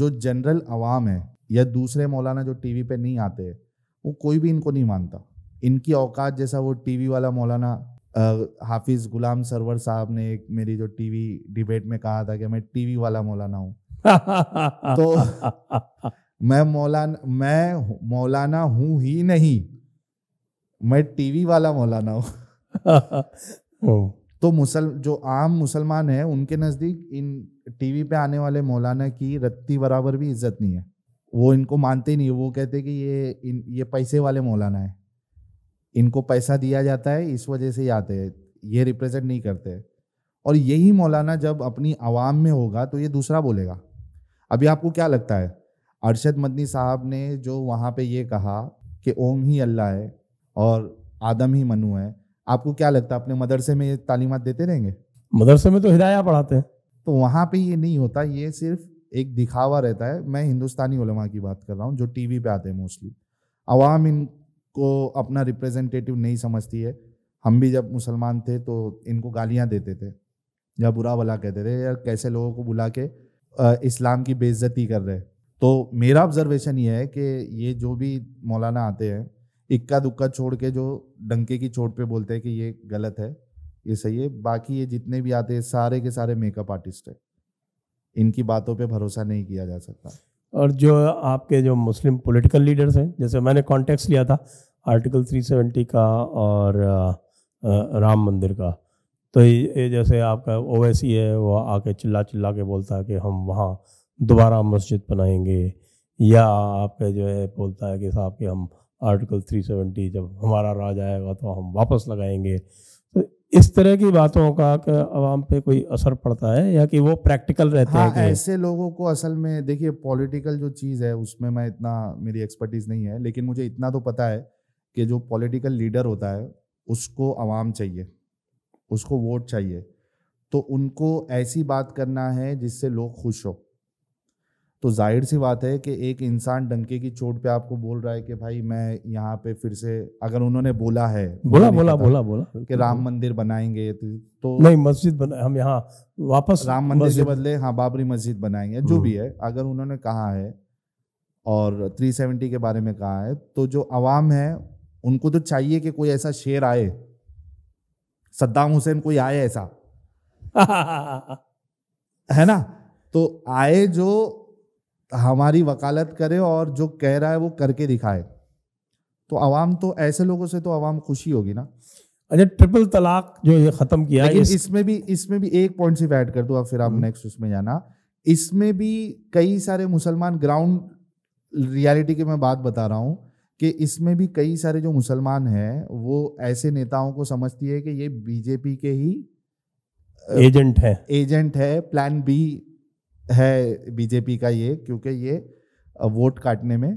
S1: जो जनरल आवाम है या दूसरे मौलाना जो टीवी पे नहीं आते वो कोई भी इनको नहीं मानता इनकी औकात जैसा वो टीवी वाला मौलाना हाफिज गुलाम सरवर साहब ने एक मेरी जो टीवी डिबेट में कहा था कि मैं टीवी वाला मौलाना हूँ तो मैं मौलाना मैं मौलाना हूँ ही नहीं मैं टीवी वाला मौलाना हूँ तो मुसल जो आम मुसलमान है उनके नज़दीक इन टीवी पे आने वाले मौलाना की रत्ती बराबर भी इज्जत नहीं है वो इनको मानते नहीं वो कहते कि ये इन ये पैसे वाले मौलाना है इनको पैसा दिया जाता है इस वजह से आते हैं ये रिप्रेजेंट नहीं करते और यही मौलाना जब अपनी आवाम में होगा तो ये दूसरा बोलेगा अभी आपको क्या लगता है अरशद मदनी साहब ने जो वहाँ पे ये कहा कि ओम ही अल्लाह है और आदम ही मनु है आपको क्या लगता है अपने मदरसे में ये तालीमत देते रहेंगे
S2: मदरसे में तो हिदाया पढ़ाते हैं तो वहाँ पे ये नहीं
S1: होता ये सिर्फ एक दिखावा रहता है मैं हिंदुस्तानी उलमा की बात कर रहा हूँ जो टीवी पे आते हैं मोस्टली अवाम इन को अपना रिप्रेजेंटेटिव नहीं समझती है हम भी जब मुसलमान थे तो इनको गालियाँ देते थे या बुरा भला कहते थे या कैसे लोगों को बुला के इस्लाम की बेइज्जती कर रहे तो मेरा ऑब्जर्वेशन ये है कि ये जो भी मौलाना आते हैं इक्का दुक्का छोड़ के जो डंके की चोट पे बोलते हैं कि ये गलत है ये सही है बाकी ये जितने भी आते हैं सारे के सारे मेकअप आर्टिस्ट हैं इनकी बातों पे भरोसा नहीं किया जा सकता
S2: और जो आपके जो मुस्लिम पॉलिटिकल लीडर्स हैं जैसे मैंने कॉन्टेक्स्ट लिया था आर्टिकल 370 का और राम मंदिर का तो ये जैसे आपका ओवैसी है वो आके चिल्ला चिल्ला के बोलता है कि हम वहाँ दोबारा मस्जिद बनाएंगे या आपके जो है बोलता है कि साहब कि हम आर्टिकल 370 जब हमारा राज आएगा तो हम वापस लगाएंगे इस तरह की बातों का आवाम पे कोई असर पड़ता है या कि वो प्रैक्टिकल रहते हाँ, हैं ऐसे
S1: लोगों को असल में देखिए पॉलिटिकल जो चीज़ है उसमें मैं इतना मेरी एक्सपर्टीज़ नहीं है लेकिन मुझे इतना तो पता है कि जो पॉलिटिकल लीडर होता है उसको आवाम चाहिए उसको वोट चाहिए तो उनको ऐसी बात करना है जिससे लोग खुश हो तो जाहिर सी बात है कि एक इंसान डंके की चोट पे आपको बोल रहा है कि भाई मैं यहाँ पे फिर से अगर उन्होंने बोला है बोला बोला बोला बोला कि राम मंदिर बनाएंगे तो, तो नहीं
S2: मस्जिद बना हम यहाँ वापस राम मंदिर के
S1: बदले हाँ बाबरी मस्जिद बनाएंगे जो भी हम्म। है अगर उन्होंने कहा है और 370 के बारे में कहा है तो जो आवाम है उनको तो चाहिए कि कोई ऐसा शेर आए सद्दाम हुसैन कोई आए ऐसा है ना तो आए जो हमारी वकालत करे और जो कह रहा है वो करके दिखाए तो आवाम तो ऐसे लोगों से तो आवाम खुशी होगी ना अच्छा ट्रिपल तलाक
S2: जो ये ख़त्म किया है इसमें
S1: भी इसमें भी एक पॉइंट सिर्फ ऐड कर दो आप फिर आप नेक्स्ट हम्म। उसमें जाना इसमें भी कई सारे मुसलमान ग्राउंड रियलिटी की मैं बात बता रहा हूँ कि इसमें भी कई सारे जो मुसलमान हैं वो ऐसे नेताओं को समझती है कि ये बीजेपी के ही एजेंट है एजेंट है प्लान बी है बीजेपी का ये क्योंकि ये वोट काटने में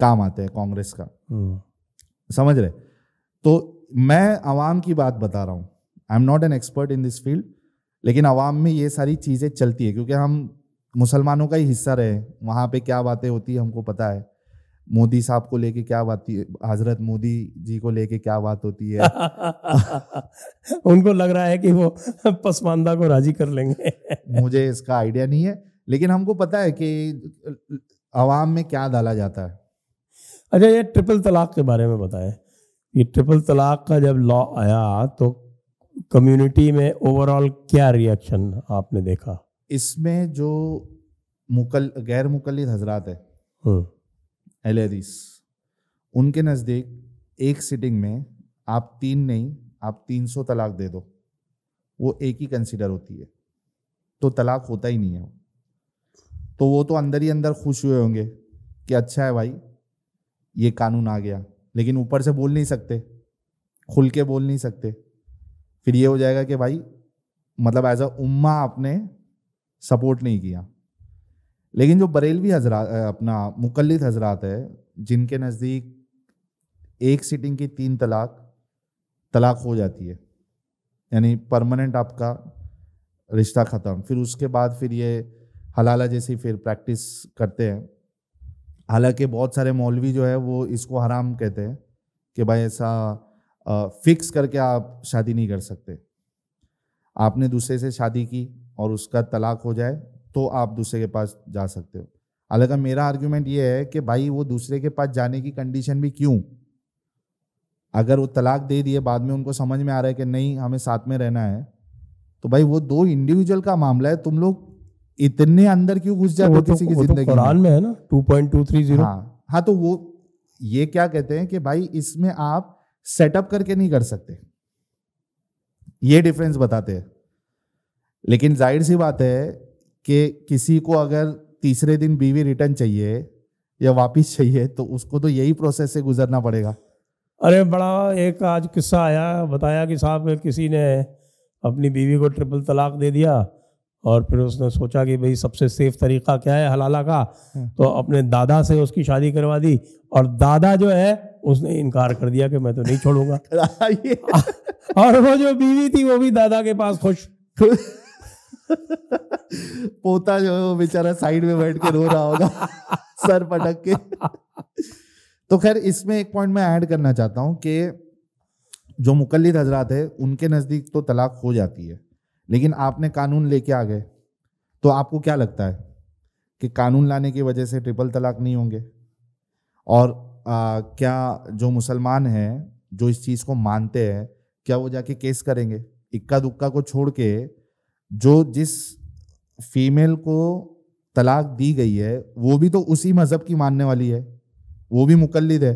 S1: काम आते हैं कांग्रेस का
S2: हम्म।
S1: समझ रहे तो मैं आवाम की बात बता रहा हूँ I am not an expert in this field लेकिन आवाम में ये सारी चीज़ें चलती है क्योंकि हम मुसलमानों का ही हिस्सा रहे वहाँ पे क्या बातें होती है हमको पता है मोदी साहब को लेके क्या बात हजरत मोदी जी को लेके क्या बात होती है उनको लग रहा है कि वो पसमानदा को राजी कर लेंगे मुझे इसका आइडिया नहीं है लेकिन हमको पता है कि आवाम में क्या डाला जाता है
S2: अच्छा ये ट्रिपल तलाक के बारे में बताए ये ट्रिपल तलाक का जब लॉ आया तो कम्युनिटी में ओवरऑल क्या रिएक्शन आपने देखा इसमें
S1: जो मुकल गैर मुकलद हजरात है हम्म। हेलेरिस उनके नज़दीक एक सिटिंग में आप तीन नहीं आप तीन सौ तलाक दे दो वो एक ही कंसिडर होती है तो तलाक होता ही नहीं है तो वो तो अंदर ही अंदर खुश हुए होंगे कि अच्छा है भाई ये कानून आ गया लेकिन ऊपर से बोल नहीं सकते खुल के बोल नहीं सकते फिर ये हो जाएगा कि भाई मतलब एज अ उम्मा आपने सपोर्ट नहीं किया लेकिन जो बरेलवी हजरा अपना मुकलद हजरात है जिनके नज़दीक एक सीटिंग की तीन तलाक तलाक हो जाती है यानी परमानेंट आपका रिश्ता ख़त्म फिर उसके बाद फिर ये हलाला जैसी फिर प्रैक्टिस करते हैं हालांकि बहुत सारे मौलवी जो है वो इसको हराम कहते हैं कि भाई ऐसा फिक्स करके आप शादी नहीं कर सकते आपने दूसरे से शादी की और उसका तलाक हो जाए तो आप दूसरे के पास जा सकते हो हालांकि मेरा आर्ग्यूमेंट ये है कि भाई वो दूसरे के पास जाने की कंडीशन भी क्यों अगर वो तलाक दे दिए बाद में उनको समझ में आ रहा है कि नहीं हमें साथ में रहना है तो भाई वो दो इंडिविजुअल का मामला है तुम लोग इतने
S2: अंदर क्यों घुस जाते हो तो, किसी की तो जिंदगी तो में है ना 2.230 हाँ
S1: हाँ तो वो ये क्या कहते हैं कि भाई इसमें आप सेटअप करके नहीं कर सकते ये डिफरेंस बताते हैं लेकिन जाहिर सी बात है कि किसी को अगर तीसरे दिन बीवी रिटर्न चाहिए या वापिस चाहिए तो उसको तो यही प्रोसेस से गुजरना पड़ेगा
S2: अरे बड़ा एक आज किस्सा आया बताया कि साहब किसी ने अपनी बीवी को ट्रिपल तलाक दे दिया और फिर उसने सोचा कि भाई सबसे सेफ तरीका क्या है हलाला का हाँ। तो अपने दादा से उसकी शादी करवा दी और दादा जो है उसने इनकार कर दिया कि मैं तो नहीं छोड़ूंगा और
S1: वो जो बीवी
S2: थी वो भी दादा के पास खुश
S1: पोता जो है वो बेचारा साइड में बैठ के रो रहा होगा सर पटक के तो खैर इसमें एक पॉइंट मैं ऐड करना चाहता हूँ कि जो मुकलद हजरात है उनके नज़दीक तो तलाक हो जाती है लेकिन आपने कानून लेके आ गए तो आपको क्या लगता है कि कानून लाने की वजह से ट्रिपल तलाक नहीं होंगे और आ, क्या जो मुसलमान हैं जो इस चीज़ को मानते हैं क्या वो जाके केस करेंगे इक्का दुक्का को छोड़ के जो जिस फीमेल को तलाक दी गई है वो भी तो उसी मजहब की मानने वाली है वो भी मुकलद है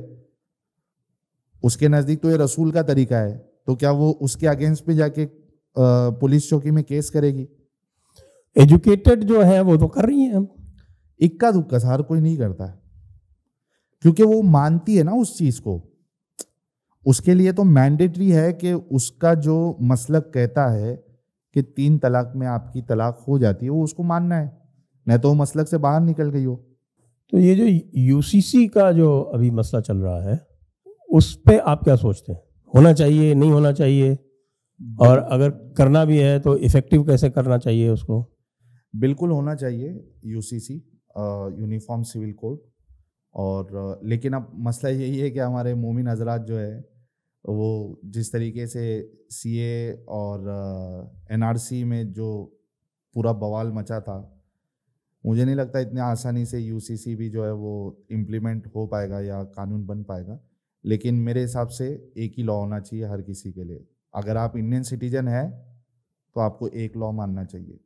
S1: उसके नज़दीक तो ये रसूल का तरीका है तो क्या वो उसके अगेंस्ट में जाके पुलिस चौकी में केस करेगी एजुकेटेड जो है वो तो कर रही है इक्का दुक्का सार कोई नहीं करता क्योंकि वो मानती है ना उस चीज़ को उसके लिए तो मैंडेटरी है कि उसका जो मसलक कहता है कि तीन तलाक में आपकी तलाक हो जाती है वो उसको मानना
S2: है नहीं तो वो मसलक से बाहर निकल गई हो तो ये जो यूसीसी का जो अभी मसला चल रहा है उस पर आप क्या सोचते हैं होना चाहिए नहीं होना चाहिए और अगर करना भी है तो इफ़ेक्टिव कैसे करना चाहिए उसको बिल्कुल
S1: होना चाहिए यूसीसी यूनिफॉर्म सिविल कोड और लेकिन अब मसला यही है कि हमारे मोमिन हजरात जो है वो जिस तरीके से सीए और एनआरसी में जो पूरा बवाल मचा था मुझे नहीं लगता इतने आसानी से यूसीसी भी जो है वो इम्प्लीमेंट हो पाएगा या कानून बन पाएगा लेकिन मेरे हिसाब से एक ही लॉ होना चाहिए हर किसी के लिए अगर आप इंडियन सिटीजन है तो आपको एक लॉ मानना चाहिए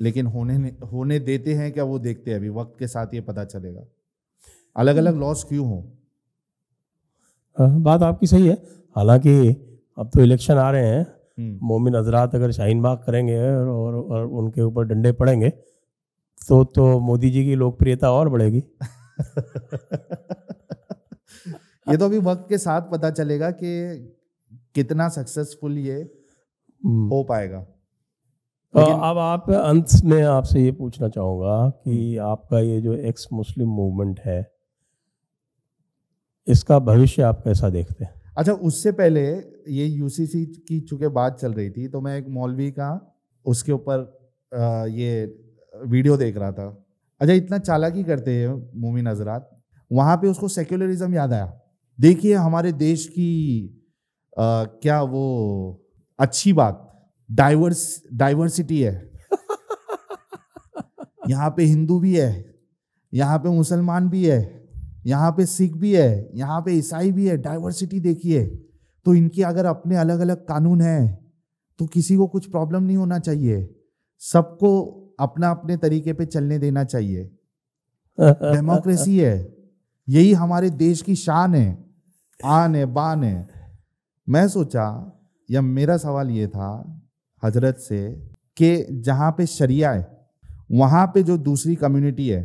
S1: लेकिन होने होने देते हैं क्या वो देखते हैं अभी वक्त के साथ ये पता चलेगा अलग अलग लॉस क्यों हों
S2: हाँ, बात आपकी सही है हालांकि अब तो इलेक्शन आ रहे हैं हम्म। मोमिन हजरात अगर शाहीन बाग करेंगे और, और उनके ऊपर डंडे पड़ेंगे तो तो मोदी जी की लोकप्रियता और बढ़ेगी
S1: ये तो अभी वक्त के साथ पता चलेगा कि कितना सक्सेसफुल ये हम्म। हो पाएगा
S2: तो अब आप अंत में आपसे ये पूछना चाहूँगा कि आपका ये जो एक्स मुस्लिम मूवमेंट है इसका भविष्य आप कैसा देखते हैं
S1: अच्छा उससे पहले ये यूसीसी की चूँकि बात चल रही थी तो मैं एक मौलवी का उसके ऊपर ये वीडियो देख रहा था अच्छा इतना चालाकी करते हैं मोमिन नजरात वहाँ पे उसको सेक्युलरिज्म याद आया देखिए हमारे देश की आ, क्या वो अच्छी बात डाइवर्स डाइवर्सिटी है यहाँ पे हिंदू भी है यहाँ पे मुसलमान भी है यहाँ पे सिख भी है यहाँ पे ईसाई भी है डाइवर्सिटी देखिए तो इनकी अगर अपने अलग अलग कानून हैं तो किसी को कुछ प्रॉब्लम नहीं होना चाहिए सबको अपना अपने तरीके पे चलने देना चाहिए डेमोक्रेसी है यही हमारे देश की शान है आन है बान है मैं सोचा या मेरा सवाल ये था हजरत से कि जहाँ पे शरिया है वहाँ पे जो दूसरी कम्युनिटी है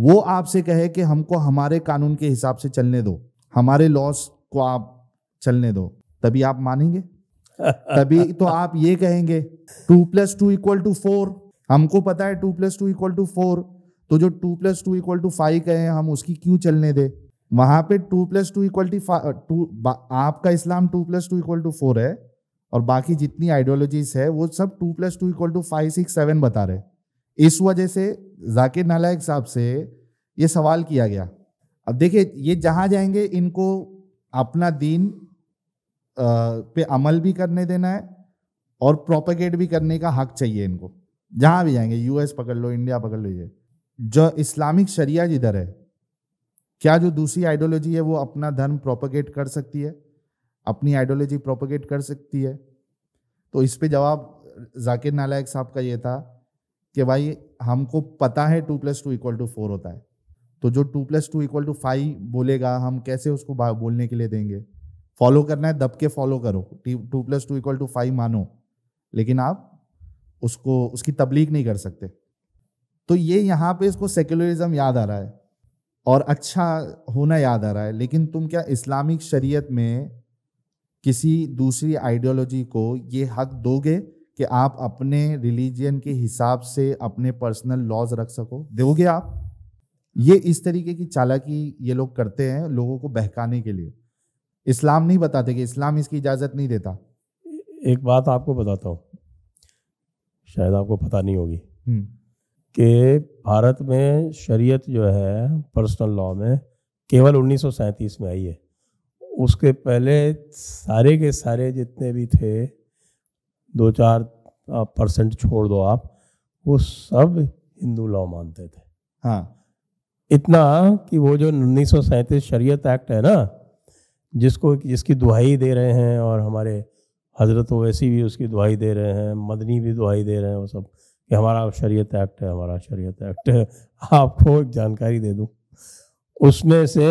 S1: वो आपसे कहे कि हमको हमारे कानून के हिसाब से चलने दो हमारे लॉस को आप चलने दो तभी आप मानेंगे तभी तो आप ये कहेंगे two plus two equal to four हमको पता है two plus two equal to four तो जो two plus two equal to five कहे हम उसकी क्यों चलने दे वहां पे two plus two equal to two आपका Islam two plus two equal to four है और बाकी जितनी आइडियोलॉजीज है वो सब two plus two equal to five six seven बता रहे इस वजह से जाकिर नालायक साहब से ये सवाल किया गया अब देखिए ये जहाँ जाएंगे इनको अपना दीन पे अमल भी करने देना है और प्रोपेगेट भी करने का हक चाहिए इनको जहाँ भी जाएंगे यूएस पकड़ लो इंडिया पकड़ लो ये जो इस्लामिक शरिया जिधर है क्या जो दूसरी आइडियोलॉजी है वो अपना धर्म प्रोपोगेट कर सकती है अपनी आइडियोलॉजी प्रोपोगेट कर सकती है तो इस पर जवाब जाकिर नालायक साहब का ये था कि भाई हमको पता है two plus two equal to four होता है तो जो two plus two equal to five बोलेगा हम कैसे उसको बोलने के लिए देंगे फॉलो करना है दब के फॉलो करो two plus two equal to five मानो लेकिन आप उसको उसकी तबलीग नहीं कर सकते तो ये यहाँ पे इसको सेक्युलरिज्म याद आ रहा है और अच्छा होना याद आ रहा है लेकिन तुम क्या इस्लामिक शरीयत में किसी दूसरी आइडियोलॉजी को ये हक दोगे कि आप अपने रिलीजन के हिसाब से अपने पर्सनल लॉज रख सको दोगे आप ये इस तरीके की चालाकी ये लोग करते हैं लोगों को बहकाने के लिए इस्लाम नहीं बताते कि इस्लाम इसकी इजाज़त
S2: नहीं देता एक बात आपको बताता हूँ शायद आपको पता नहीं होगी हम्म। कि भारत में शरीयत जो है पर्सनल लॉ में केवल उन्नीस में आई है उसके पहले सारे के सारे जितने भी थे दो चार परसेंट छोड़ दो आप वो सब हिंदू लॉ मानते थे हाँ इतना कि वो जो उन्नीस सौ शरीयत एक्ट है ना जिसको जिसकी दुहाई दे रहे हैं और हमारे हजरत वैसी भी उसकी दुहाई दे रहे हैं मदनी भी दुहाई दे रहे हैं वो सब कि हमारा शरीयत एक्ट है हमारा शरीयत एक्ट है आपको एक जानकारी दे दूँ उसमें से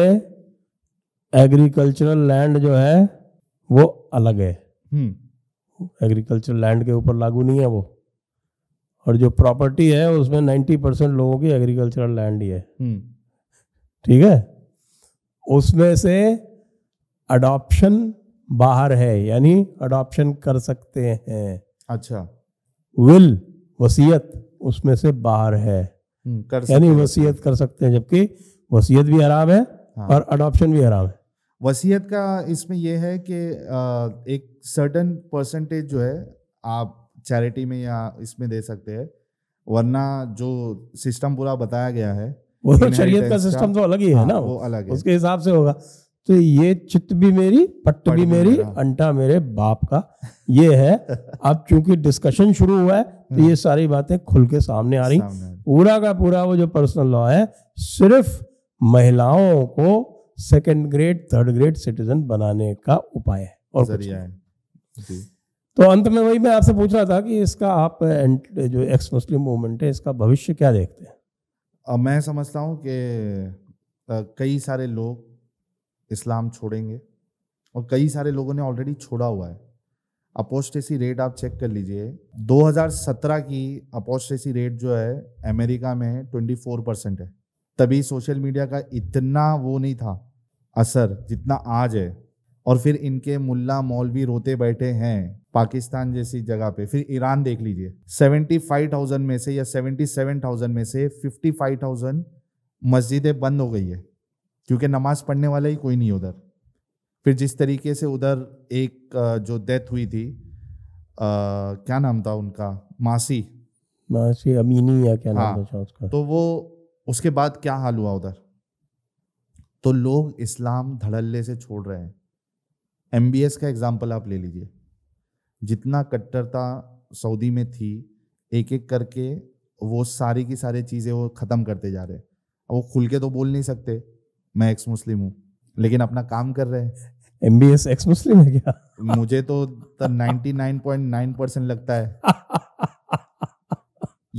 S2: एग्रीकल्चरल लैंड जो है वो अलग है हम्म। एग्रीकल्चर लैंड के ऊपर लागू नहीं है वो और जो प्रॉपर्टी है उसमें नाइन्टी परसेंट लोगों की एग्रीकल्चरल लैंड ही है हम्म। ठीक है उसमें से अडॉप्शन बाहर है यानी अडॉप्शन कर सकते हैं अच्छा विल वसीयत उसमें से बाहर है हम्म, यानी वसीयत कर सकते हैं जबकि वसीयत भी हराम है हाँ। और अडॉप्शन भी हराम है
S1: वसीयत का इसमें यह है कि एक सर्टन परसेंटेज जो है आप चैरिटी में या इसमें दे सकते हैं वरना जो सिस्टम पूरा बताया गया है वो तो शरीयत का सिस्टम तो अलग ही है हाँ, ना वो अलग है उसके
S2: हिसाब से होगा तो ये चित भी मेरी पट्ट भी मेरी अंटा मेरे बाप का ये है अब चूंकि डिस्कशन शुरू हुआ है तो ये हम्म। सारी बातें खुल के सामने आ रही पूरा का पूरा वो जो पर्सनल लॉ है सिर्फ महिलाओं को second grade third grade citizen बनाने का उपाय है और जरिया है तो अंत में वही मैं आपसे पूछ रहा था कि इसका आप जो एक्स मुस्लिम मूवमेंट है इसका भविष्य क्या देखते हैं अब मैं समझता हूँ कि
S1: कई सारे लोग इस्लाम छोड़ेंगे और कई सारे लोगों ने ऑलरेडी छोड़ा हुआ है अपोस्टेसी रेट आप चेक कर लीजिए 2017 की अपोस्टेसी रेट जो है अमेरिका में 24 परसेंट है तभी सोशल मीडिया का इतना वो नहीं था असर जितना आज है और फिर इनके मुल्ला मौलवी रोते बैठे हैं पाकिस्तान जैसी जगह पे फिर ईरान देख लीजिए 75,000 में से या 77,000 में से 55,000 मस्जिदें बंद हो गई है क्योंकि नमाज पढ़ने वाला ही कोई नहीं उधर फिर जिस तरीके से उधर एक जो डेथ हुई थी आ, क्या नाम था उनका मासी
S2: मासी अमीनी या क्या नाम हाँ, था उसका
S1: तो वो उसके बाद क्या हाल हुआ उधर तो लोग इस्लाम धड़ल्ले से छोड़ रहे हैं एम का एग्ज़ाम्पल आप ले लीजिए जितना कट्टरता सऊदी में थी एक एक करके वो सारी की सारी चीज़ें वो ख़त्म करते जा रहे हैं वो खुल के तो बोल नहीं सकते मैं एक्स मुस्लिम हूँ लेकिन अपना काम कर रहे हैं
S2: एम एक्स मुस्लिम है क्या
S1: मुझे तो ninety nine point nine percent लगता है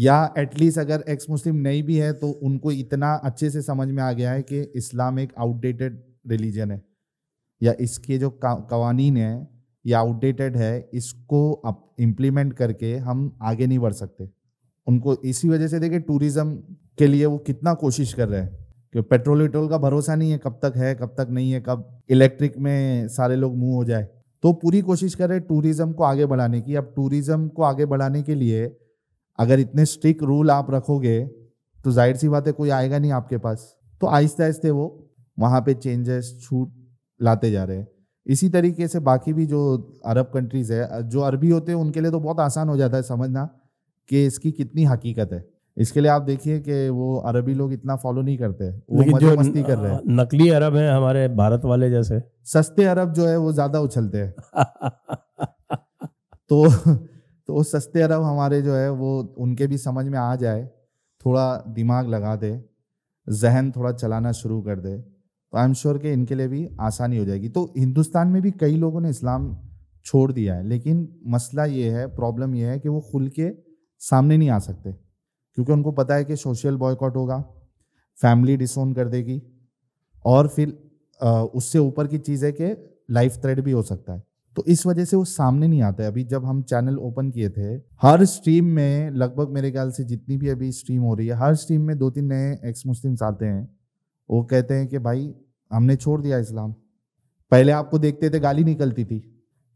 S1: या एटलीस्ट अगर एक्स मुस्लिम नहीं भी है तो उनको इतना अच्छे से समझ में आ गया है कि इस्लाम एक आउटडेटेड रिलीजन है या इसके जो कवानीन है ये आउटडेटेड है इसको अब इम्प्लीमेंट करके हम आगे नहीं बढ़ सकते उनको इसी वजह से देखिए टूरिज़्म के लिए वो कितना कोशिश कर रहे हैं कि पेट्रोल वेट्रोल का भरोसा नहीं है कब तक है कब तक नहीं है कब इलेक्ट्रिक में सारे लोग मुँह हो जाए तो पूरी कोशिश कर रहे टूरिज़्म को आगे बढ़ाने की अब टूरिज़्म को आगे बढ़ाने के लिए अगर इतने स्ट्रिक्ट रूल आप रखोगे तो जाहिर सी बात है कोई आएगा नहीं आपके पास तो आहिस्ते आहिस्ते वो वहाँ पे चेंजेस छूट लाते जा रहे हैं इसी तरीके से बाकी भी जो अरब कंट्रीज़ है जो अरबी होते हैं उनके लिए तो बहुत आसान हो जाता है समझना कि इसकी कितनी हकीकत है इसके लिए आप देखिए कि वो अरबी लोग इतना फॉलो नहीं करते वो जो मस्ती कर रहे हैं
S2: नकली अरब है हमारे भारत वाले जैसे सस्ते अरब जो है वो ज़्यादा उछलते हैं तो
S1: तो वो सस्ते अरब हमारे जो है वो उनके भी समझ में आ जाए थोड़ा दिमाग लगा दे जहन थोड़ा चलाना शुरू कर दे तो आई एम श्योर कि इनके लिए भी आसानी हो जाएगी तो हिंदुस्तान में भी कई लोगों ने इस्लाम छोड़ दिया है लेकिन मसला ये है प्रॉब्लम ये है कि वो खुल के सामने नहीं आ सकते क्योंकि उनको पता है कि सोशल बॉयकॉट होगा फैमिली डिसोन कर देगी और फिर उससे ऊपर की चीज़ है कि लाइफ थ्रेड भी हो सकता है तो इस वजह से वो सामने नहीं आता है अभी जब हम चैनल ओपन किए थे हर स्ट्रीम में लगभग मेरे ख्याल से जितनी भी अभी स्ट्रीम हो रही है हर स्ट्रीम में दो तीन नए एक्स मुस्लिम्स आते हैं वो कहते हैं कि भाई हमने छोड़ दिया इस्लाम पहले आपको देखते थे गाली निकलती थी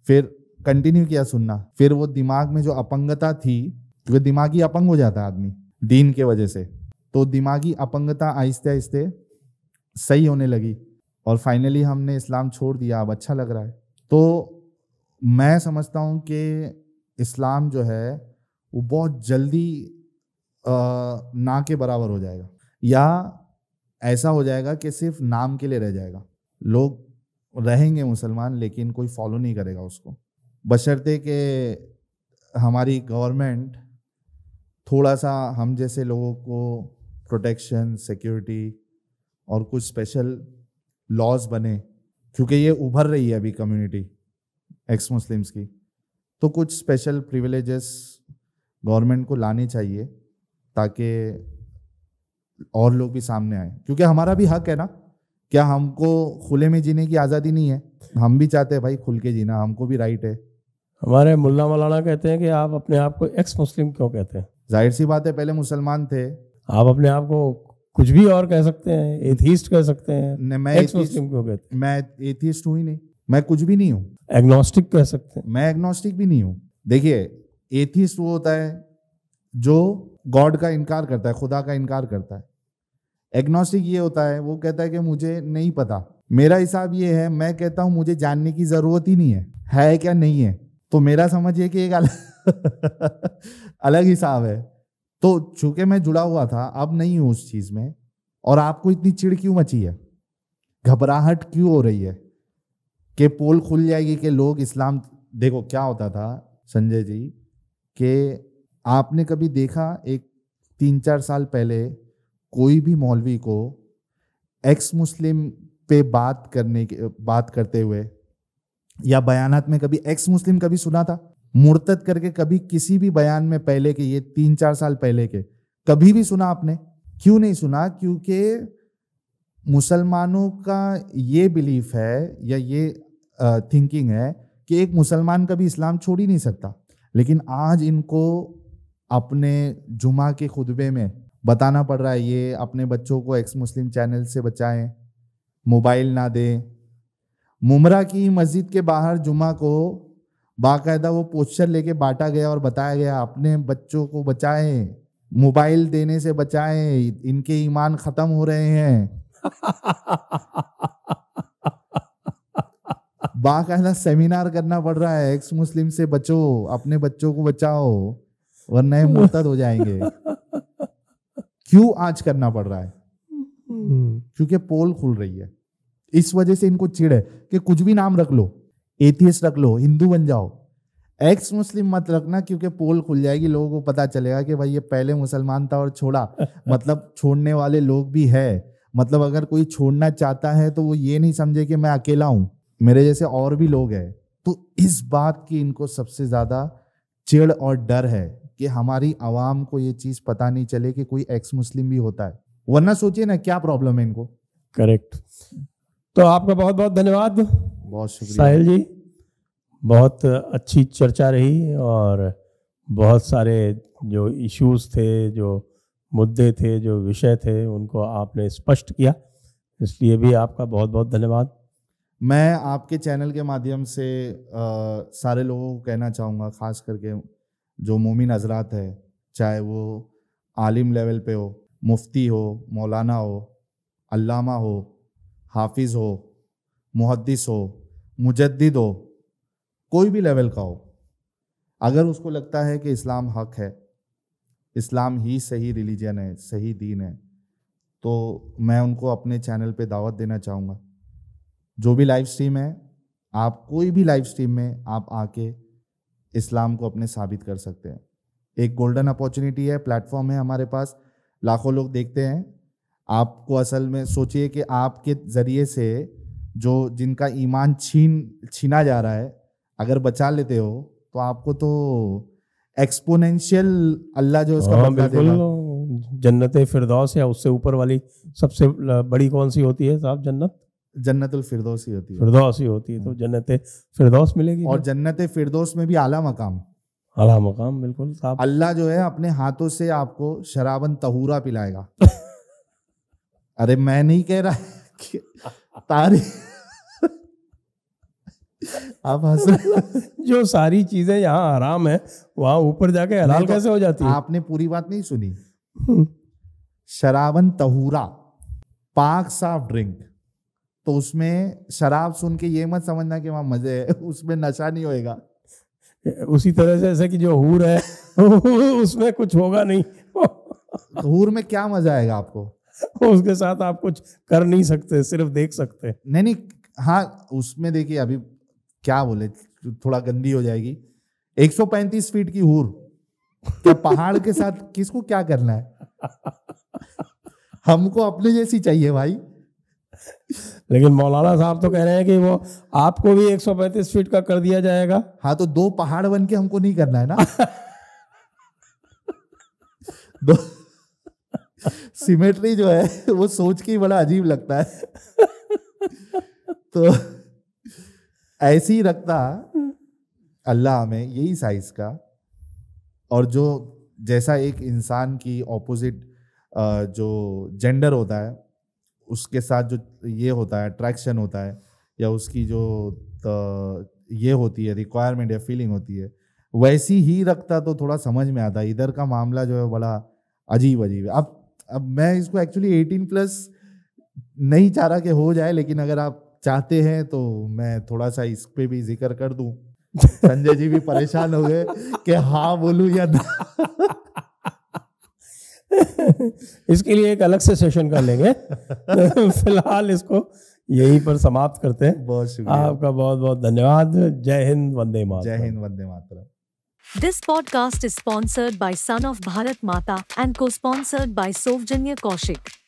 S1: फिर कंटिन्यू किया सुनना फिर वो दिमाग में जो अपंगता थी क्योंकि दिमागी अपंग हो जाता है आदमी दीन के वजह से तो दिमागी अपंगता आहिस्ते आहिस्ते सही होने लगी और फाइनली हमने इस्लाम छोड़ दिया अब अच्छा लग रहा है तो मैं समझता हूँ कि इस्लाम जो है वो बहुत जल्दी आ, ना के बराबर हो जाएगा या ऐसा हो जाएगा कि सिर्फ नाम के लिए रह जाएगा लोग रहेंगे मुसलमान लेकिन कोई फॉलो नहीं करेगा उसको बशर्ते कि हमारी गवर्नमेंट थोड़ा सा हम जैसे लोगों को प्रोटेक्शन सिक्योरिटी और कुछ स्पेशल लॉज बने क्योंकि ये उभर रही है अभी कम्युनिटी एक्स मुस्लिम्स की तो कुछ स्पेशल प्रिविलेजेस गवर्नमेंट को लाने चाहिए ताकि और लोग भी सामने आए क्योंकि हमारा भी हक है ना क्या हमको खुले में जीने की आज़ादी नहीं है हम भी चाहते हैं भाई खुल के जीना हमको भी राइट
S2: है हमारे मुल्ला मौलाना कहते हैं कि आप अपने आप को एक्स मुस्लिम क्यों कहते हैं जाहिर सी बात है पहले मुसलमान थे आप अपने आप को कुछ भी और कह सकते हैं एथिस्ट कह सकते हैं मैं एथीस्ट क्यों कहते हैं मैं हूँ ही नहीं मैं कुछ भी नहीं हूँ एग्नोस्टिक कह
S1: सकते हैं मैं एग्नोस्टिक भी नहीं हूँ देखिए एथिस्ट वो होता है जो गॉड का इनकार करता है खुदा का इनकार करता है एग्नोस्टिक ये होता है वो कहता है कि मुझे नहीं पता मेरा हिसाब ये है मैं कहता हूँ मुझे जानने की जरूरत ही नहीं है है क्या नहीं है तो मेरा ये कि एक अलग अलग हिसाब है तो चूंकि मैं जुड़ा हुआ था अब नहीं हूँ उस चीज़ में और आपको इतनी चिड़ क्यों मची है घबराहट क्यों हो रही है कि पोल खुल जाएगी कि लोग इस्लाम देखो क्या होता था संजय जी कि आपने कभी देखा एक तीन चार साल पहले कोई भी मौलवी को एक्स मुस्लिम पे बात करने के बात करते हुए या बयानात में कभी एक्स मुस्लिम कभी सुना था मुर्तद करके कभी किसी भी बयान में पहले के ये तीन चार साल पहले के कभी भी सुना आपने क्यों नहीं सुना क्योंकि मुसलमानों का ये बिलीफ है या ये थिंकिंग है कि एक मुसलमान कभी इस्लाम छोड़ ही नहीं सकता लेकिन आज इनको अपने जुमा के खुतबे में बताना पड़ रहा है ये अपने बच्चों को एक्स मुस्लिम चैनल से बचाएं मोबाइल ना दें मुमरा की मस्जिद के बाहर जुमा को बाकायदा वो पोस्टर लेके बांटा गया और बताया गया अपने बच्चों को बचाएं मोबाइल देने से बचाएं इनके ईमान खत्म हो रहे हैं बाकायदा सेमिनार करना पड़ रहा है एक्स मुस्लिम से बचो अपने बच्चों को बचाओ वरना ये मुर्तद हो जाएंगे क्यों आज करना पड़ रहा है
S3: क्योंकि
S1: पोल खुल रही है इस वजह से इनको चिड़ है कि कुछ भी नाम रख लो एथियस रख लो हिंदू बन जाओ एक्स मुस्लिम मत रखना क्योंकि पोल खुल जाएगी लोगों को पता चलेगा कि भाई ये पहले मुसलमान था और छोड़ा मतलब छोड़ने वाले लोग भी है मतलब अगर कोई छोड़ना चाहता है तो वो ये नहीं समझे कि मैं अकेला हूं मेरे जैसे और भी लोग हैं तो इस बात की इनको सबसे ज़्यादा चिड़ और डर है कि हमारी आवाम को ये चीज़ पता नहीं चले कि कोई एक्स मुस्लिम भी होता है वरना सोचिए ना क्या प्रॉब्लम है इनको करेक्ट
S2: तो आपका बहुत बहुत धन्यवाद बहुत शुक्रिया साहिल जी बहुत अच्छी चर्चा रही और बहुत सारे जो इश्यूज थे जो मुद्दे थे जो विषय थे उनको आपने स्पष्ट किया इसलिए भी आपका बहुत बहुत धन्यवाद मैं आपके चैनल के माध्यम से आ,
S1: सारे लोगों को कहना चाहूँगा ख़ास करके जो मोमिन हजरात है चाहे वो आलिम लेवल पे हो मुफ्ती हो मौलाना हो अल्लामा हो हाफिज़ हो मुहदस हो मुजद्दिद हो कोई भी लेवल का हो अगर उसको लगता है कि इस्लाम हक है इस्लाम ही सही रिलीजन है सही दीन है तो मैं उनको अपने चैनल पे दावत देना चाहूँगा जो भी लाइव स्ट्रीम है आप कोई भी लाइव स्ट्रीम में आप आके इस्लाम को अपने साबित कर सकते हैं एक गोल्डन अपॉर्चुनिटी है प्लेटफॉर्म है हमारे पास लाखों लोग देखते हैं आपको असल में सोचिए कि आपके ज़रिए से जो जिनका ईमान छीन छीना जा रहा है अगर बचा लेते हो तो आपको तो एक्सपोनेंशियल अल्लाह जो उसका हाँ, बिल्कुल
S2: जन्नत फिरदौस या उससे ऊपर वाली सबसे बड़ी कौन सी होती है साहब जन्नत जन्नतुल फिरदौस ही होती है फिरदौस ही होती है तो हाँ। जन्नत फिरदौस मिलेगी और जन्नत
S1: फिरदौस में भी आला मकाम आला मकाम बिल्कुल साहब अल्लाह जो है अपने हाथों से आपको शराबन तहूरा पिलाएगा अरे मैं नहीं कह रहा
S2: तारी आप हंस रहे जो सारी चीजें यहाँ आराम है वहां ऊपर जाके हलाल तो कैसे हो जाती है
S1: आपने पूरी बात नहीं सुनी हम्म। शराबन तहूरा पाक साफ ड्रिंक तो उसमें शराब सुन के ये मत समझना कि वहाँ मजे है उसमें नशा नहीं होएगा
S2: उसी तरह से जैसे कि जो हूर है उसमें कुछ होगा नहीं तो हूर में क्या मजा आएगा आपको उसके साथ आप कुछ कर नहीं सकते
S1: सिर्फ देख सकते नहीं नहीं हाँ उसमें देखिए अभी क्या बोले थोड़ा गंदी हो जाएगी 135 फीट की हूर तो पहाड़ के साथ किसको
S2: क्या करना है हमको अपने जैसी चाहिए भाई लेकिन मौलाना साहब तो कह रहे हैं कि वो आपको भी 135 फीट का कर दिया जाएगा हाँ तो दो पहाड़ बन के हमको नहीं करना है ना
S1: दो सिमेट्री जो है वो सोच के ही बड़ा अजीब लगता है तो ऐसी रखता अल्लाह में यही साइज का और जो जैसा एक इंसान की ऑपोजिट जो जेंडर होता है उसके साथ जो ये होता है अट्रैक्शन होता है या उसकी जो ये होती है रिक्वायरमेंट या फीलिंग होती है वैसी ही रखता तो थोड़ा समझ में आता इधर का मामला जो है बड़ा अजीब अजीब है अब अब मैं इसको एक्चुअली एटीन प्लस नहीं चाह रहा कि हो जाए लेकिन अगर आप चाहते हैं तो मैं थोड़ा सा इस पर भी जिक्र कर दूं
S2: संजय जी भी परेशान हो गए कि हाँ बोलूँ या ना इसके लिए एक अलग से सेशन कर लेंगे फिलहाल इसको यही पर समाप्त करते हैं बहुत शुक्रिया आपका बहुत बहुत धन्यवाद जय हिंद वंदे मातरम जय हिंद वंदे मातरम
S3: this podcast is sponsored by son of Bharat Mata and co sponsored bye Sovjanya Kaushik